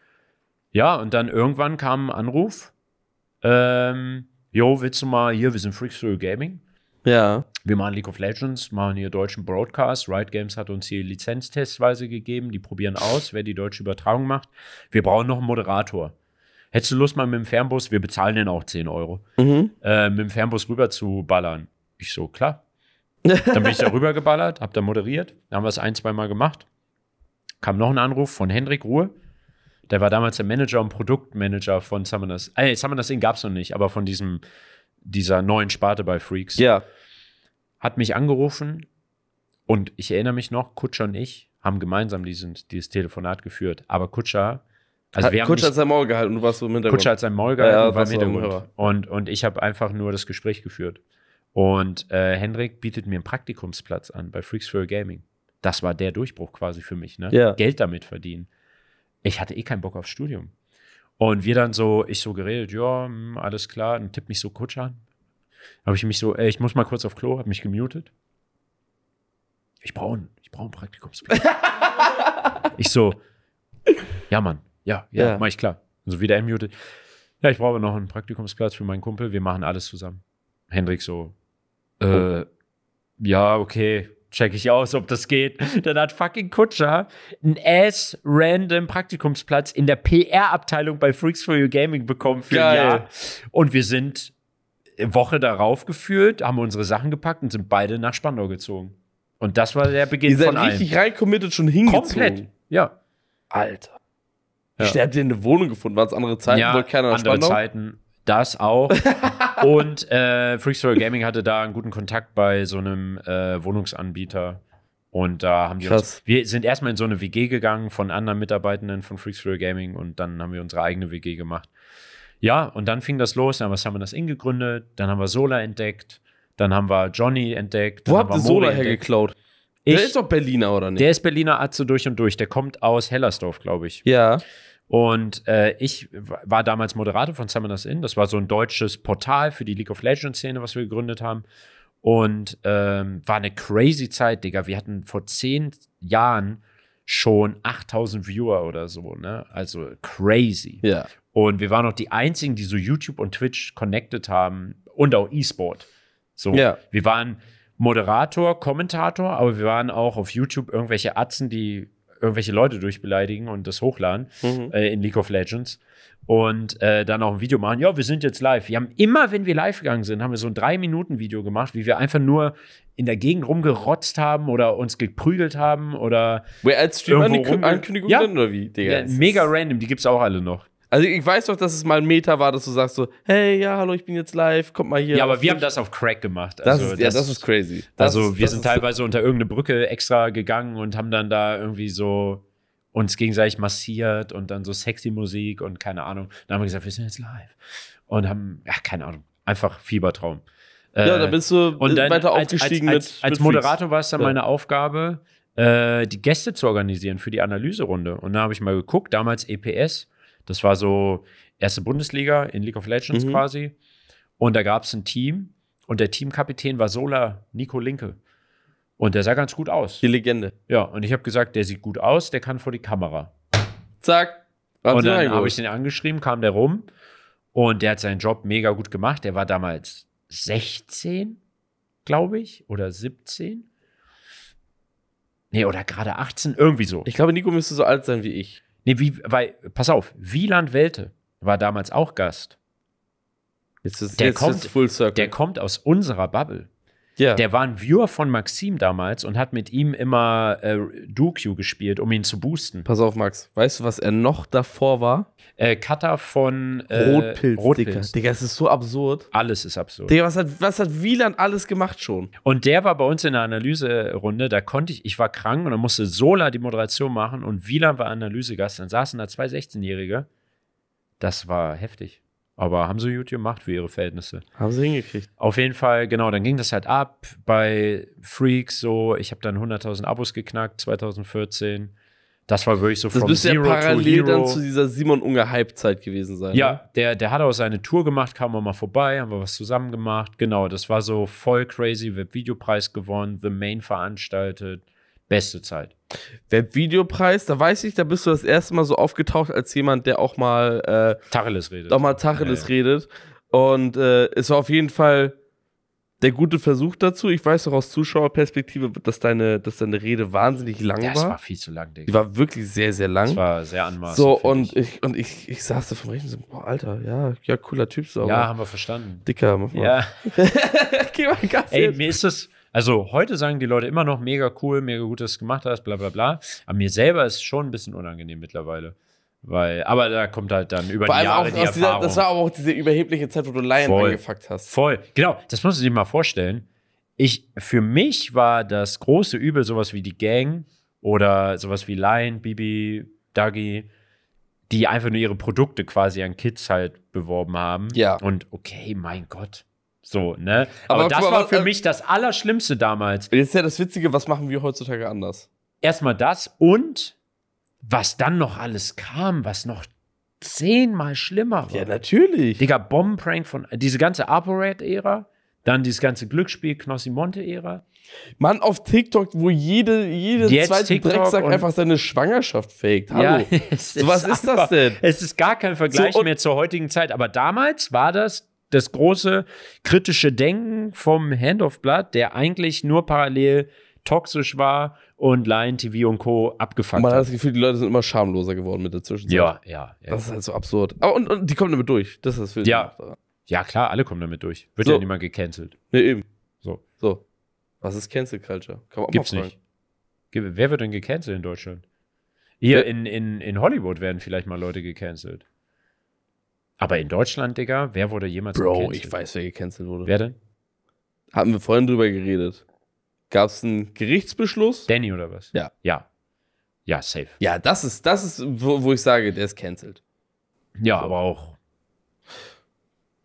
Ja, und dann irgendwann kam ein Anruf. Ähm, jo, willst du mal hier, wir sind Freaks Gaming ja. Wir machen League of Legends, machen hier deutschen Broadcast. Riot Games hat uns hier Lizenz testweise gegeben. Die probieren aus, wer die deutsche Übertragung macht. Wir brauchen noch einen Moderator. Hättest du Lust, mal mit dem Fernbus, wir bezahlen den auch 10 Euro, mhm. äh, mit dem Fernbus rüber zu ballern? Ich so, klar. Dann bin ich da rüber geballert, hab da moderiert. Dann haben wir es ein, zwei Mal gemacht. Kam noch ein Anruf von Hendrik Ruhe. Der war damals der Manager und Produktmanager von Summoners. Ey, Summoners Inn gab es noch nicht, aber von diesem, dieser neuen Sparte bei Freaks. Ja hat mich angerufen und ich erinnere mich noch, Kutscher und ich haben gemeinsam diesen, dieses Telefonat geführt. Aber Kutscher, also wir haben Kutscher hat sein Maul gehalten, und du warst so im Hintergrund. Kutscher hat sein Maul gehalten, ja, ja, war im Hintergrund. Und, und ich habe einfach nur das Gespräch geführt. Und äh, Hendrik bietet mir einen Praktikumsplatz an bei Freaks for Gaming. Das war der Durchbruch quasi für mich, ne? Yeah. Geld damit verdienen. Ich hatte eh keinen Bock aufs Studium. Und wir dann so, ich so geredet, ja, hm, alles klar, und tippt mich so Kutscher an habe ich mich so, ey, ich muss mal kurz auf Klo, habe mich gemutet. Ich brauche einen, ich brauche Praktikumsplatz. ich so, ja, Mann, ja, ja, ja. mach ich klar. Und so wieder ermutet. Ja, ich brauche noch einen Praktikumsplatz für meinen Kumpel, wir machen alles zusammen. Hendrik so, oh. äh, oh. ja, okay, check ich aus, ob das geht. Dann hat fucking Kutscher einen ass random Praktikumsplatz in der PR-Abteilung bei Freaks for Your Gaming bekommen für Geil. ein Jahr. Und wir sind Woche darauf gefühlt, haben unsere Sachen gepackt und sind beide nach Spandau gezogen. Und das war der Beginn Ihr seid von allem. richtig rein schon hingezogen. Komplett, ja. Alter. Ja. Ich habt ihr eine Wohnung gefunden? Waren es andere Zeiten? Ja, andere Spandau? Zeiten. Das auch. und äh, Freakstory Gaming hatte da einen guten Kontakt bei so einem äh, Wohnungsanbieter. Und da haben die Krass. uns. Wir sind erstmal in so eine WG gegangen von anderen Mitarbeitenden von Freakstory Gaming und dann haben wir unsere eigene WG gemacht. Ja, und dann fing das los. Dann haben wir das In gegründet, dann haben wir Sola entdeckt, dann haben wir Johnny entdeckt. Wo habt ihr Sola hergeklaut? der ist doch Berliner, oder nicht? Der ist Berliner Atze durch und durch. Der kommt aus Hellersdorf, glaube ich. Ja. Und äh, ich war damals Moderator von Summoners Inn. Das war so ein deutsches Portal für die League of Legends-Szene, was wir gegründet haben. Und ähm, war eine crazy Zeit, Digga. Wir hatten vor zehn Jahren schon 8000 Viewer oder so, ne? Also crazy. Ja. Und wir waren auch die einzigen, die so YouTube und Twitch connected haben und auch E-Sport. So, ja. wir waren Moderator, Kommentator, aber wir waren auch auf YouTube irgendwelche Atzen, die irgendwelche Leute durchbeleidigen und das hochladen mhm. äh, in League of Legends und äh, dann auch ein Video machen. Ja, wir sind jetzt live. Wir haben immer, wenn wir live gegangen sind, haben wir so ein drei Minuten Video gemacht, wie wir einfach nur in der Gegend rumgerotzt haben oder uns geprügelt haben oder. Wait, als eine ankündigung ja. dann oder wie? Digga, ja, mega random, die gibt es auch alle noch. Also ich weiß doch, dass es mal ein Meta war, dass du sagst so, hey, ja, hallo, ich bin jetzt live, kommt mal hier. Ja, aber wir haben das auf Crack gemacht. Also, also das ist, ja, das, ist crazy. Das also wir sind teilweise unter irgendeine Brücke extra gegangen und haben dann da irgendwie so uns gegenseitig massiert und dann so sexy Musik und keine Ahnung. Dann haben wir gesagt, wir sind jetzt live und haben, ja, keine Ahnung, einfach Fiebertraum. Ja, äh, da bist du und dann weiter aufgestiegen als, als, als, mit. Als Moderator war es dann ja. meine Aufgabe, äh, die Gäste zu organisieren für die Analyserunde. Und da habe ich mal geguckt, damals EPS das war so erste Bundesliga in League of Legends mhm. quasi. Und da gab es ein Team und der Teamkapitän war Sola Nico Linke. Und der sah ganz gut aus. Die Legende. Ja, und ich habe gesagt, der sieht gut aus, der kann vor die Kamera. Zack. Hat und dann habe ich den angeschrieben, kam der rum und der hat seinen Job mega gut gemacht. Der war damals 16, glaube ich, oder 17. Nee, oder gerade 18, irgendwie so. Ich glaube, Nico müsste so alt sein wie ich. Nee, wie, weil, pass auf, Wieland Welte war damals auch Gast. Jetzt ist, der jetzt kommt, ist Full Circle. Der kommt aus unserer Bubble. Yeah. Der war ein Viewer von Maxim damals und hat mit ihm immer äh, Dooku gespielt, um ihn zu boosten. Pass auf, Max. Weißt du, was er noch davor war? Äh, Cutter von äh, Rotpilz, Rotpilz. Digga. Digga, es ist so absurd. Alles ist absurd. Digga, was hat, was hat Wieland alles gemacht schon? Und der war bei uns in der Analyserunde, da konnte ich, ich war krank und dann musste Sola die Moderation machen und Wieland war Analysegast. Dann saßen da zwei 16-Jährige. Das war heftig. Aber haben sie YouTube gemacht für ihre Verhältnisse. Haben sie hingekriegt. Auf jeden Fall, genau, dann ging das halt ab bei Freaks so. Ich habe dann 100.000 Abos geknackt 2014. Das war wirklich so das from müsste Zero ja parallel dann zu dieser Simon Unger Hype-Zeit gewesen sein. Ja, ne? der, der hat auch seine Tour gemacht, kam auch mal vorbei, haben wir was zusammen gemacht. Genau, das war so voll crazy. Webvideopreis gewonnen, The Main veranstaltet. Beste Zeit. Webvideopreis, da weiß ich, da bist du das erste Mal so aufgetaucht als jemand, der auch mal äh, Tacheles redet. Auch mal Tacheles ja, ja. redet. Und äh, es war auf jeden Fall der gute Versuch dazu. Ich weiß noch aus Zuschauerperspektive, dass deine, dass deine Rede wahnsinnig lang ja, war. Ja, war viel zu lang, Digga. Die war wirklich sehr, sehr lang. Das war sehr anmaßend. So, und ich. ich, und ich, ich saß da vom Rechnen so, boah, Alter, ja, ja, cooler Typ so. Ja, haben wir verstanden. Dicker, mach mal. Ja. Geh mal Gas Ey, jetzt. mir ist das, also heute sagen die Leute immer noch mega cool, mega gut, dass du es gemacht hast, bla bla bla. Aber mir selber ist es schon ein bisschen unangenehm mittlerweile. Weil, aber da kommt halt dann über Vor die Jahre auch die Erfahrung. Dieser, das war aber auch diese überhebliche Zeit, wo du Lion angefuckt hast. Voll, genau. Das musst du dir mal vorstellen. Ich, für mich war das große Übel sowas wie die Gang oder sowas wie Lion, Bibi, Dagi, die einfach nur ihre Produkte quasi an Kids halt beworben haben. Ja. Und okay, mein Gott, so, ne? Aber, aber das mal, war für äh, mich das Allerschlimmste damals. Jetzt ist ja das Witzige, was machen wir heutzutage anders? Erstmal das und was dann noch alles kam, was noch zehnmal schlimmer war. Ja, natürlich. Digga, Bombenprank von diese ganze ApoRed-Ära, dann dieses ganze Glücksspiel, Knossi Monte-Ära. Mann, auf TikTok, wo jede, jede zweite TikTok Drecksack einfach seine Schwangerschaft faked. Hallo. Ja, so, was ist, ist das denn? Es ist gar kein Vergleich so, mehr zur heutigen Zeit, aber damals war das das große kritische Denken vom Hand of Blood, der eigentlich nur parallel toxisch war und Lion TV und Co. abgefangen hat. Man hat das Gefühl, die Leute sind immer schamloser geworden mit der Zwischenzeit. Ja, ja. ja das ist halt so absurd. Aber und, und die kommen damit durch. Das ist das Ja. Ja, klar, alle kommen damit durch. Wird so. ja niemand gecancelt. Nee, eben. So. So. Was ist Cancel Culture? Kann man Gibt's mal nicht. Wer wird denn gecancelt in Deutschland? Hier in, in, in Hollywood werden vielleicht mal Leute gecancelt. Aber in Deutschland, Digga, wer wurde jemals Bro, gecancelt? ich weiß, wer gecancelt wurde. Wer denn? Haben wir vorhin drüber geredet. Gab es einen Gerichtsbeschluss? Danny oder was? Ja. Ja. Ja, safe. Ja, das ist, das ist, wo, wo ich sage, der ist cancelled. Ja, so. aber auch.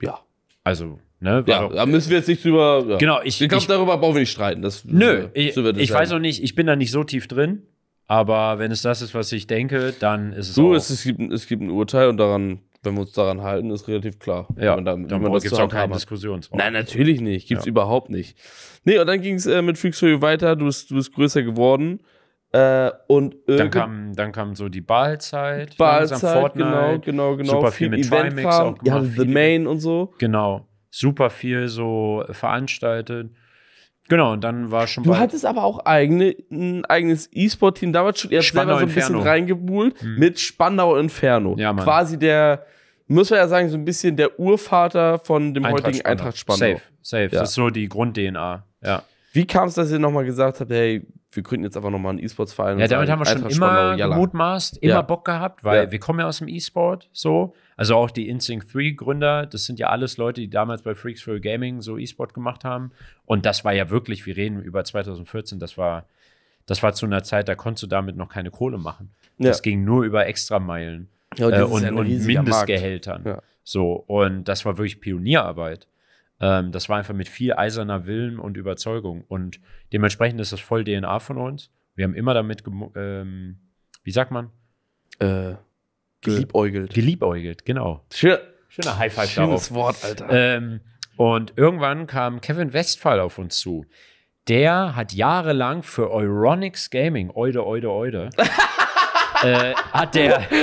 Ja. Also, ne? Ja, auch, da müssen wir jetzt nicht drüber. Ja. Genau, ich. Ich glaube, darüber brauchen wir nicht streiten. Das, nö, so, ich, so ich weiß auch nicht, ich bin da nicht so tief drin. Aber wenn es das ist, was ich denke, dann ist es. so. auch es, es, gibt, es gibt ein Urteil und daran wenn wir uns daran halten, ist relativ klar. Ja, wenn man da, da gibt es auch keine Diskussion. Nein, natürlich nicht. Gibt es ja. überhaupt nicht. Nee, und dann ging es äh, mit Freaks for You weiter. Du bist, du bist größer geworden. Äh, und dann kam, dann kam so die Ballzeit. Ballzeit, genau, genau, genau, genau. Super viel, viel mit Trimax auch gemacht. Ja, The Main und so. Genau. Super viel so veranstaltet. Genau, und dann war schon Du hattest aber auch eigene, ein eigenes E-Sport-Team damals schon. Ihr habt selber so ein Inferno. bisschen reingebuhlt hm. mit Spandau Inferno. Ja, Mann. Quasi der, muss man ja sagen, so ein bisschen der Urvater von dem Eintracht heutigen Spandau. Eintracht Spandau. Safe, safe. Ja. Das ist so die Grund-DNA. Ja. Wie kam es, dass ihr nochmal gesagt habt, hey, wir gründen jetzt einfach nochmal einen E-Sports-Verein. Ja, damit haben wir schon immer gemutmaßt, immer ja. Bock gehabt, weil ja. wir kommen ja aus dem E-Sport so. Also auch die Instinct 3 Gründer, das sind ja alles Leute, die damals bei Freaks for Gaming so E-Sport gemacht haben. Und das war ja wirklich, wir reden über 2014, das war, das war zu einer Zeit, da konntest du damit noch keine Kohle machen. Ja. Das ging nur über Extrameilen ja, und, äh, und, und Mindestgehältern. So, und das war wirklich Pionierarbeit. Ähm, das war einfach mit viel eiserner Willen und Überzeugung. Und dementsprechend ist das voll DNA von uns. Wir haben immer damit, ähm, wie sagt man? Äh, geliebäugelt. Geliebäugelt, genau. Schön, schöner High Five Schönes darauf. Wort, Alter. Ähm, und irgendwann kam Kevin Westphal auf uns zu. Der hat jahrelang für Euronics Gaming, oide, oide, oide, äh, hat der.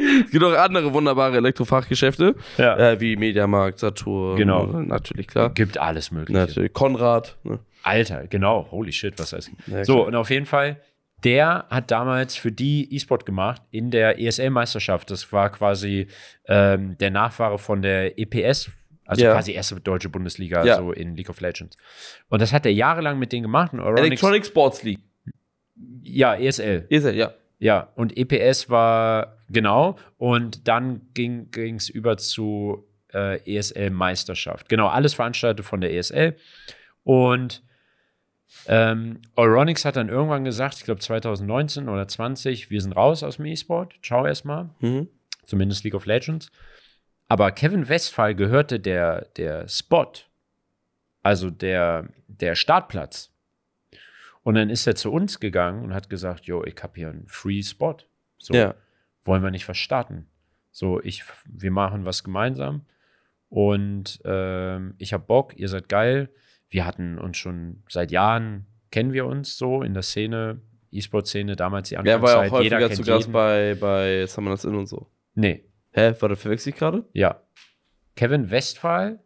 es gibt auch andere wunderbare Elektrofachgeschäfte, ja. äh, wie Mediamarkt, Saturn. Genau. Natürlich, klar. Gibt alles Mögliche. Natürlich. Konrad. Ne? Alter, genau. Holy shit, was heißt. Ja, so, und auf jeden Fall, der hat damals für die E-Sport gemacht in der ESL-Meisterschaft. Das war quasi ähm, der Nachfahre von der EPS, also ja. quasi erste deutsche Bundesliga, ja. so in League of Legends. Und das hat er jahrelang mit denen gemacht. Electronic Sports League. Ja, ESL. ESL, ja. Ja, und EPS war Genau. Und dann ging es über zu äh, ESL-Meisterschaft. Genau, alles veranstaltet von der ESL. Und ähm, Euronics hat dann irgendwann gesagt, ich glaube 2019 oder 20, wir sind raus aus dem E-Sport. Ciao erstmal. Mhm. Zumindest League of Legends. Aber Kevin Westphal gehörte der, der Spot, also der, der Startplatz. Und dann ist er zu uns gegangen und hat gesagt, Jo, ich habe hier einen Free Spot. So. Ja wollen wir nicht verstarten. So, ich, wir machen was gemeinsam und ähm, ich habe Bock, ihr seid geil. Wir hatten uns schon seit Jahren, kennen wir uns so in der Szene, E-Sport-Szene, damals die Anfangszeit. Ja, war ja auch häufiger zu Gast jeden. bei, bei Summoners das und so. Nee. Hä, war der verwechsel ich gerade? Ja. Kevin Westphal?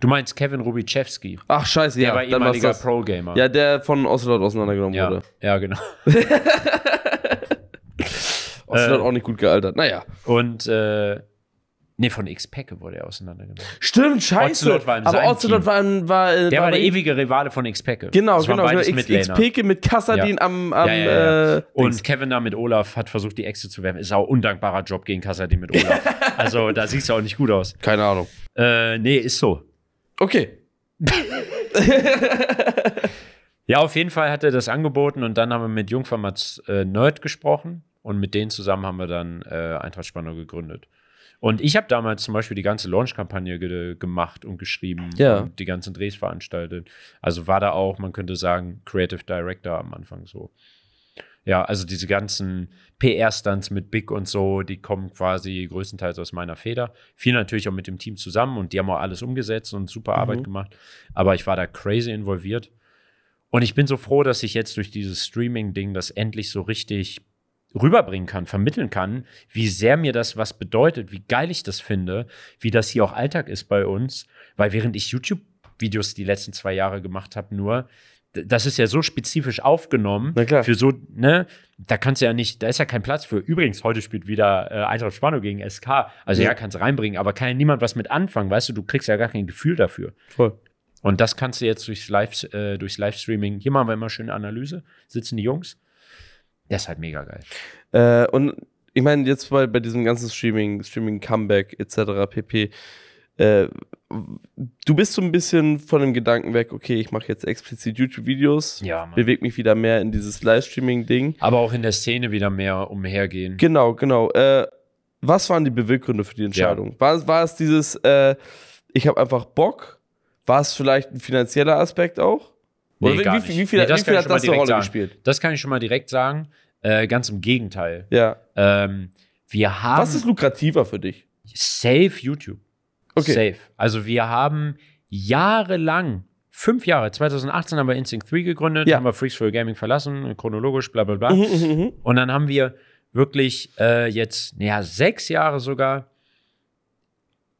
Du meinst Kevin Rubicewski. Ach, scheiße, der ja. Der war dann ehemaliger Pro-Gamer. Ja, der von Ocelot auseinandergenommen ja. wurde. Ja, genau. Ocelot äh, auch nicht gut gealtert. Naja. Und äh, Nee, von X-Pac wurde er auseinandergenommen. Stimmt, scheiße. Ocelot war im Aber Ocelot war, ein, war, äh, Der war, war der ewige Rivale von X-Pac. Genau, das genau. genau. X-Pac mit Kassadin ja. am. am ja, ja, äh, und Kevin da mit Olaf hat versucht, die Echse zu werfen. Ist auch ein undankbarer Job gegen Kassadin mit Olaf. also da siehst du auch nicht gut aus. Keine Ahnung. Äh, nee, ist so. Okay. ja, auf jeden Fall hat er das angeboten und dann haben wir mit Jungfer Mats äh, Nerd gesprochen. Und mit denen zusammen haben wir dann äh, Eintracht Spandau gegründet. Und ich habe damals zum Beispiel die ganze Launch-Kampagne ge gemacht und geschrieben ja. und die ganzen Drehs veranstaltet. Also war da auch, man könnte sagen, Creative Director am Anfang so. Ja, also diese ganzen PR-Stunts mit Big und so, die kommen quasi größtenteils aus meiner Feder. Viel natürlich auch mit dem Team zusammen und die haben auch alles umgesetzt und super Arbeit mhm. gemacht. Aber ich war da crazy involviert. Und ich bin so froh, dass ich jetzt durch dieses Streaming-Ding das endlich so richtig rüberbringen kann, vermitteln kann, wie sehr mir das was bedeutet, wie geil ich das finde, wie das hier auch Alltag ist bei uns. Weil während ich YouTube-Videos die letzten zwei Jahre gemacht habe, nur, das ist ja so spezifisch aufgenommen für so, ne, da kannst du ja nicht, da ist ja kein Platz für. Übrigens, heute spielt wieder äh, Eintracht Spano gegen SK. Also ja, ja kannst reinbringen, aber kann ja niemand was mit anfangen, weißt du, du kriegst ja gar kein Gefühl dafür. Voll. Und das kannst du jetzt durchs, Live, äh, durchs Livestreaming, hier machen wir immer schöne Analyse, sitzen die Jungs, der ist halt mega geil. Äh, und ich meine, jetzt bei, bei diesem ganzen Streaming, Streaming-Comeback etc. pp. Äh, du bist so ein bisschen von dem Gedanken weg, okay, ich mache jetzt explizit YouTube-Videos, ja, bewege mich wieder mehr in dieses Livestreaming-Ding. Aber auch in der Szene wieder mehr umhergehen. Genau, genau. Äh, was waren die Beweggründe für die Entscheidung? Ja. War, war es dieses, äh, ich habe einfach Bock? War es vielleicht ein finanzieller Aspekt auch? Nee, wie, wie, wie, viel, nee, das wie viel hat das eine Rolle sagen. gespielt? Das kann ich schon mal direkt sagen. Äh, ganz im Gegenteil. Ja. Ähm, wir haben. Was ist lukrativer für dich? Safe YouTube. Okay. Safe. Also wir haben jahrelang, fünf Jahre, 2018 haben wir Instinct 3 gegründet, ja. haben wir Freaks for Gaming verlassen, chronologisch, bla bla bla. Mhm, mhm, mhm, Und dann haben wir wirklich äh, jetzt, naja, sechs Jahre sogar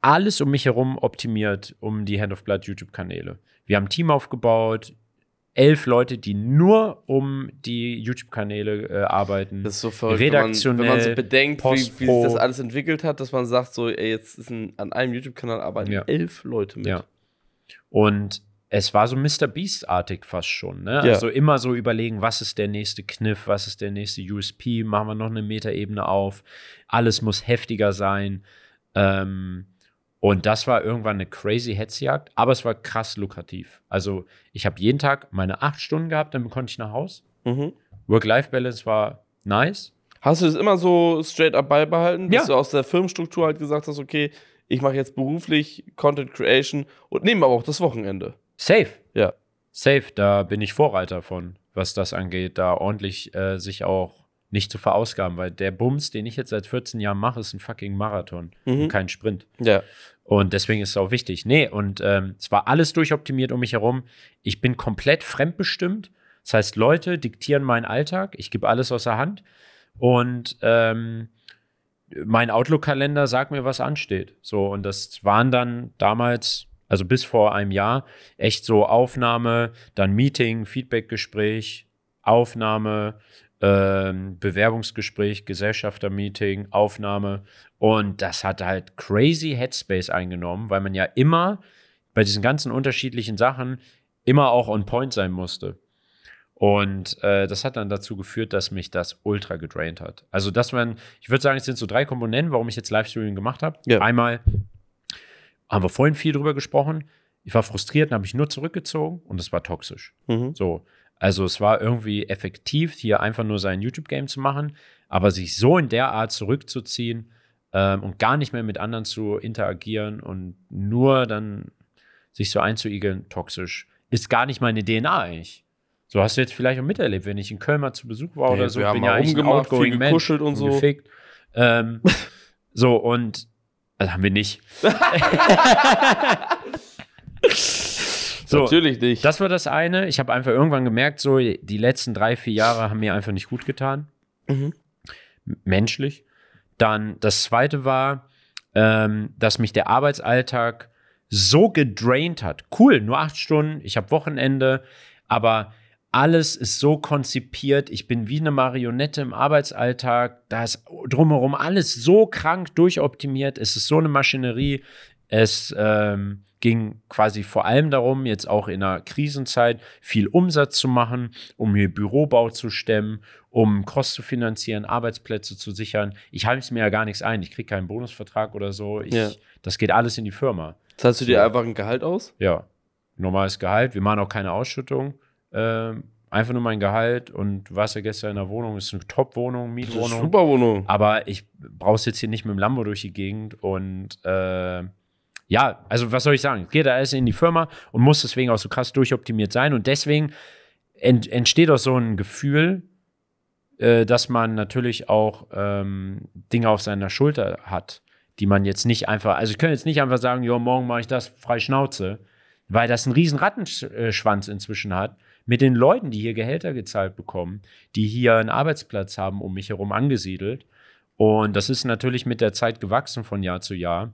alles um mich herum optimiert, um die Hand of Blood YouTube-Kanäle. Wir haben ein Team aufgebaut, elf Leute, die nur um die YouTube-Kanäle äh, arbeiten. Das ist so verrückt. Redaktionell. Wenn man, wenn man so bedenkt, wie, wie, sich das alles entwickelt hat, dass man sagt, so, ey, jetzt ist ein, an einem YouTube-Kanal arbeiten ja. elf Leute mit. Ja. Und es war so Mr. Beast-artig fast schon. Ne? Ja. Also immer so überlegen, was ist der nächste Kniff, was ist der nächste USP, machen wir noch eine Metaebene auf, alles muss heftiger sein. Ähm, und das war irgendwann eine crazy Hetzjagd, aber es war krass lukrativ. Also ich habe jeden Tag meine acht Stunden gehabt, dann konnte ich nach Haus. Mhm. Work-Life-Balance war nice. Hast du das immer so straight up beibehalten, dass ja. du aus der Firmenstruktur halt gesagt hast, okay, ich mache jetzt beruflich Content Creation und nehme aber auch das Wochenende. Safe. Ja. Safe, da bin ich Vorreiter von, was das angeht, da ordentlich äh, sich auch nicht zu verausgaben, weil der Bums, den ich jetzt seit 14 Jahren mache, ist ein fucking Marathon mhm. und kein Sprint. Ja. Und deswegen ist es auch wichtig. Nee, und ähm, es war alles durchoptimiert um mich herum. Ich bin komplett fremdbestimmt. Das heißt, Leute diktieren meinen Alltag. Ich gebe alles außer Hand. Und ähm, mein Outlook-Kalender sagt mir, was ansteht. So, und das waren dann damals, also bis vor einem Jahr, echt so Aufnahme, dann Meeting, Feedback-Gespräch, Aufnahme, ähm, Bewerbungsgespräch, Gesellschaftermeeting, Aufnahme. Und das hat halt crazy Headspace eingenommen, weil man ja immer bei diesen ganzen unterschiedlichen Sachen immer auch on point sein musste. Und äh, das hat dann dazu geführt, dass mich das ultra gedraint hat. Also, dass man, ich würde sagen, es sind so drei Komponenten, warum ich jetzt Livestreaming gemacht habe. Ja. Einmal haben wir vorhin viel drüber gesprochen. Ich war frustriert und habe mich nur zurückgezogen und es war toxisch. Mhm. So. Also es war irgendwie effektiv, hier einfach nur sein YouTube-Game zu machen, aber sich so in der Art zurückzuziehen ähm, und gar nicht mehr mit anderen zu interagieren und nur dann sich so einzuigeln, toxisch, ist gar nicht meine DNA eigentlich. So hast du jetzt vielleicht auch miterlebt, wenn ich in Köln mal zu Besuch war ja, oder so, wir bin ja eigentlich ein outgoing und, so. Gefickt. Ähm, so und also haben wir nicht. So, Natürlich nicht. Das war das eine. Ich habe einfach irgendwann gemerkt, so die letzten drei, vier Jahre haben mir einfach nicht gut getan. Mhm. Menschlich. Dann das zweite war, ähm, dass mich der Arbeitsalltag so gedraint hat. Cool, nur acht Stunden, ich habe Wochenende, aber alles ist so konzipiert. Ich bin wie eine Marionette im Arbeitsalltag. Da ist drumherum alles so krank durchoptimiert. Es ist so eine Maschinerie. Es ähm, ging quasi vor allem darum, jetzt auch in einer Krisenzeit viel Umsatz zu machen, um hier Bürobau zu stemmen, um Kosten zu finanzieren, Arbeitsplätze zu sichern. Ich halte es mir ja gar nichts ein. Ich kriege keinen Bonusvertrag oder so. Ich, ja. Das geht alles in die Firma. Zahlst du dir einfach ein Gehalt aus? Ja, normales Gehalt. Wir machen auch keine Ausschüttung. Ähm, einfach nur mein Gehalt und du warst ja gestern in der Wohnung. Ist eine Top-Wohnung, Mietwohnung. Super Wohnung. Aber ich brauch's jetzt hier nicht mit dem Lambo durch die Gegend und äh, ja, also was soll ich sagen? Geht da alles in die Firma und muss deswegen auch so krass durchoptimiert sein. Und deswegen ent entsteht auch so ein Gefühl, äh, dass man natürlich auch ähm, Dinge auf seiner Schulter hat, die man jetzt nicht einfach, also ich könnte jetzt nicht einfach sagen, ja, morgen mache ich das frei Schnauze, weil das einen riesen Rattenschwanz inzwischen hat mit den Leuten, die hier Gehälter gezahlt bekommen, die hier einen Arbeitsplatz haben um mich herum angesiedelt. Und das ist natürlich mit der Zeit gewachsen von Jahr zu Jahr.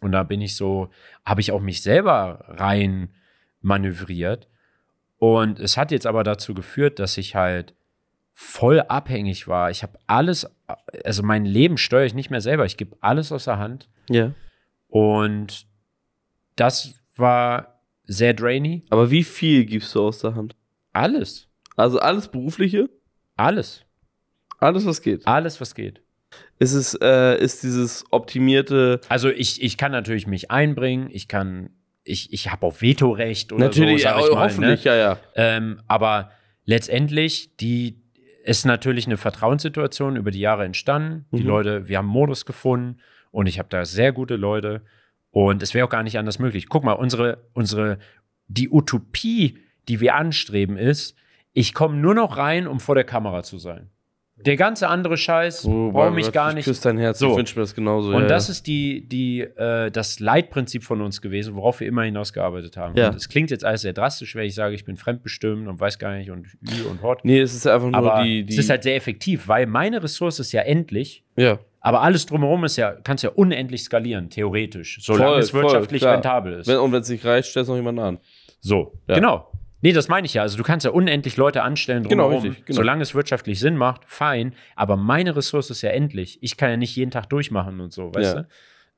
Und da bin ich so, habe ich auch mich selber rein manövriert. Und es hat jetzt aber dazu geführt, dass ich halt voll abhängig war. Ich habe alles, also mein Leben steuere ich nicht mehr selber. Ich gebe alles aus der Hand. Ja. Und das war sehr drainy. Aber wie viel gibst du aus der Hand? Alles. Also alles berufliche? Alles. Alles, was geht. Alles, was geht ist es, äh, ist dieses optimierte. Also ich, ich kann natürlich mich einbringen, ich kann, ich, ich habe auch Vetorecht oder natürlich, so, sag ich hoffentlich, ne? ja, ja. Ähm, aber letztendlich, die ist natürlich eine Vertrauenssituation über die Jahre entstanden. Mhm. Die Leute, wir haben Modus gefunden und ich habe da sehr gute Leute und es wäre auch gar nicht anders möglich. Guck mal, unsere, unsere, die Utopie, die wir anstreben, ist, ich komme nur noch rein, um vor der Kamera zu sein. Der ganze andere Scheiß oh, brauche mich gar nicht. Ich küsse dein Herz, so. ich wünsche mir das genauso. Und ja, das ja. ist die, die, äh, das Leitprinzip von uns gewesen, worauf wir immer hinausgearbeitet haben. Ja. es klingt jetzt alles sehr drastisch, wenn ich sage, ich bin fremdbestimmt und weiß gar nicht und Ü und Hort. Nee, es ist einfach nur aber die, die. Es ist halt sehr effektiv, weil meine Ressource ist ja endlich. Ja. Aber alles drumherum ist ja, kannst ja unendlich skalieren, theoretisch, solange voll, es wirtschaftlich voll, rentabel ist. und wenn es nicht reicht, stellst du noch jemanden an. So, ja. genau. Nee, das meine ich ja. Also du kannst ja unendlich Leute anstellen genau, drumherum. Genau, richtig, genau. Solange es wirtschaftlich Sinn macht, fein. Aber meine Ressource ist ja endlich. Ich kann ja nicht jeden Tag durchmachen und so, weißt ja. du?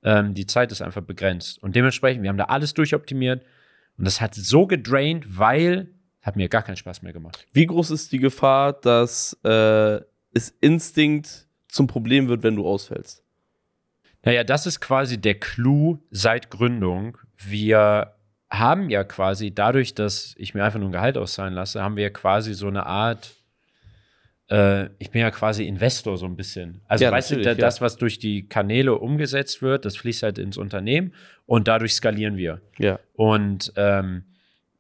Ähm, die Zeit ist einfach begrenzt. Und dementsprechend, wir haben da alles durchoptimiert. Und das hat so gedraint, weil hat mir gar keinen Spaß mehr gemacht. Wie groß ist die Gefahr, dass äh, es Instinkt zum Problem wird, wenn du ausfällst? Naja, das ist quasi der Clou seit Gründung. Wir haben ja quasi, dadurch, dass ich mir einfach nur ein Gehalt auszahlen lasse, haben wir ja quasi so eine Art, äh, ich bin ja quasi Investor so ein bisschen. Also ja, weißt du, da, ja. das, was durch die Kanäle umgesetzt wird, das fließt halt ins Unternehmen und dadurch skalieren wir. Ja. Und ähm,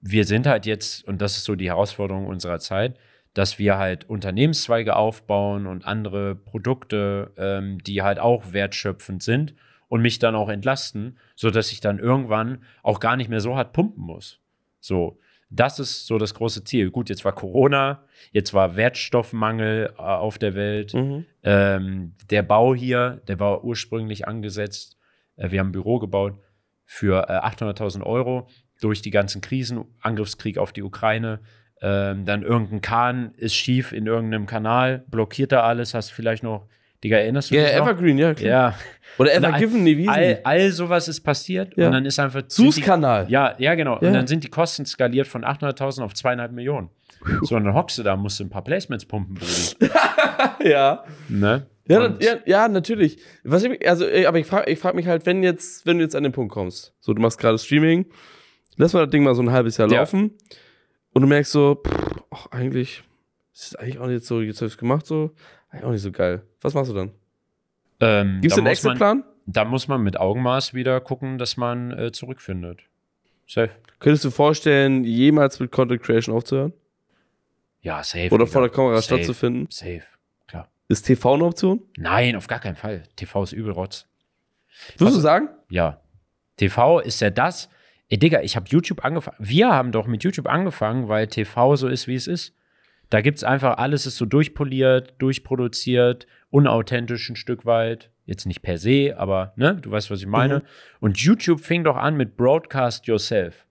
wir sind halt jetzt, und das ist so die Herausforderung unserer Zeit, dass wir halt Unternehmenszweige aufbauen und andere Produkte, ähm, die halt auch wertschöpfend sind und mich dann auch entlasten, sodass ich dann irgendwann auch gar nicht mehr so hart pumpen muss. So, das ist so das große Ziel. Gut, jetzt war Corona, jetzt war Wertstoffmangel äh, auf der Welt. Mhm. Ähm, der Bau hier, der war ursprünglich angesetzt. Äh, wir haben ein Büro gebaut für 800.000 äh, Euro durch die ganzen Krisen, Angriffskrieg auf die Ukraine. Ähm, dann irgendein Kahn ist schief in irgendeinem Kanal, blockiert da alles, hast vielleicht noch Digga, erinnerst du dich? Ja, yeah, Evergreen, ja. Klar. Ja. Oder Evergiven, nee, wie all, all sowas ist passiert ja. und dann ist einfach. Suezkanal. Ja, ja, genau. Ja. Und dann sind die Kosten skaliert von 800.000 auf zweieinhalb Millionen. So, und dann hockst du da, musst du ein paar Placements pumpen, ja. Ne? Ja, na, ja, ja, natürlich. Was ich, also, aber ich frage ich frag mich halt, wenn jetzt, wenn du jetzt an den Punkt kommst, so du machst gerade Streaming, lass mal das Ding mal so ein halbes Jahr laufen und du merkst so, pff, ach, eigentlich, das ist eigentlich auch nicht so, jetzt habe ich es gemacht so. Auch nicht so geil. Was machst du dann? Ähm, Gibt es da einen Exitplan? Da muss man mit Augenmaß wieder gucken, dass man äh, zurückfindet. Safe. Könntest du vorstellen, jemals mit Content Creation aufzuhören? Ja, safe. Oder vor der Kamera safe. stattzufinden? Safe, klar. Ist TV eine Option? Nein, auf gar keinen Fall. TV ist Übelrotz. Würdest du also, sagen? Ja. TV ist ja das. Ey, äh, Digga, ich habe YouTube angefangen. Wir haben doch mit YouTube angefangen, weil TV so ist, wie es ist. Da gibt es einfach, alles ist so durchpoliert, durchproduziert, unauthentisch ein Stück weit. Jetzt nicht per se, aber ne, du weißt, was ich mhm. meine. Mhm. Und YouTube fing doch an mit Broadcast Yourself.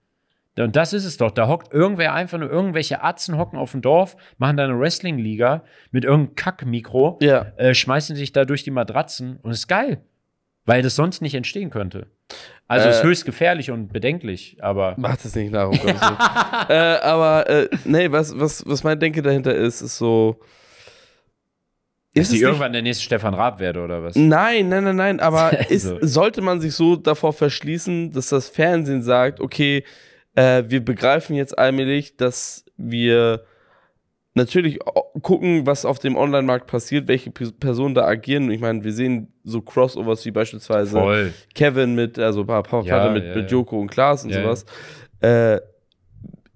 Und das ist es doch. Da hockt irgendwer einfach nur irgendwelche Atzen hocken auf dem Dorf, machen da eine Wrestling-Liga mit irgendeinem Kackmikro, ja. äh, schmeißen sich da durch die Matratzen und ist geil. Weil das sonst nicht entstehen könnte. Also äh, ist höchst gefährlich und bedenklich, aber. Macht es nicht darum. äh, aber äh, nee, was, was, was mein Denke dahinter ist, ist so. Dass ist irgendwann der nächste Stefan Raab werde oder was? Nein, nein, nein, nein. Aber ist, sollte man sich so davor verschließen, dass das Fernsehen sagt, okay, äh, wir begreifen jetzt allmählich, dass wir natürlich gucken, was auf dem Online-Markt passiert, welche Personen da agieren. ich meine, wir sehen so Crossovers wie beispielsweise Voll. Kevin mit, also Papa ja, mit, ja, mit Joko und Klaas und ja, sowas. Äh,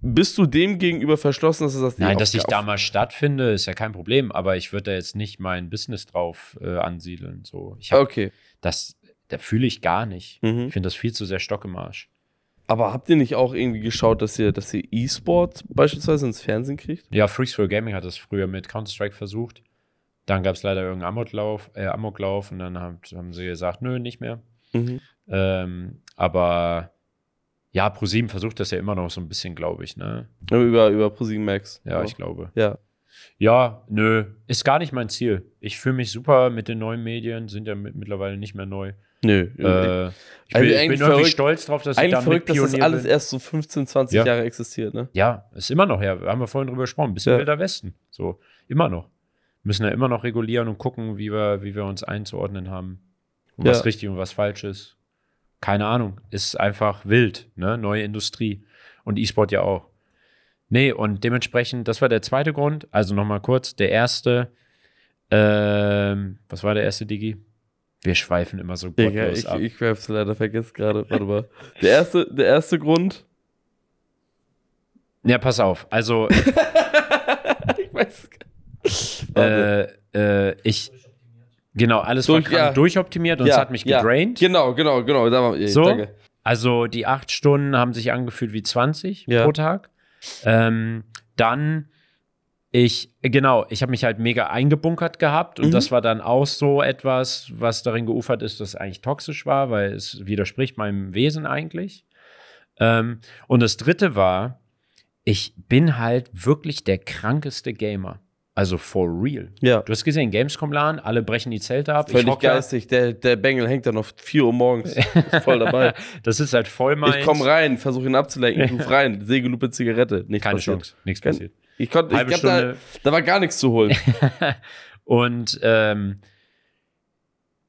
bist du dem gegenüber verschlossen, dass du das Nein, dass ich da mal stattfinde, ist ja kein Problem, aber ich würde da jetzt nicht mein Business drauf äh, ansiedeln. So. Hab, okay. Das, da fühle ich gar nicht. Mhm. Ich finde das viel zu sehr Stock im Arsch. Aber habt ihr nicht auch irgendwie geschaut, dass ihr, dass ihr E-Sport beispielsweise ins Fernsehen kriegt? Ja, Freaks for Gaming hat das früher mit Counter-Strike versucht. Dann gab es leider irgendeinen Amoklauf, äh, Amoklauf und dann haben, haben sie gesagt, nö, nicht mehr. Mhm. Ähm, aber ja, ProSieben versucht das ja immer noch so ein bisschen, glaube ich. Ne? Über, über ProSieben Max. Ja, auch. ich glaube. Ja. Ja, nö, ist gar nicht mein Ziel. Ich fühle mich super mit den neuen Medien, sind ja mittlerweile nicht mehr neu. Nö. Äh, ich also bin, ich bin verrückt, stolz drauf, dass ich da verrückt, dass das alles bin. erst so 15, 20 ja. Jahre existiert, ne? Ja, ist immer noch, ja, haben wir vorhin drüber gesprochen, bisschen ja. Wilder Westen, so, immer noch. Müssen ja immer noch regulieren und gucken, wie wir, wie wir uns einzuordnen haben. Und ja. was richtig und was falsch ist. Keine Ahnung, ist einfach wild, ne? Neue Industrie und E-Sport ja auch. Nee, und dementsprechend, das war der zweite Grund, also nochmal kurz, der erste, ähm, was war der erste Digi? Wir schweifen immer so gottlos ich, ab. Ich, werfe es leider vergessen gerade. Warte mal. Der erste, der erste Grund. Ja, pass auf. Also. ich weiß es gar nicht. Äh, äh, ich. Genau, alles Durch, war ja. durchoptimiert und ja, es hat mich ja. gedraint. Genau, genau, genau. War, ey, so, danke. Also die acht Stunden haben sich angefühlt wie 20 pro Tag. Ähm, dann ich, genau, ich habe mich halt mega eingebunkert gehabt und mhm. das war dann auch so etwas, was darin geufert ist, dass es eigentlich toxisch war, weil es widerspricht meinem Wesen eigentlich. Ähm, und das dritte war, ich bin halt wirklich der krankeste Gamer. Also for real. Ja. Du hast gesehen, Gamescom-Laden, alle brechen die Zelte ab. Völlig ich geistig, der, der Bengel hängt dann auf 4 Uhr morgens. voll dabei. das ist halt voll mein. Ich komm rein, versuche ihn abzulenken, Ich ruf rein, Sägelupe, Zigarette. Nichts Keine passiert. Chance, nichts passiert. Ich konnte, ich da, da, war gar nichts zu holen. Und ähm,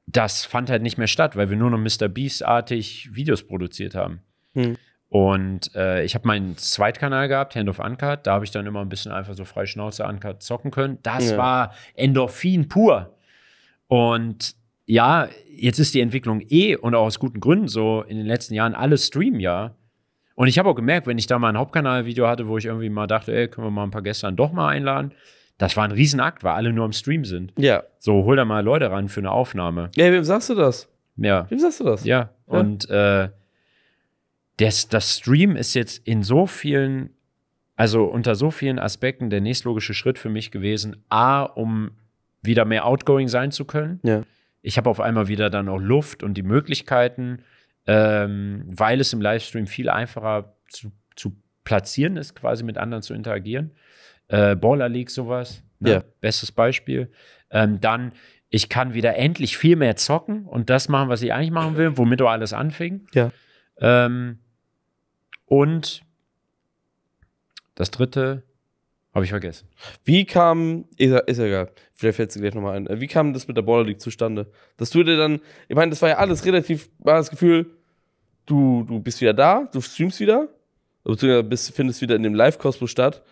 das fand halt nicht mehr statt, weil wir nur noch Mr. Beast-artig Videos produziert haben. Hm. Und äh, ich habe meinen Zweitkanal gehabt, Hand of Uncut. Da habe ich dann immer ein bisschen einfach so frei Schnauze Uncut zocken können. Das ja. war Endorphin pur. Und ja, jetzt ist die Entwicklung eh und auch aus guten Gründen so in den letzten Jahren alle streamen ja. Und ich habe auch gemerkt, wenn ich da mal ein Hauptkanal-Video hatte, wo ich irgendwie mal dachte, ey, können wir mal ein paar Gestern doch mal einladen. Das war ein Riesenakt, weil alle nur am Stream sind. Ja. So, hol da mal Leute ran für eine Aufnahme. Ja, wem sagst du das? Ja. Wem sagst du das? Ja. ja. Und äh, das, das Stream ist jetzt in so vielen, also unter so vielen Aspekten der nächstlogische Schritt für mich gewesen. A, um wieder mehr outgoing sein zu können. Ja. Ich habe auf einmal wieder dann auch Luft und die Möglichkeiten, ähm, weil es im Livestream viel einfacher zu, zu, platzieren ist, quasi mit anderen zu interagieren. Äh, Baller League sowas, ne? ja. bestes Beispiel. Ähm, dann ich kann wieder endlich viel mehr zocken und das machen, was ich eigentlich machen will, womit du alles anfing. Ja. Ähm, und das dritte habe ich vergessen. Wie kam, ist ja, ist ja egal, vielleicht fällt es gleich nochmal ein, äh, wie kam das mit der Border League zustande? Dass du dir dann, ich meine, das war ja alles relativ, war das Gefühl, du, du bist wieder da, du streamst wieder, beziehungsweise bist, findest wieder in dem Live-Kosmos statt.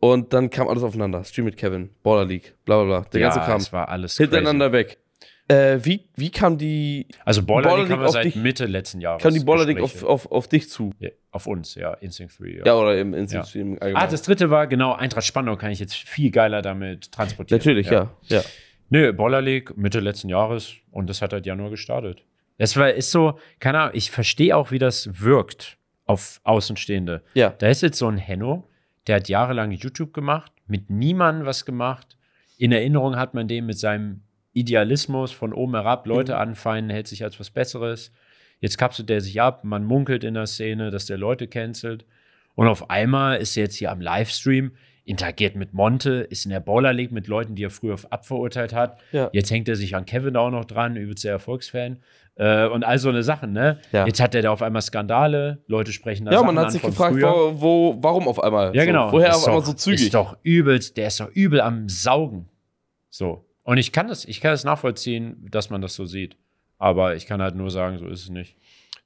Und dann kam alles aufeinander. Stream mit Kevin, Border League, bla bla bla. Der ja, ganze Kram. Es war alles hintereinander crazy. weg. Äh, wie, wie kam die. Also Ballerdick haben wir seit dich, Mitte letzten Jahres. Kam die Ballerdick auf, auf, auf dich zu? Ja, auf uns, ja. Instinct 3. Ja, ja oder im Instinct 3 ja. im Ah, das dritte war, genau, Eintracht Spandau kann ich jetzt viel geiler damit transportieren. Natürlich, ja. ja, ja. Nö, Ballerdick Mitte letzten Jahres und das hat halt Januar gestartet. Das war, ist so, keine Ahnung, ich verstehe auch, wie das wirkt auf Außenstehende. Ja. Da ist jetzt so ein Henno, der hat jahrelang YouTube gemacht, mit niemandem was gemacht. In Erinnerung hat man den mit seinem Idealismus von oben herab, Leute mhm. anfeinden, hält sich als was Besseres. Jetzt kapselt der sich ab, man munkelt in der Szene, dass der Leute cancelt. Und auf einmal ist er jetzt hier am Livestream, interagiert mit Monte, ist in der Bowler League mit Leuten, die er früher abverurteilt hat. Ja. Jetzt hängt er sich an Kevin auch noch dran, übelst der Erfolgsfan. Äh, und all so eine Sachen, ne? Ja. Jetzt hat er da auf einmal Skandale, Leute sprechen da Ja, Sachen man hat sich gefragt, wo, wo, warum auf einmal? Ja, so, genau. Woher ist auf einmal so zügig? Ist doch übelst, der ist doch übel am Saugen. So. Und ich kann das, ich kann das nachvollziehen, dass man das so sieht. Aber ich kann halt nur sagen, so ist es nicht.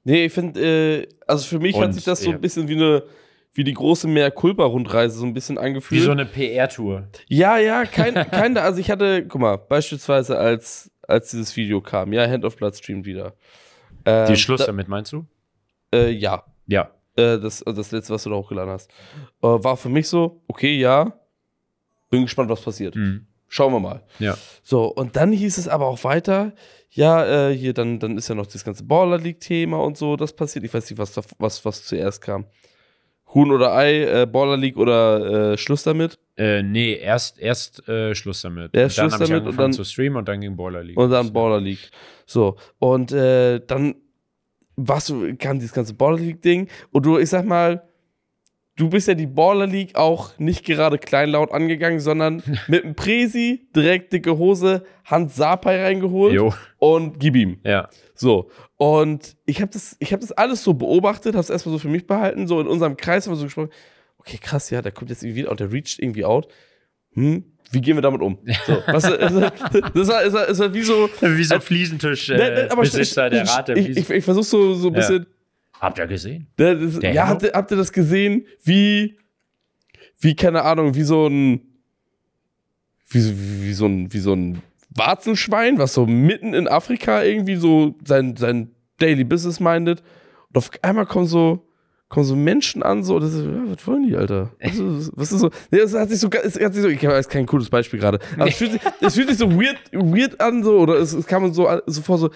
Nee, ich finde, äh, also für mich Und, hat sich das so ein bisschen wie eine, wie die große Mea Culpa Rundreise so ein bisschen angefühlt. Wie so eine PR-Tour. Ja, ja, kein, kein, also ich hatte, guck mal, beispielsweise als, als dieses Video kam, ja, Hand of Blood streamt wieder. Ähm, die Schluss da, damit meinst du? Äh, ja. Ja. Äh, das, also das letzte, was du da hochgeladen hast. Äh, war für mich so, okay, ja, bin gespannt, was passiert. Mhm. Schauen wir mal. Ja. So, und dann hieß es aber auch weiter, ja, äh, hier, dann, dann ist ja noch das ganze Baller League-Thema und so, das passiert. Ich weiß nicht, was, was, was zuerst kam. Huhn oder Ei, äh, Baller League oder äh, Schluss damit? Äh, nee, erst, erst äh, Schluss damit. Erst und dann Schluss damit ich und dann zu streamen und dann ging Baller League. Und dann Baller League. So, und äh, dann was kam dieses ganze Baller League-Ding und du, ich sag mal, du bist ja die Baller League auch nicht gerade kleinlaut angegangen, sondern mit dem Presi direkt dicke Hose, Hans Sapai reingeholt jo. und gib ihm. Ja. So. Und ich habe das, hab das alles so beobachtet, habe es erstmal so für mich behalten, so in unserem Kreis haben wir so gesprochen. Okay, krass, ja, der kommt jetzt irgendwie out, der reached irgendwie out. Hm, wie gehen wir damit um? So, was, äh, das, war, das, war, das war wie so. Wie so Fliesentisch. Äh, ne, ne, aber Besitzer, der Rate. Ich, ich, ich versuche so, so ein bisschen. Ja Habt ihr gesehen? Ist, ja, habt ihr, habt ihr das gesehen? Wie, wie, keine Ahnung, wie so ein, wie, wie, so ein, wie so ein Warzenschwein, was so mitten in Afrika irgendwie so sein, sein Daily Business mindet. Und auf einmal kommen so kommen so Menschen an, so, das ist, ja, was wollen die, Alter? Was ist, was ist so? Nee, das hat sich so, es hat sich so, ich weiß kein cooles Beispiel gerade, aber es, fühlt sich, es fühlt sich so weird, weird an, so, oder es, es kam uns so, so vor, so,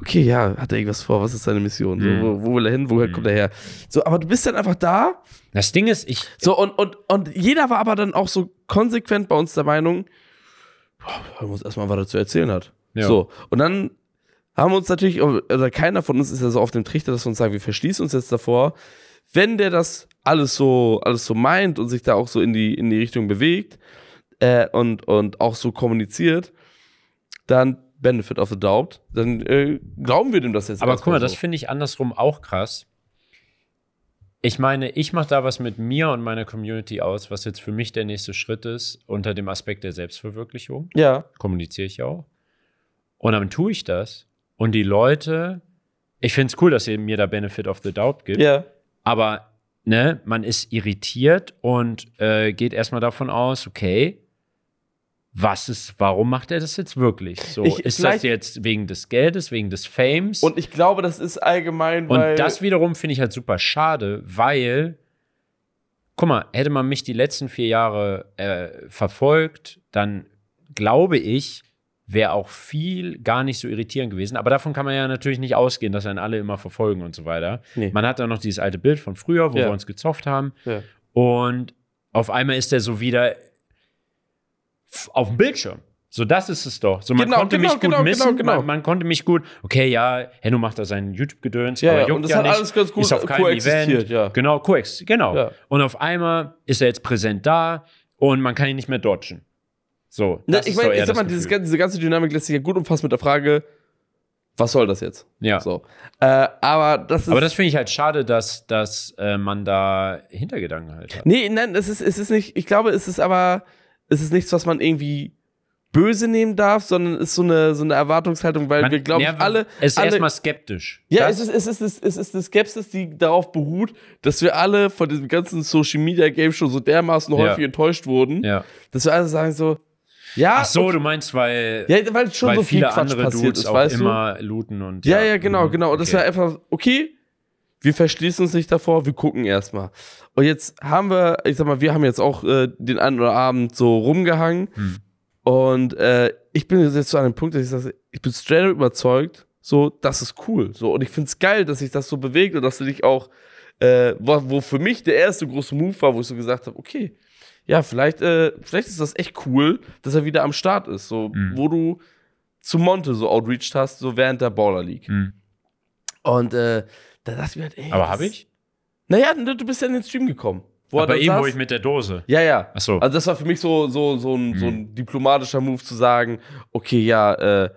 okay, ja, hat er irgendwas vor, was ist seine Mission? Mhm. wo, wo, will er hin, woher mhm. kommt er her? So, aber du bist dann einfach da. Das Ding ist, ich. So, und, und, und jeder war aber dann auch so konsequent bei uns der Meinung, boah, man muss erstmal, was er zu erzählen hat. Ja. So, und dann haben wir uns natürlich, oder keiner von uns ist ja so auf dem Trichter, dass wir uns sagen, wir verschließen uns jetzt davor, wenn der das alles so, alles so meint und sich da auch so in die, in die Richtung bewegt äh, und, und auch so kommuniziert, dann Benefit of the Doubt, dann äh, glauben wir dem das jetzt. Aber guck mal, so. das finde ich andersrum auch krass. Ich meine, ich mache da was mit mir und meiner Community aus, was jetzt für mich der nächste Schritt ist, unter dem Aspekt der Selbstverwirklichung. Ja. Kommuniziere ich auch. Und dann tue ich das. Und die Leute, ich finde es cool, dass ihr mir da Benefit of the Doubt gibt. Ja. Aber ne, man ist irritiert und äh, geht erstmal davon aus, okay, was ist, warum macht er das jetzt wirklich? So, ich, ist das jetzt wegen des Geldes, wegen des Fames? Und ich glaube, das ist allgemein. Und das wiederum finde ich halt super schade, weil, guck mal, hätte man mich die letzten vier Jahre äh, verfolgt, dann glaube ich, wäre auch viel gar nicht so irritierend gewesen. Aber davon kann man ja natürlich nicht ausgehen, dass dann alle immer verfolgen und so weiter. Nee. Man hat dann noch dieses alte Bild von früher, wo ja. wir uns gezofft haben. Ja. Und auf einmal ist er so wieder auf dem Bildschirm. So, das ist es doch. So, man genau, konnte genau, mich gut genau, missen, genau, man, genau. man, konnte mich gut, okay, ja, Henno macht da seinen YouTube-Gedöns, ja, aber juckt und das ja hat nicht, alles ganz gut ist auf äh, keinem Event. Ja. Genau, coex, genau. Ja. Und auf einmal ist er jetzt präsent da und man kann ihn nicht mehr dodgen. So, Na, ne, ich meine, ich sag mal, dieses, diese ganze Dynamik lässt sich ja gut umfassen mit der Frage, was soll das jetzt? Ja. So. Äh, aber das ist. Aber das finde ich halt schade, dass, dass äh, man da Hintergedanken halt hat. Nee, nein, es ist, es ist nicht, ich glaube, es ist aber, es ist nichts, was man irgendwie böse nehmen darf, sondern ist so eine, so eine Erwartungshaltung, weil man, wir, glaube ich, alle. Es ist erstmal skeptisch. Ja, es ist, es, ist, es, ist, es ist eine Skepsis, die darauf beruht, dass wir alle von diesem ganzen Social Media Game schon so dermaßen häufig ja. enttäuscht wurden, ja. dass wir alle sagen so, ja. Ach so, und, du meinst, weil, ja, weil, schon weil so viele Quatsch andere passiert Dudes ist, auch immer du? looten und. Ja, ja, ja genau, mhm, genau. Und das war einfach, okay, wir verschließen uns nicht davor, wir gucken erstmal. Und jetzt haben wir, ich sag mal, wir haben jetzt auch äh, den einen oder Abend so rumgehangen. Hm. Und äh, ich bin jetzt zu einem Punkt, dass ich sage, ich bin straight überzeugt, so, das ist cool. So, und ich find's geil, dass sich das so bewegt und dass du dich auch, äh, wo, wo für mich der erste große Move war, wo ich so gesagt habe, okay, ja, vielleicht, äh, vielleicht ist das echt cool, dass er wieder am Start ist. So, mhm. wo du zu Monte so outreached hast, so während der Baller League. Mhm. Und äh, da dachte ich mir halt, ey. Aber habe ich? Naja, du bist ja in den Stream gekommen. Wo Aber eben, saß. wo ich mit der Dose. Ja, ja. Ach so. Also, das war für mich so, so, so, ein, mhm. so ein mhm. diplomatischer Move zu sagen, okay, ja, äh,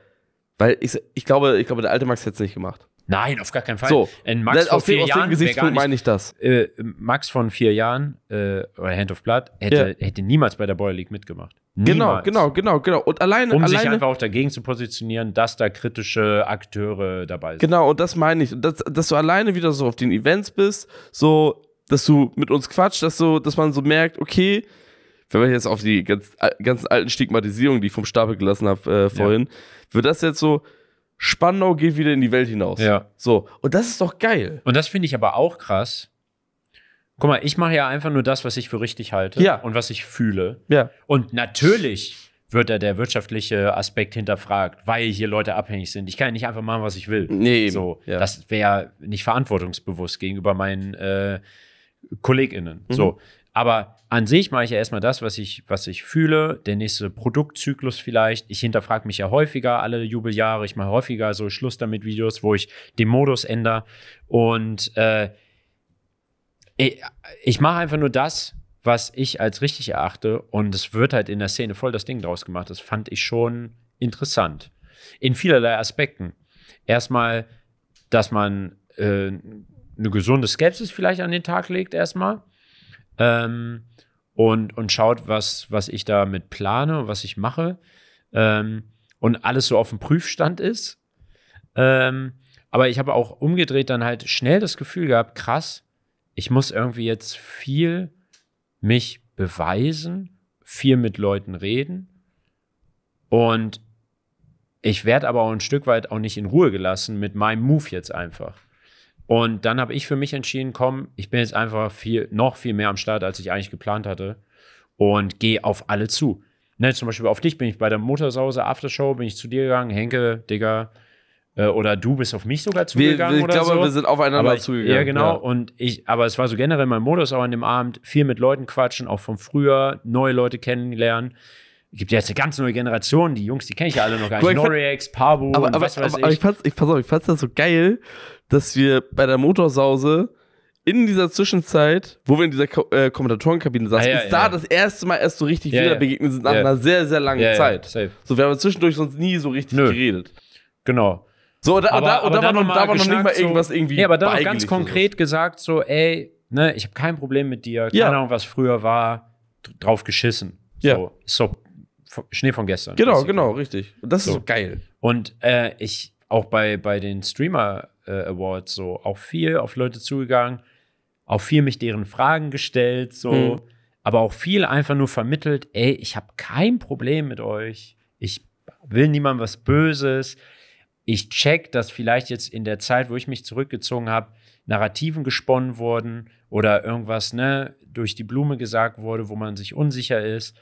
weil ich, ich, glaube, ich glaube, der alte Max hätte es nicht gemacht. Nein, auf gar keinen Fall. So, Ein Max das, aus, vier dem, Jahren dem Gesichtspunkt meine ich das. Äh, Max von vier Jahren, äh, oder Hand of Blood, hätte, ja. hätte niemals bei der Boyer League mitgemacht. Genau, niemals. Genau, genau, genau, genau. Und alleine, um alleine, sich einfach auch dagegen zu positionieren, dass da kritische Akteure dabei sind. Genau, und das meine ich. Und dass du alleine wieder so auf den Events bist, so, dass du mit uns quatscht, dass, so, dass man so merkt, okay, wenn man jetzt auf die ganz, äh, ganzen alten Stigmatisierungen, die ich vom Stapel gelassen habe äh, vorhin, ja. wird das jetzt so, Spandau geht wieder in die Welt hinaus. Ja. So. Und das ist doch geil. Und das finde ich aber auch krass. Guck mal, ich mache ja einfach nur das, was ich für richtig halte ja. und was ich fühle. Ja. Und natürlich wird da der wirtschaftliche Aspekt hinterfragt, weil hier Leute abhängig sind. Ich kann ja nicht einfach machen, was ich will. Nee, so ja. das wäre nicht verantwortungsbewusst gegenüber meinen äh, KollegInnen. Mhm. So, aber an sich mache ich ja erstmal das, was ich, was ich fühle. Der nächste Produktzyklus vielleicht. Ich hinterfrage mich ja häufiger alle Jubeljahre. Ich mache häufiger so Schluss damit Videos, wo ich den Modus ändere. Und äh, ich, ich mache einfach nur das, was ich als richtig erachte. Und es wird halt in der Szene voll das Ding draus gemacht. Das fand ich schon interessant. In vielerlei Aspekten. Erstmal, dass man äh, eine gesunde Skepsis vielleicht an den Tag legt, erstmal ähm, und, und schaut, was, was ich damit plane und was ich mache. Ähm, und alles so auf dem Prüfstand ist. Ähm, aber ich habe auch umgedreht dann halt schnell das Gefühl gehabt, krass, ich muss irgendwie jetzt viel mich beweisen, viel mit Leuten reden. Und ich werde aber auch ein Stück weit auch nicht in Ruhe gelassen mit meinem Move jetzt einfach. Und dann habe ich für mich entschieden, komm, ich bin jetzt einfach viel, noch viel mehr am Start, als ich eigentlich geplant hatte und gehe auf alle zu. Ne, zum Beispiel auf dich bin ich bei der Motorsause Aftershow, bin ich zu dir gegangen, Henke, Digga, äh, oder du bist auf mich sogar zugegangen. Wir, ich oder glaube, so. wir sind aufeinander ich, zugegangen. Ja, genau. Ja. Und ich, aber es war so generell mein Modus auch an dem Abend, viel mit Leuten quatschen, auch von früher, neue Leute kennenlernen gibt ja jetzt eine ganz neue Generation, die Jungs, die kenne ich ja alle noch gar nicht. Norex, Pabu, aber, aber, was weiß aber, ich. Aber ich fand's, ich, fand's das so geil, dass wir bei der Motorsause in dieser Zwischenzeit, wo wir in dieser äh, Kommentatorenkabine saßen, ja, ah, ja, ist ja. da das erste Mal erst so richtig wieder begegnet sind nach einer sehr, sehr langen Zeit. Safe. So, wir haben zwischendurch sonst nie so richtig Nö. geredet. Genau. So, da, aber, da, aber da, war noch, da war noch nicht mal irgendwas so, irgendwie. Ja, aber da auch ganz konkret gesagt, so, ey, ne, ich habe kein Problem mit dir, keine Ahnung, was früher war, drauf geschissen. So, ja. so Schnee von gestern. Genau, genau, richtig. Und das so. ist so geil. Und äh, ich auch bei, bei den Streamer äh, Awards so auch viel auf Leute zugegangen, auch viel mich deren Fragen gestellt, so, mhm. aber auch viel einfach nur vermittelt, ey, ich habe kein Problem mit euch. Ich will niemandem was Böses. Ich check, dass vielleicht jetzt in der Zeit, wo ich mich zurückgezogen habe, Narrativen gesponnen wurden oder irgendwas, ne, durch die Blume gesagt wurde, wo man sich unsicher ist.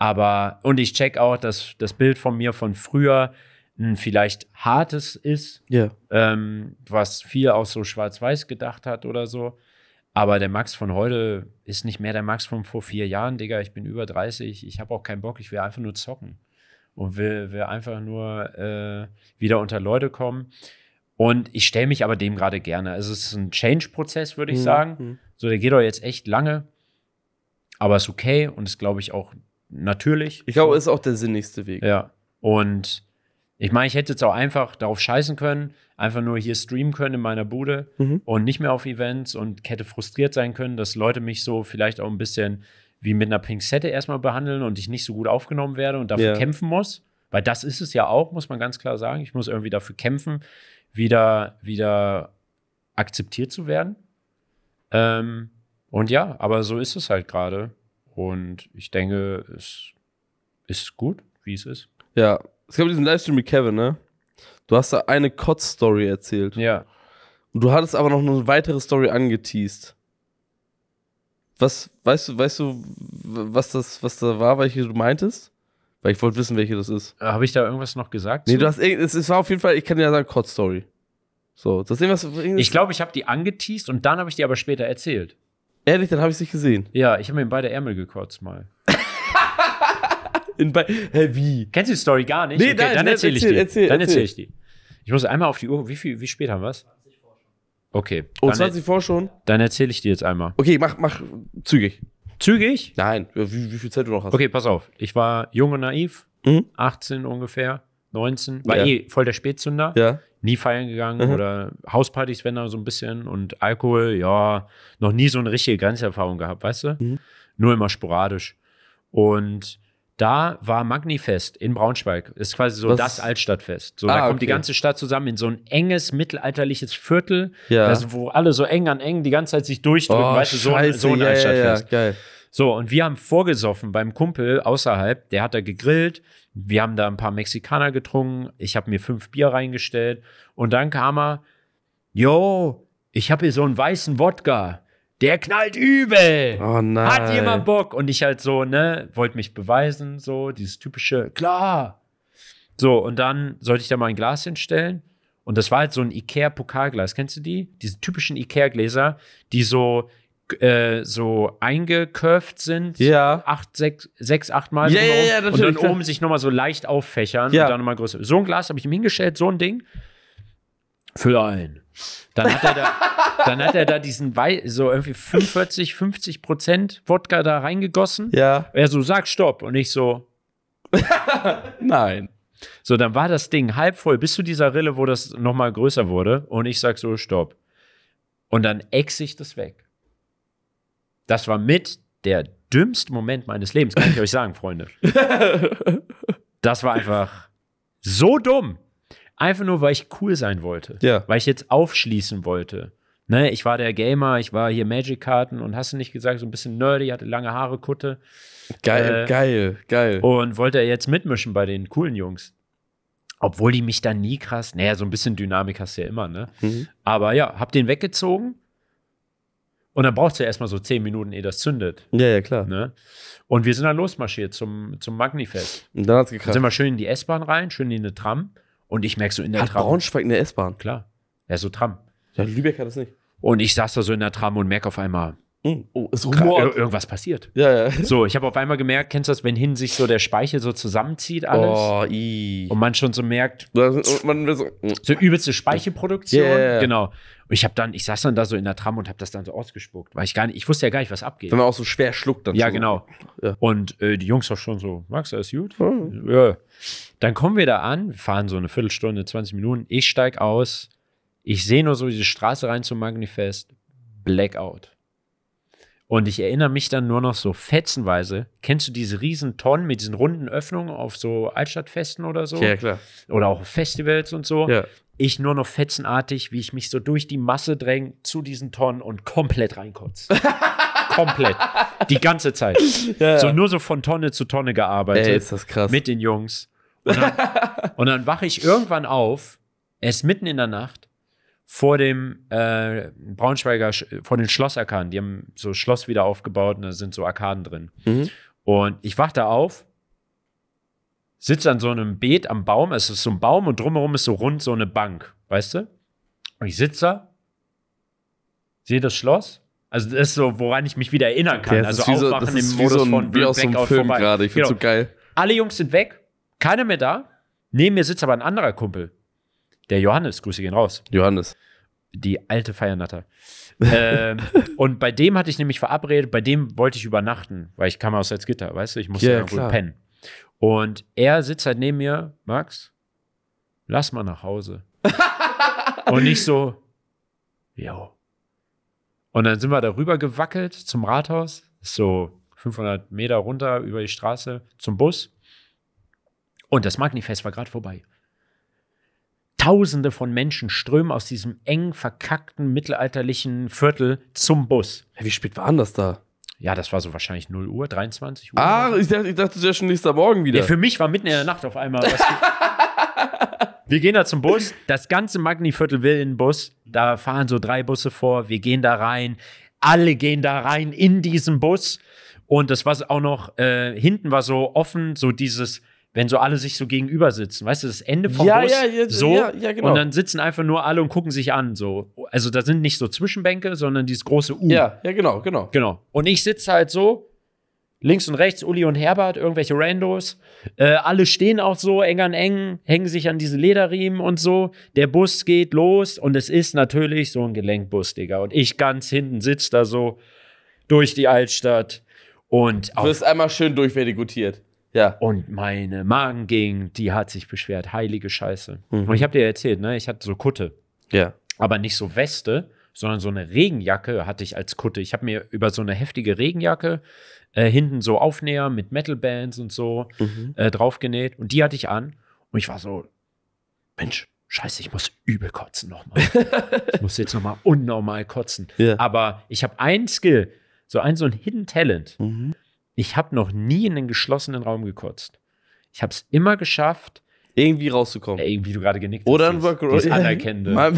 Aber, und ich check auch, dass das Bild von mir von früher ein hm, vielleicht hartes ist, yeah. ähm, was viel auch so schwarz-weiß gedacht hat oder so. Aber der Max von heute ist nicht mehr der Max von vor vier Jahren, Digga. Ich bin über 30, ich habe auch keinen Bock, ich will einfach nur zocken und will, will einfach nur äh, wieder unter Leute kommen. Und ich stelle mich aber dem gerade gerne. Also es ist ein Change-Prozess, würde ich mhm. sagen. Mhm. So, der geht doch jetzt echt lange, aber es ist okay und ist, glaube ich, auch natürlich. Ich glaube, ist auch der sinnigste Weg. Ja. Und ich meine, ich hätte jetzt auch einfach darauf scheißen können, einfach nur hier streamen können in meiner Bude mhm. und nicht mehr auf Events und hätte frustriert sein können, dass Leute mich so vielleicht auch ein bisschen wie mit einer Pinzette erstmal behandeln und ich nicht so gut aufgenommen werde und dafür ja. kämpfen muss. Weil das ist es ja auch, muss man ganz klar sagen. Ich muss irgendwie dafür kämpfen, wieder, wieder akzeptiert zu werden. Ähm, und ja, aber so ist es halt gerade. Und ich denke, es ist gut, wie es ist. Ja, es gab diesen Livestream mit Kevin, ne? Du hast da eine Kotz-Story erzählt. Ja. Und du hattest aber noch eine weitere Story angeteased. Was, weißt du, weißt du, was das, was da war, welche du meintest? Weil ich wollte wissen, welche das ist. Äh, habe ich da irgendwas noch gesagt? Nee, du hast es, es war auf jeden Fall, ich kann dir ja sagen, Kotz-Story. So, das ist irgendwas ich glaube, ich habe die angeteased und dann habe ich die aber später erzählt. Ehrlich, dann habe ich es nicht gesehen. Ja, ich habe mir in beide Ärmel gekotzt mal. in Hä, wie? Kennst du die Story gar nicht? Nee, okay, nein, dann erzähle ne, erzähl, ich die. Erzähl, dann erzähle erzähl ich die. Ich muss einmal auf die Uhr. Wie, viel, wie spät haben wir es? 20 Okay. Oh, 20 vor schon? Dann erzähle ich dir jetzt einmal. Okay, mach, mach zügig. Zügig? Nein, wie, wie viel Zeit du noch hast. Okay, pass auf. Ich war jung und naiv, mhm. 18 ungefähr, 19, war ja. eh voll der Spätzünder. Ja nie feiern gegangen mhm. oder Hauspartys, wenn da so ein bisschen und Alkohol, ja, noch nie so eine richtige Grenzerfahrung gehabt, weißt du? Mhm. Nur immer sporadisch. Und da war Magnifest in Braunschweig. Ist quasi so Was? das Altstadtfest. So, ah, da kommt okay. die ganze Stadt zusammen in so ein enges mittelalterliches Viertel, ja. das, wo alle so eng an eng die ganze Zeit sich durchdrücken. Oh, weißt du, so, so ein ja, Altstadtfest. Ja, ja, geil. So, und wir haben vorgesoffen beim Kumpel außerhalb. Der hat da gegrillt. Wir haben da ein paar Mexikaner getrunken. Ich habe mir fünf Bier reingestellt. Und dann kam er, yo, ich habe hier so einen weißen Wodka. Der knallt übel. Oh nein. Hat jemand Bock? Und ich halt so, ne, wollte mich beweisen, so dieses typische, klar. So, und dann sollte ich da mal ein Glas hinstellen. Und das war halt so ein Ikea-Pokalglas. Kennst du die? Diese typischen Ikea-Gläser, die so äh, so eingeköpft sind. Ja. Acht, sechs, sechs acht Mal. Ja, ja, ja, und dann klar. oben sich nochmal so leicht auffächern ja. und dann nochmal größer. So ein Glas habe ich ihm hingestellt, so ein Ding. Füll ein. Dann hat er da, dann hat er da diesen Wei so irgendwie 45, 50 Prozent Wodka da reingegossen. Ja. Er so, sag Stopp. Und ich so, nein. So, dann war das Ding halb voll bis zu dieser Rille, wo das nochmal größer wurde. Und ich sag so, Stopp. Und dann ex ich das weg. Das war mit der dümmste Moment meines Lebens, kann ich euch sagen, Freunde. Das war einfach so dumm. Einfach nur, weil ich cool sein wollte. Ja. Weil ich jetzt aufschließen wollte. Ne, ich war der Gamer, ich war hier Magic-Karten und hast du nicht gesagt, so ein bisschen nerdy, hatte lange Haare, Kutte. Geil, äh, geil, geil. Und wollte er jetzt mitmischen bei den coolen Jungs. Obwohl die mich dann nie krass, naja, so ein bisschen Dynamik hast du ja immer, ne? Mhm. Aber ja, hab den weggezogen, und dann braucht es ja erstmal so zehn Minuten, ehe das zündet. Ja, ja, klar. Ne? Und wir sind dann losmarschiert zum, zum Magnifest. Und dann hat es geklappt. sind wir schön in die S-Bahn rein, schön in eine Tram. Und ich merke so in der Hat Tram. Braunschweig eine S-Bahn? Klar. Ja, so Tram. Ja, Lübeck hat das nicht. Und ich saß da so in der Tram und merke auf einmal, hm. Oh, ist Rumor. Irgendwas passiert. Ja, ja. So, ich habe auf einmal gemerkt, kennst du das, wenn hin sich so der Speichel so zusammenzieht, oh, alles? Oh, i. Und man schon so merkt, man so, so übelste Speichelproduktion. Yeah. Genau. Und ich habe dann, ich saß dann da so in der Tram und habe das dann so ausgespuckt, weil ich gar nicht, ich wusste ja gar nicht, was abgeht. Wenn man auch so schwer schluckt dann. Ja, so. genau. Ja. Und äh, die Jungs auch schon so, Max, alles gut? Mhm. Ja. Dann kommen wir da an, fahren so eine Viertelstunde, 20 Minuten. Ich steig aus, ich sehe nur so diese Straße rein zum Magnifest, Blackout. Und ich erinnere mich dann nur noch so fetzenweise. Kennst du diese riesen Tonnen mit diesen runden Öffnungen auf so Altstadtfesten oder so? Ja, klar. Oder auch Festivals und so. Ja ich nur noch fetzenartig, wie ich mich so durch die Masse dränge zu diesen Tonnen und komplett reinkotze. komplett. Die ganze Zeit. Ja, ja. So nur so von Tonne zu Tonne gearbeitet. Ey, ist das krass. Mit den Jungs. Und dann, dann wache ich irgendwann auf, erst mitten in der Nacht, vor dem äh, Braunschweiger, vor den Schlossarkaden. Die haben so Schloss wieder aufgebaut und da sind so Arkaden drin. Mhm. Und ich wache da auf sitze an so einem Beet am Baum, es ist so ein Baum und drumherum ist so rund so eine Bank, weißt du? Und ich sitze da, sehe das Schloss. Also das ist so, woran ich mich wieder erinnern kann. Okay, also aufwachen so, im Modus so ein, von wie aus so einem Film gerade. Ich finde genau. so geil. Alle Jungs sind weg, keiner mehr da. Neben mir sitzt aber ein anderer Kumpel. Der Johannes, Grüße gehen raus. Johannes. Die alte Feiernatter. ähm, und bei dem hatte ich nämlich verabredet, bei dem wollte ich übernachten, weil ich kam aus Salzgitter, weißt du, ich musste ja, ja pennen. Und er sitzt halt neben mir, Max, lass mal nach Hause. und nicht so, jo. Und dann sind wir darüber gewackelt zum Rathaus, so 500 Meter runter über die Straße zum Bus. Und das Magnifest war gerade vorbei. Tausende von Menschen strömen aus diesem eng verkackten mittelalterlichen Viertel zum Bus. wie spät war das da? ja, das war so wahrscheinlich 0 Uhr, 23 Uhr. Ah, ich dachte, ich dachte, das ist ja schon nächster Morgen wieder. Ja, für mich war mitten in der Nacht auf einmal was. wir gehen da zum Bus, das ganze Magni-Viertel will in den Bus, da fahren so drei Busse vor, wir gehen da rein, alle gehen da rein in diesen Bus. Und das war auch noch, äh, hinten war so offen, so dieses, wenn so alle sich so gegenüber sitzen, weißt du, das Ende vom ja, Bus ja, ja, so ja, ja, genau. und dann sitzen einfach nur alle und gucken sich an so. Also da sind nicht so Zwischenbänke, sondern dieses große U. Ja, ja, genau, genau. Genau. Und ich sitze halt so links und rechts Uli und Herbert, irgendwelche Randos. Äh, alle stehen auch so eng an eng, hängen sich an diese Lederriemen und so. Der Bus geht los und es ist natürlich so ein Gelenkbus, Digga. Und ich ganz hinten sitze da so durch die Altstadt und auch. Du wirst einmal schön durchverdigutiert. Ja. Und meine Magengegend, die hat sich beschwert. Heilige Scheiße. Mhm. Und ich habe dir erzählt, ne, ich hatte so Kutte. Ja. Aber nicht so Weste, sondern so eine Regenjacke hatte ich als Kutte. Ich habe mir über so eine heftige Regenjacke äh, hinten so Aufnäher mit Metalbands und so mhm. äh, draufgenäht. Und die hatte ich an. Und ich war so, Mensch, scheiße, ich muss übel kotzen nochmal. ich muss jetzt nochmal unnormal kotzen. Ja. Aber ich habe einen Skill, so ein, so ein Hidden Talent. Mhm. Ich habe noch nie in einen geschlossenen Raum gekotzt. Ich habe es immer geschafft, irgendwie rauszukommen. Irgendwie, du gerade genickt Oder hast. Oder ein Workaround. Das anerkennende. My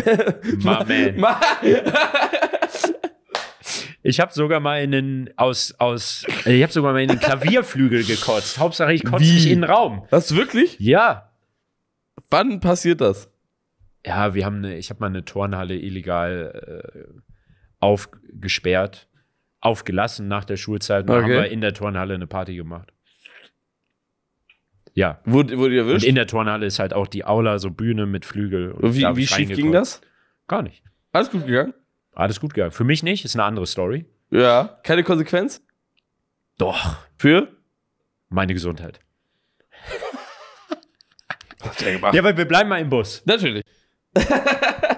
man. My man. Ich habe sogar mal in den aus aus äh, ich habe sogar mal in den Klavierflügel gekotzt. Hauptsache ich kotze nicht in den Raum. Das wirklich? Ja. Wann passiert das? Ja, wir haben eine, ich habe mal eine Turnhalle illegal äh, aufgesperrt aufgelassen nach der Schulzeit und okay. haben wir in der Turnhalle eine Party gemacht. Ja. Wurde, wurde ihr erwischt? Und in der Turnhalle ist halt auch die Aula, so Bühne mit Flügel. Und wie wie schief ging das? Gar nicht. Alles gut gegangen? Alles gut gegangen. Für mich nicht, ist eine andere Story. Ja. Keine Konsequenz? Doch. Für? Meine Gesundheit. ja, weil wir bleiben mal im Bus. Natürlich.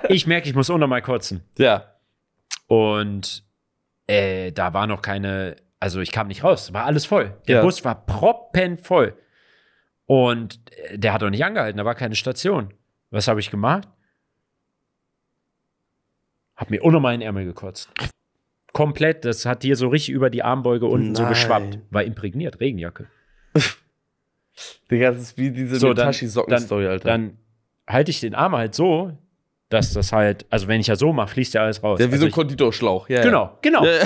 ich merke, ich muss auch unnormal kotzen. Ja. Und äh, da war noch keine, also ich kam nicht raus, war alles voll. Der ja. Bus war proppenvoll. Und äh, der hat auch nicht angehalten, da war keine Station. Was habe ich gemacht? Hab mir unnormal in Ärmel gekotzt. Komplett, das hat hier so richtig über die Armbeuge unten Nein. so geschwappt. War imprägniert, Regenjacke. Digga, das ist wie diese so, Tashi-Socken-Story, Alter. Dann halte ich den Arm halt so, dass das halt, also wenn ich ja so mache, fließt ja alles raus. Ja, wie also so ein also Konditorschlauch. Ja, genau, genau. Ja.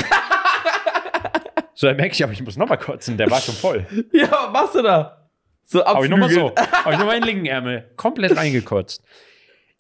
so, dann merke ich, aber ich muss nochmal kotzen, der war schon voll. Ja, was machst du da? So Habe ich nochmal so, hab ich nochmal den linken Ärmel komplett reingekotzt.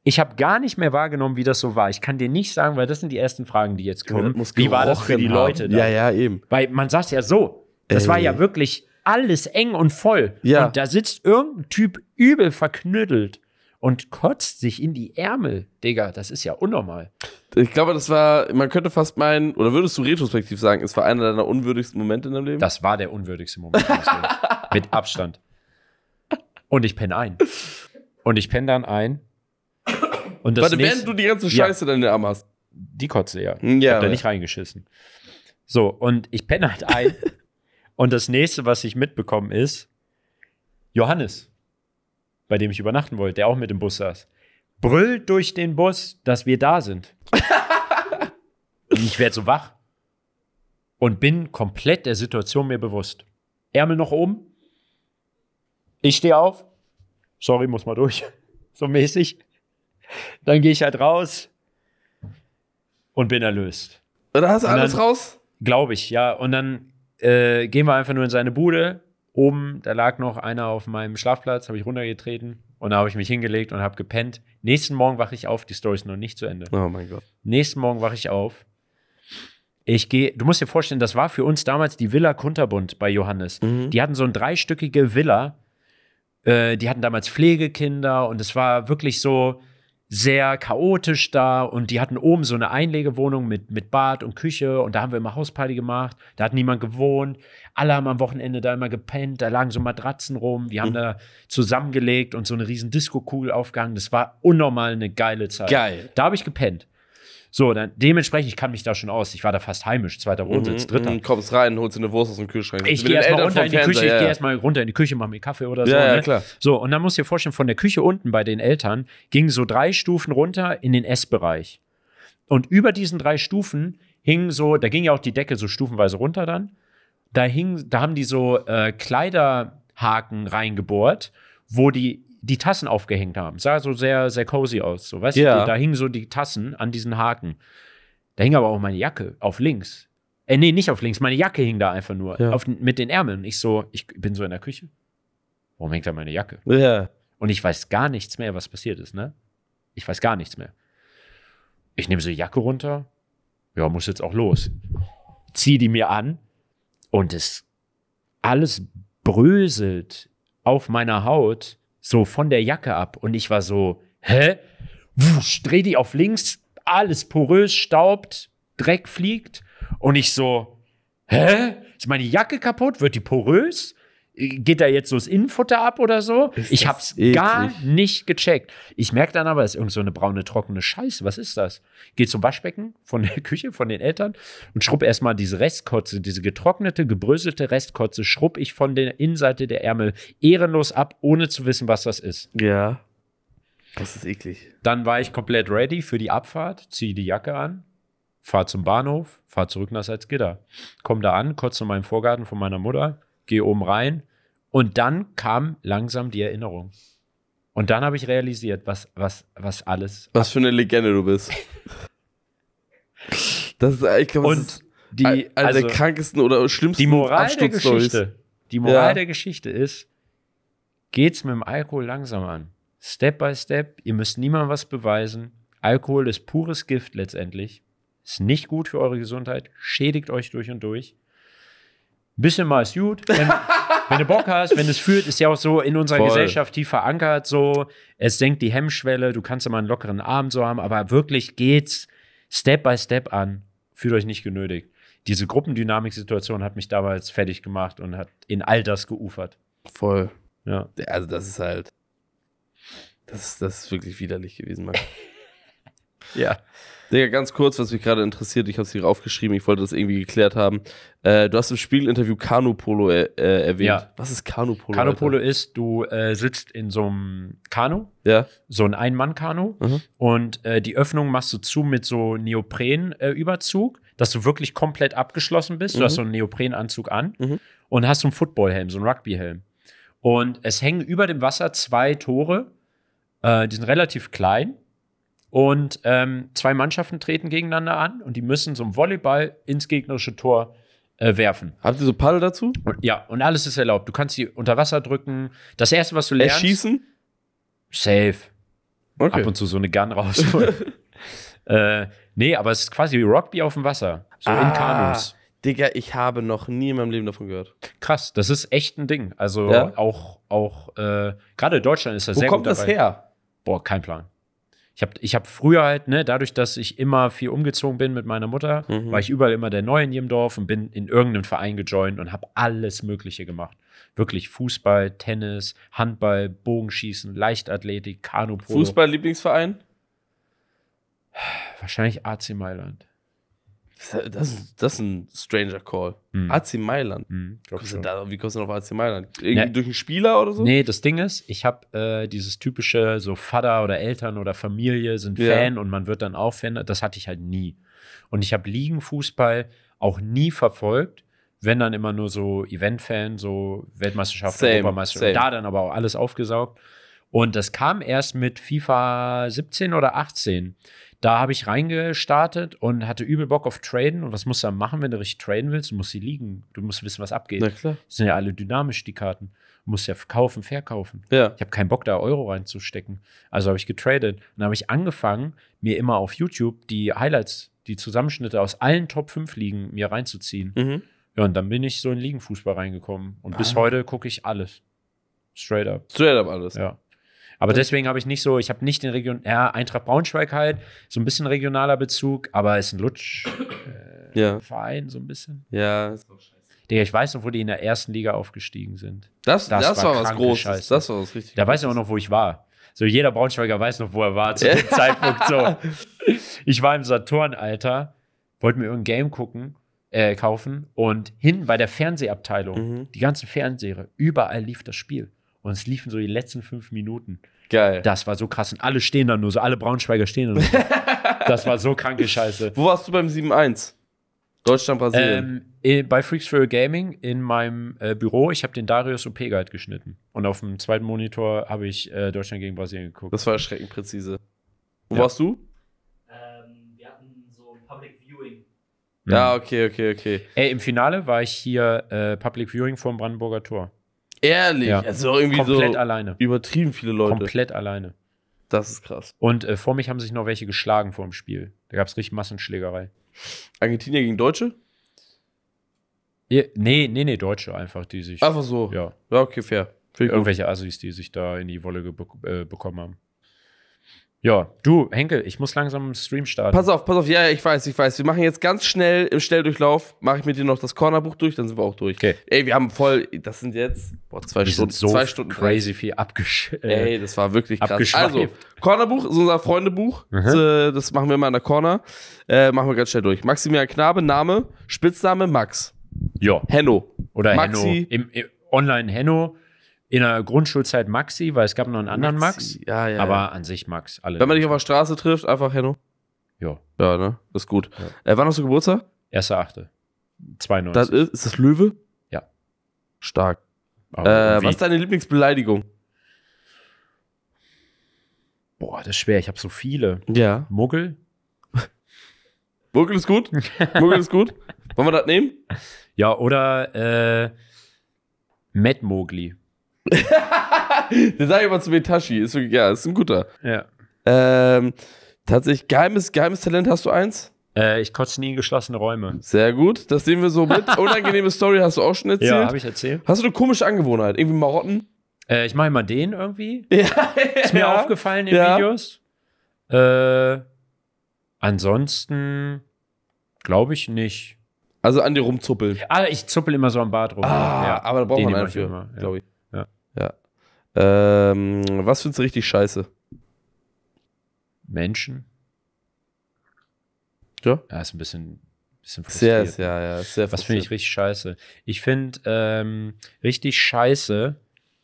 Ich habe gar nicht mehr wahrgenommen, wie das so war. Ich kann dir nicht sagen, weil das sind die ersten Fragen, die jetzt kommen. Ja, wie war das für die Leute? Da? Ja, ja, eben. Weil man sagt ja so, das Ey. war ja wirklich alles eng und voll. Ja. Und da sitzt irgendein Typ übel verknüttelt und kotzt sich in die Ärmel, Digga. Das ist ja unnormal. Ich glaube, das war, man könnte fast meinen, oder würdest du retrospektiv sagen, es war einer deiner unwürdigsten Momente in deinem Leben? Das war der unwürdigste Moment meines Lebens. Mit Abstand. Und ich penne ein. Und ich penne dann ein. Und das Warte, nächste, während du die ganze Scheiße ja, dann in den Arm hast. Die Kotze, ja. ja ich hab da nicht reingeschissen. So, und ich penne halt ein. und das nächste, was ich mitbekommen ist, Johannes bei dem ich übernachten wollte, der auch mit dem Bus saß, brüllt durch den Bus, dass wir da sind. und ich werde so wach und bin komplett der Situation mir bewusst. Ärmel noch oben. Ich stehe auf. Sorry, muss mal durch. So mäßig. Dann gehe ich halt raus und bin erlöst. Oder hast du alles raus? Glaube ich, ja. Und dann äh, gehen wir einfach nur in seine Bude, Oben, da lag noch einer auf meinem Schlafplatz, habe ich runtergetreten und da habe ich mich hingelegt und habe gepennt. Nächsten Morgen wache ich auf, die Story ist noch nicht zu Ende. Oh mein Gott. Nächsten Morgen wache ich auf. Ich gehe, du musst dir vorstellen, das war für uns damals die Villa Kunterbund bei Johannes. Mhm. Die hatten so eine dreistöckige Villa. Äh, die hatten damals Pflegekinder und es war wirklich so, sehr chaotisch da und die hatten oben so eine Einlegewohnung mit, mit Bad und Küche und da haben wir immer Hausparty gemacht, da hat niemand gewohnt, alle haben am Wochenende da immer gepennt, da lagen so Matratzen rum, wir haben mhm. da zusammengelegt und so eine riesen Disco-Kugel aufgehangen, das war unnormal eine geile Zeit. Geil. Da habe ich gepennt. So, dann dementsprechend, ich kann mich da schon aus. Ich war da fast heimisch, zweiter mhm, Wohnsitz, mhm, dritter. Kommst rein, holst dir eine Wurst aus dem Kühlschrank. Ich gehe erstmal runter in die Küche, ja. ich gehe erstmal runter in die Küche, mach mir Kaffee oder so. Ja, ja ne? klar. So, und dann musst du dir vorstellen, von der Küche unten bei den Eltern ging so drei Stufen runter in den Essbereich. Und über diesen drei Stufen hingen so, da ging ja auch die Decke so stufenweise runter dann. Da hing, da haben die so äh, Kleiderhaken reingebohrt, wo die die Tassen aufgehängt haben. Sah so sehr, sehr cozy aus. So, weißt ja. du, da hingen so die Tassen an diesen Haken. Da hing aber auch meine Jacke auf links. Äh, nee, nicht auf links. Meine Jacke hing da einfach nur ja. auf, mit den Ärmeln. Ich so, ich bin so in der Küche. Warum hängt da meine Jacke? Ja. Und ich weiß gar nichts mehr, was passiert ist, ne? Ich weiß gar nichts mehr. Ich nehme so die Jacke runter. Ja, muss jetzt auch los. Zieh die mir an. Und es alles bröselt auf meiner Haut so von der Jacke ab. Und ich war so, hä? Wusch, dreh die auf links, alles porös, staubt, Dreck fliegt. Und ich so, hä? Ist meine Jacke kaputt? Wird die porös? geht da jetzt so das Innenfutter ab oder so? Ist ich hab's gar nicht gecheckt. Ich merke dann aber, es ist irgend so eine braune, trockene Scheiße. Was ist das? Geh zum Waschbecken von der Küche, von den Eltern und schrub erstmal diese Restkotze, diese getrocknete, gebröselte Restkotze, schrub ich von der Innenseite der Ärmel ehrenlos ab, ohne zu wissen, was das ist. Ja. Das ist eklig. Dann war ich komplett ready für die Abfahrt, ziehe die Jacke an, fahre zum Bahnhof, fahre zurück nach Salzgitter. Komme da an, kurz zu meinem Vorgarten von meiner Mutter, gehe oben rein, und dann kam langsam die Erinnerung. Und dann habe ich realisiert, was, was, was alles. Was für eine Legende du bist. das ist, eigentlich glaube, Und die, also, der krankesten oder schlimmsten die Moral der Geschichte. Die Moral ja. der Geschichte ist, geht's mit dem Alkohol langsam an. Step by step. Ihr müsst niemandem was beweisen. Alkohol ist pures Gift letztendlich. Ist nicht gut für eure Gesundheit. Schädigt euch durch und durch. Bisschen mal ist gut. Wenn, wenn du Bock hast, wenn es fühlt, ist ja auch so in unserer Voll. Gesellschaft tief verankert so. Es senkt die Hemmschwelle, du kannst immer einen lockeren Abend so haben, aber wirklich geht's Step by Step an. Fühlt euch nicht genötigt. Diese Gruppendynamik-Situation hat mich damals fertig gemacht und hat in all das geufert. Voll. Ja. Also das ist halt, das ist, das ist wirklich widerlich gewesen, Mann. ja. Digga, ganz kurz, was mich gerade interessiert, ich habe es hier aufgeschrieben, ich wollte das irgendwie geklärt haben. Äh, du hast im Spiegelinterview Kanupolo äh, äh, erwähnt. Ja. Was ist Kanupolo? Kanupolo ist, du äh, sitzt in so einem Kanu, ja. so ein Ein-Mann-Kanu mhm. und äh, die Öffnung machst du zu mit so Neopren-Überzug, äh, dass du wirklich komplett abgeschlossen bist. Mhm. Du hast so einen Neoprenanzug an mhm. und hast so einen Footballhelm, so einen Rugbyhelm. Und es hängen über dem Wasser zwei Tore, die sind relativ klein und ähm, zwei Mannschaften treten gegeneinander an und die müssen so einen Volleyball ins gegnerische Tor äh, werfen. Habt ihr so Paddel dazu? Und, ja, und alles ist erlaubt. Du kannst sie unter Wasser drücken. Das erste, was du lernst. Erschießen? Safe. Okay. Ab und zu so eine Gun raus. äh, nee, aber es ist quasi wie Rugby auf dem Wasser. So ah, in Kanus. Digga, ich habe noch nie in meinem Leben davon gehört. Krass, das ist echt ein Ding. Also ja? auch, auch äh, gerade in Deutschland ist das Wo sehr gut. Wo kommt das dabei. her? Boah, kein Plan ich habe ich hab früher halt, ne, dadurch, dass ich immer viel umgezogen bin mit meiner Mutter, mhm. war ich überall immer der Neue in jedem Dorf und bin in irgendeinem Verein gejoint und habe alles Mögliche gemacht. Wirklich Fußball, Tennis, Handball, Bogenschießen, Leichtathletik, Kanupolo. Fußball-Lieblingsverein? Wahrscheinlich AC Mailand. Das, mhm. das ist ein stranger Call. Mhm. AC Mailand. Mhm, kostet da, wie kommst du auf AC Mailand? Ja. Durch einen Spieler oder so? Nee, das Ding ist, ich habe äh, dieses typische, so Vater oder Eltern oder Familie sind ja. Fan und man wird dann auch Fan. Das hatte ich halt nie. Und ich habe Ligenfußball auch nie verfolgt. Wenn dann immer nur so Event-Fan, so Weltmeisterschaft, same, Europameisterschaft. Same. Da dann aber auch alles aufgesaugt. Und das kam erst mit FIFA 17 oder 18. Da habe ich reingestartet und hatte übel Bock auf Traden. Und was musst du dann machen, wenn du richtig traden willst? Du musst sie liegen. Du musst wissen, was abgeht. Na klar. Das sind ja alle dynamisch, die Karten. Du musst ja kaufen, verkaufen. Ja. Ich habe keinen Bock, da Euro reinzustecken. Also habe ich getradet. Und dann habe ich angefangen, mir immer auf YouTube die Highlights, die Zusammenschnitte aus allen Top 5 Ligen mir reinzuziehen. Mhm. Ja, und dann bin ich so in Ligenfußball reingekommen. Und ah. bis heute gucke ich alles. Straight up. Straight up alles. Ja. Aber deswegen habe ich nicht so, ich habe nicht den Region, ja, Eintracht Braunschweig halt, so ein bisschen regionaler Bezug, aber ist ein Lutsch-Verein, äh, ja. so ein bisschen. Ja. ist doch scheiße. Digga, ich weiß noch, wo die in der ersten Liga aufgestiegen sind. Das, das, das war, war was Großes. Scheiße. Das war was richtig. Da weiß ich auch noch, wo ich war. So, jeder Braunschweiger weiß noch, wo er war zu dem Zeitpunkt. So. Ich war im Saturn, Alter, wollte mir irgendein Game gucken, äh, kaufen und hinten bei der Fernsehabteilung, mhm. die ganzen Fernseher, überall lief das Spiel. Und es liefen so die letzten fünf Minuten. Geil. Das war so krass. Und alle stehen dann nur so, alle Braunschweiger stehen dann nur. das war so kranke Scheiße. Wo warst du beim 7-1? Deutschland, Brasilien. Ähm, bei Freaks for Gaming in meinem äh, Büro. Ich habe den Darius OP Guide geschnitten. Und auf dem zweiten Monitor habe ich äh, Deutschland gegen Brasilien geguckt. Das war erschreckend präzise. Wo ja. warst du? Ähm, wir hatten so ein Public Viewing. Ja, mhm. okay, okay, okay. Ey, im Finale war ich hier äh, Public Viewing vor Brandenburger Tor. Ehrlich? Ja. Also irgendwie Komplett so alleine. übertrieben viele Leute. Komplett alleine. Das ist krass. Und äh, vor mich haben sich noch welche geschlagen vor dem Spiel. Da gab es richtig Massenschlägerei. Argentinier gegen Deutsche? Ja, nee, nee, nee, Deutsche einfach, die sich. Einfach so. Ja, ja okay, fair. Irgendwelche Assis, die sich da in die Wolle äh, bekommen haben. Ja, du, Henkel, ich muss langsam einen Stream starten. Pass auf, pass auf, ja, ich weiß, ich weiß. Wir machen jetzt ganz schnell im Schnelldurchlauf, mache ich mit dir noch das Cornerbuch durch, dann sind wir auch durch. Okay. Ey, wir haben voll, das sind jetzt boah, zwei wir Stunden. so zwei Stunden crazy viel abgesch. Äh, Ey, das war wirklich krass. Also, Cornerbuch ist unser Freundebuch. Mhm. Das, das, machen wir immer in der Corner. Äh, machen wir ganz schnell durch. Maximilian Knabe, Name, Spitzname Max. Ja. Henno. Oder Maxi. Henno. Im, im Online Henno. In der Grundschulzeit Maxi, weil es gab noch einen anderen Maxi. Max. Ja, ja. Aber ja. an sich Max. Alle Wenn man dich auf der Straße trifft, einfach Henno. Ja. Ja, ne? ist gut. Ja. Äh, wann hast du Geburtstag? 1.8. Das ist, ist das Löwe? Ja. Stark. Äh, was ist deine Lieblingsbeleidigung? Boah, das ist schwer. Ich habe so viele. Ja. Muggel. Muggel ist gut. Muggel ist gut. Wollen wir das nehmen? Ja, oder äh, Matt Mowgli. das sage ich immer zu Metashi. Ist, ja, ist ein guter. Ja. Ähm, tatsächlich, geheimes, geheimes Talent, hast du eins? Äh, ich kotze nie in geschlossene Räume. Sehr gut, das sehen wir so mit. Unangenehme Story hast du auch schon erzählt. Ja, habe ich erzählt. Hast du eine komische Angewohnheit? Irgendwie Marotten? Äh, ich mache immer den irgendwie. Ja. Ist mir ja. aufgefallen in ja. Videos. Äh, ansonsten glaube ich nicht. Also an dir rumzuppeln. Ah, ich zuppel immer so am Bad rum. Ah, ja. aber da braucht den man einen für, glaube ich. Ähm, was findest du richtig scheiße? Menschen. Ja. Ja, ist ein bisschen, bisschen frustriert. Sehr, ja, ja. Sehr was finde ich richtig scheiße? Ich finde ähm, richtig scheiße,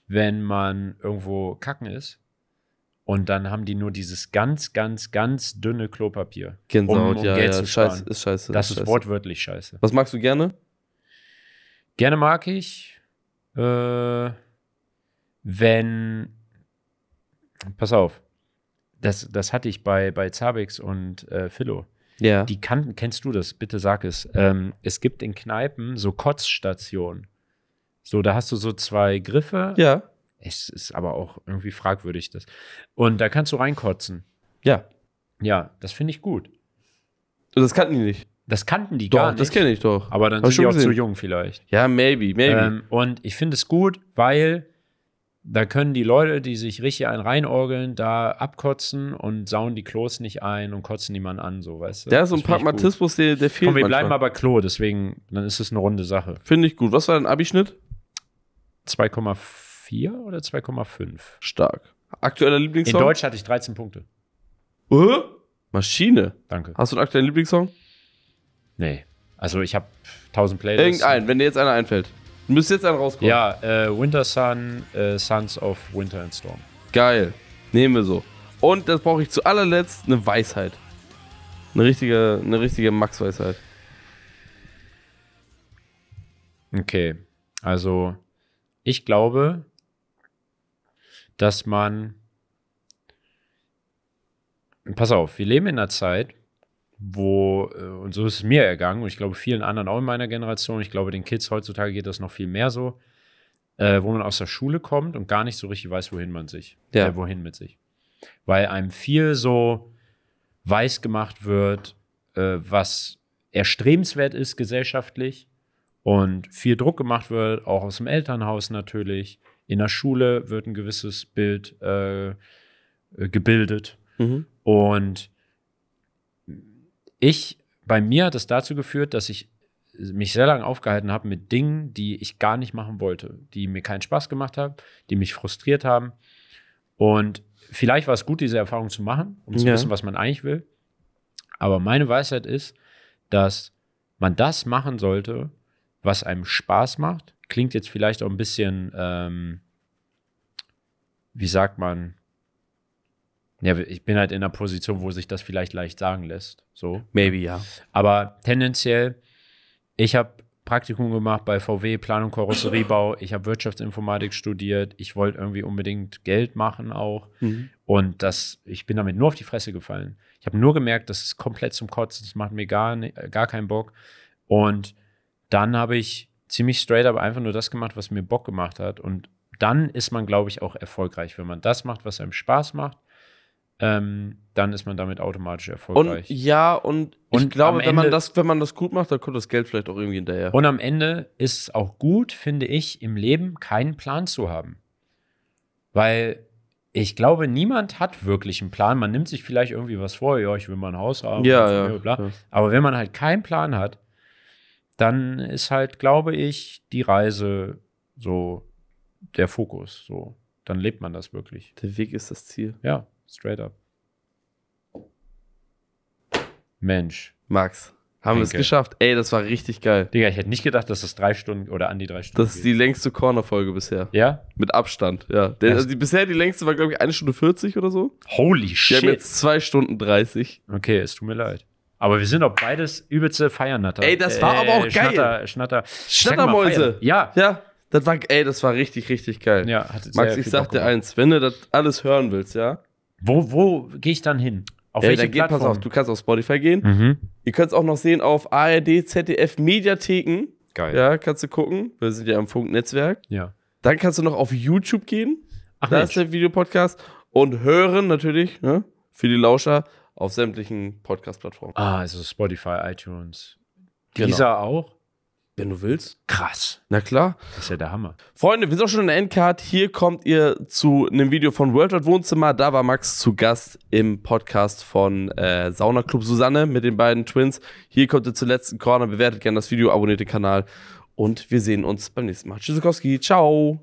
wenn man irgendwo kacken ist und dann haben die nur dieses ganz, ganz, ganz dünne Klopapier. Genau, um, um ja, Geld ja, zu Scheiße, ist scheiße. Das ist, wortwörtlich scheiße. Was magst du gerne? Gerne mag ich äh, wenn, pass auf, das, das hatte ich bei, bei Zabix und äh, Philo. Ja. Die kannten, kennst du das? Bitte sag es. Ähm, es gibt in Kneipen so Kotzstationen. So, da hast du so zwei Griffe. Ja. Es ist aber auch irgendwie fragwürdig, das. Und da kannst du reinkotzen. Ja. Ja, das finde ich gut. Das kannten die nicht. Das kannten die doch, gar nicht. Das kenne ich doch. Aber dann Hab sind die auch gesehen. zu jung vielleicht. Ja, maybe, maybe. Ähm, und ich finde es gut, weil da können die Leute, die sich richtig einen reinorgeln, da abkotzen und sauen die Klos nicht ein und kotzen niemanden an, so weißt du. Der ist so ein Pragmatismus, der, der fehlt. Komm, wir manchmal. bleiben aber Klo, deswegen, dann ist es eine runde Sache. Finde ich gut. Was war dein Abischnitt? 2,4 oder 2,5? Stark. Aktueller Lieblingssong? In Deutsch hatte ich 13 Punkte. Uh, Maschine. Danke. Hast du einen aktuellen Lieblingssong? Nee. Also ich habe 1000 Playlists. Irgendein, wenn dir jetzt einer einfällt. Müsste jetzt dann rauskommen. Ja, äh, Winter Sun, äh, Sons of Winter and Storm. Geil. Nehmen wir so. Und das brauche ich zu allerletzt eine Weisheit. Eine richtige, eine richtige Max-Weisheit. Okay. Also, ich glaube, dass man. Pass auf, wir leben in einer Zeit, wo, äh, und so ist es mir ergangen, und ich glaube vielen anderen auch in meiner Generation, ich glaube den Kids heutzutage geht das noch viel mehr so, äh, wo man aus der Schule kommt und gar nicht so richtig weiß, wohin man sich, ja. äh, wohin mit sich. Weil einem viel so weiß gemacht wird, äh, was erstrebenswert ist gesellschaftlich und viel Druck gemacht wird, auch aus dem Elternhaus natürlich. In der Schule wird ein gewisses Bild äh, äh, gebildet. Mhm. Und ich, bei mir hat es dazu geführt, dass ich mich sehr lange aufgehalten habe mit Dingen, die ich gar nicht machen wollte, die mir keinen Spaß gemacht haben, die mich frustriert haben. Und vielleicht war es gut, diese Erfahrung zu machen, um zu ja. wissen, was man eigentlich will. Aber meine Weisheit ist, dass man das machen sollte, was einem Spaß macht. Klingt jetzt vielleicht auch ein bisschen, ähm, wie sagt man, ja, ich bin halt in einer Position, wo sich das vielleicht leicht sagen lässt. So. Maybe, ja. Aber tendenziell, ich habe Praktikum gemacht bei VW, Planung, Karosseriebau. Ich habe Wirtschaftsinformatik studiert. Ich wollte irgendwie unbedingt Geld machen auch. Mhm. Und das, ich bin damit nur auf die Fresse gefallen. Ich habe nur gemerkt, das ist komplett zum Kotzen. Das macht mir gar, äh, gar keinen Bock. Und dann habe ich ziemlich straight up einfach nur das gemacht, was mir Bock gemacht hat. Und dann ist man, glaube ich, auch erfolgreich, wenn man das macht, was einem Spaß macht ähm, dann ist man damit automatisch erfolgreich. Und, ja, und, und ich glaube, wenn, man das, wenn man das gut macht, dann kommt das Geld vielleicht auch irgendwie hinterher. Und am Ende ist es auch gut, finde ich, im Leben keinen Plan zu haben. Weil ich glaube, niemand hat wirklich einen Plan. Man nimmt sich vielleicht irgendwie was vor, ja, ich will mal ein Haus haben, ja, ja, mir, bla. ja. aber wenn man halt keinen Plan hat, dann ist halt, glaube ich, die Reise so der Fokus. So, dann lebt man das wirklich. Der Weg ist das Ziel. Ja. Straight up. Mensch. Max, haben wir es geschafft. Ey, das war richtig geil. Digga, ich hätte nicht gedacht, dass das drei Stunden oder an die drei Stunden. Das ist geht. die längste Corner-Folge bisher. Ja? Mit Abstand, ja. Der, also die, bisher die längste war, glaube ich, eine Stunde 40 oder so. Holy die shit. Wir haben jetzt zwei Stunden 30. Okay, es tut mir leid. Aber wir sind auch beides übelste Feiernatter. Ey, das war äh, aber auch äh, geil. Schnatter, Schnatter. Schnattermäuse. Ja. Ja. Das war, ey, das war richtig, richtig geil. Ja, Max, ich sag dir eins, wenn du das alles hören willst, ja, wo, wo gehe ich dann hin? Auf ja, welche Plattform? Geht, pass auf, du kannst auf Spotify gehen. Mhm. Ihr könnt es auch noch sehen auf ARD, ZDF, Mediatheken. Geil. Ja, kannst du gucken. Wir sind ja im Funknetzwerk. Ja. Dann kannst du noch auf YouTube gehen. Ach, da Mensch. ist der Videopodcast. Und hören natürlich, ne, für die Lauscher, auf sämtlichen Podcast-Plattformen. Ah, also Spotify, iTunes. Genau. Dieser auch? Wenn du willst. Krass. Na klar. Das ist ja der Hammer. Freunde, wir sind auch schon in der Endcard. Hier kommt ihr zu einem Video von World Wide Wohnzimmer. Da war Max zu Gast im Podcast von äh, Sauna Club Susanne mit den beiden Twins. Hier kommt ihr zur letzten Corner. Bewertet gerne das Video, abonniert den Kanal und wir sehen uns beim nächsten Mal. Tschüssikowski. Ciao.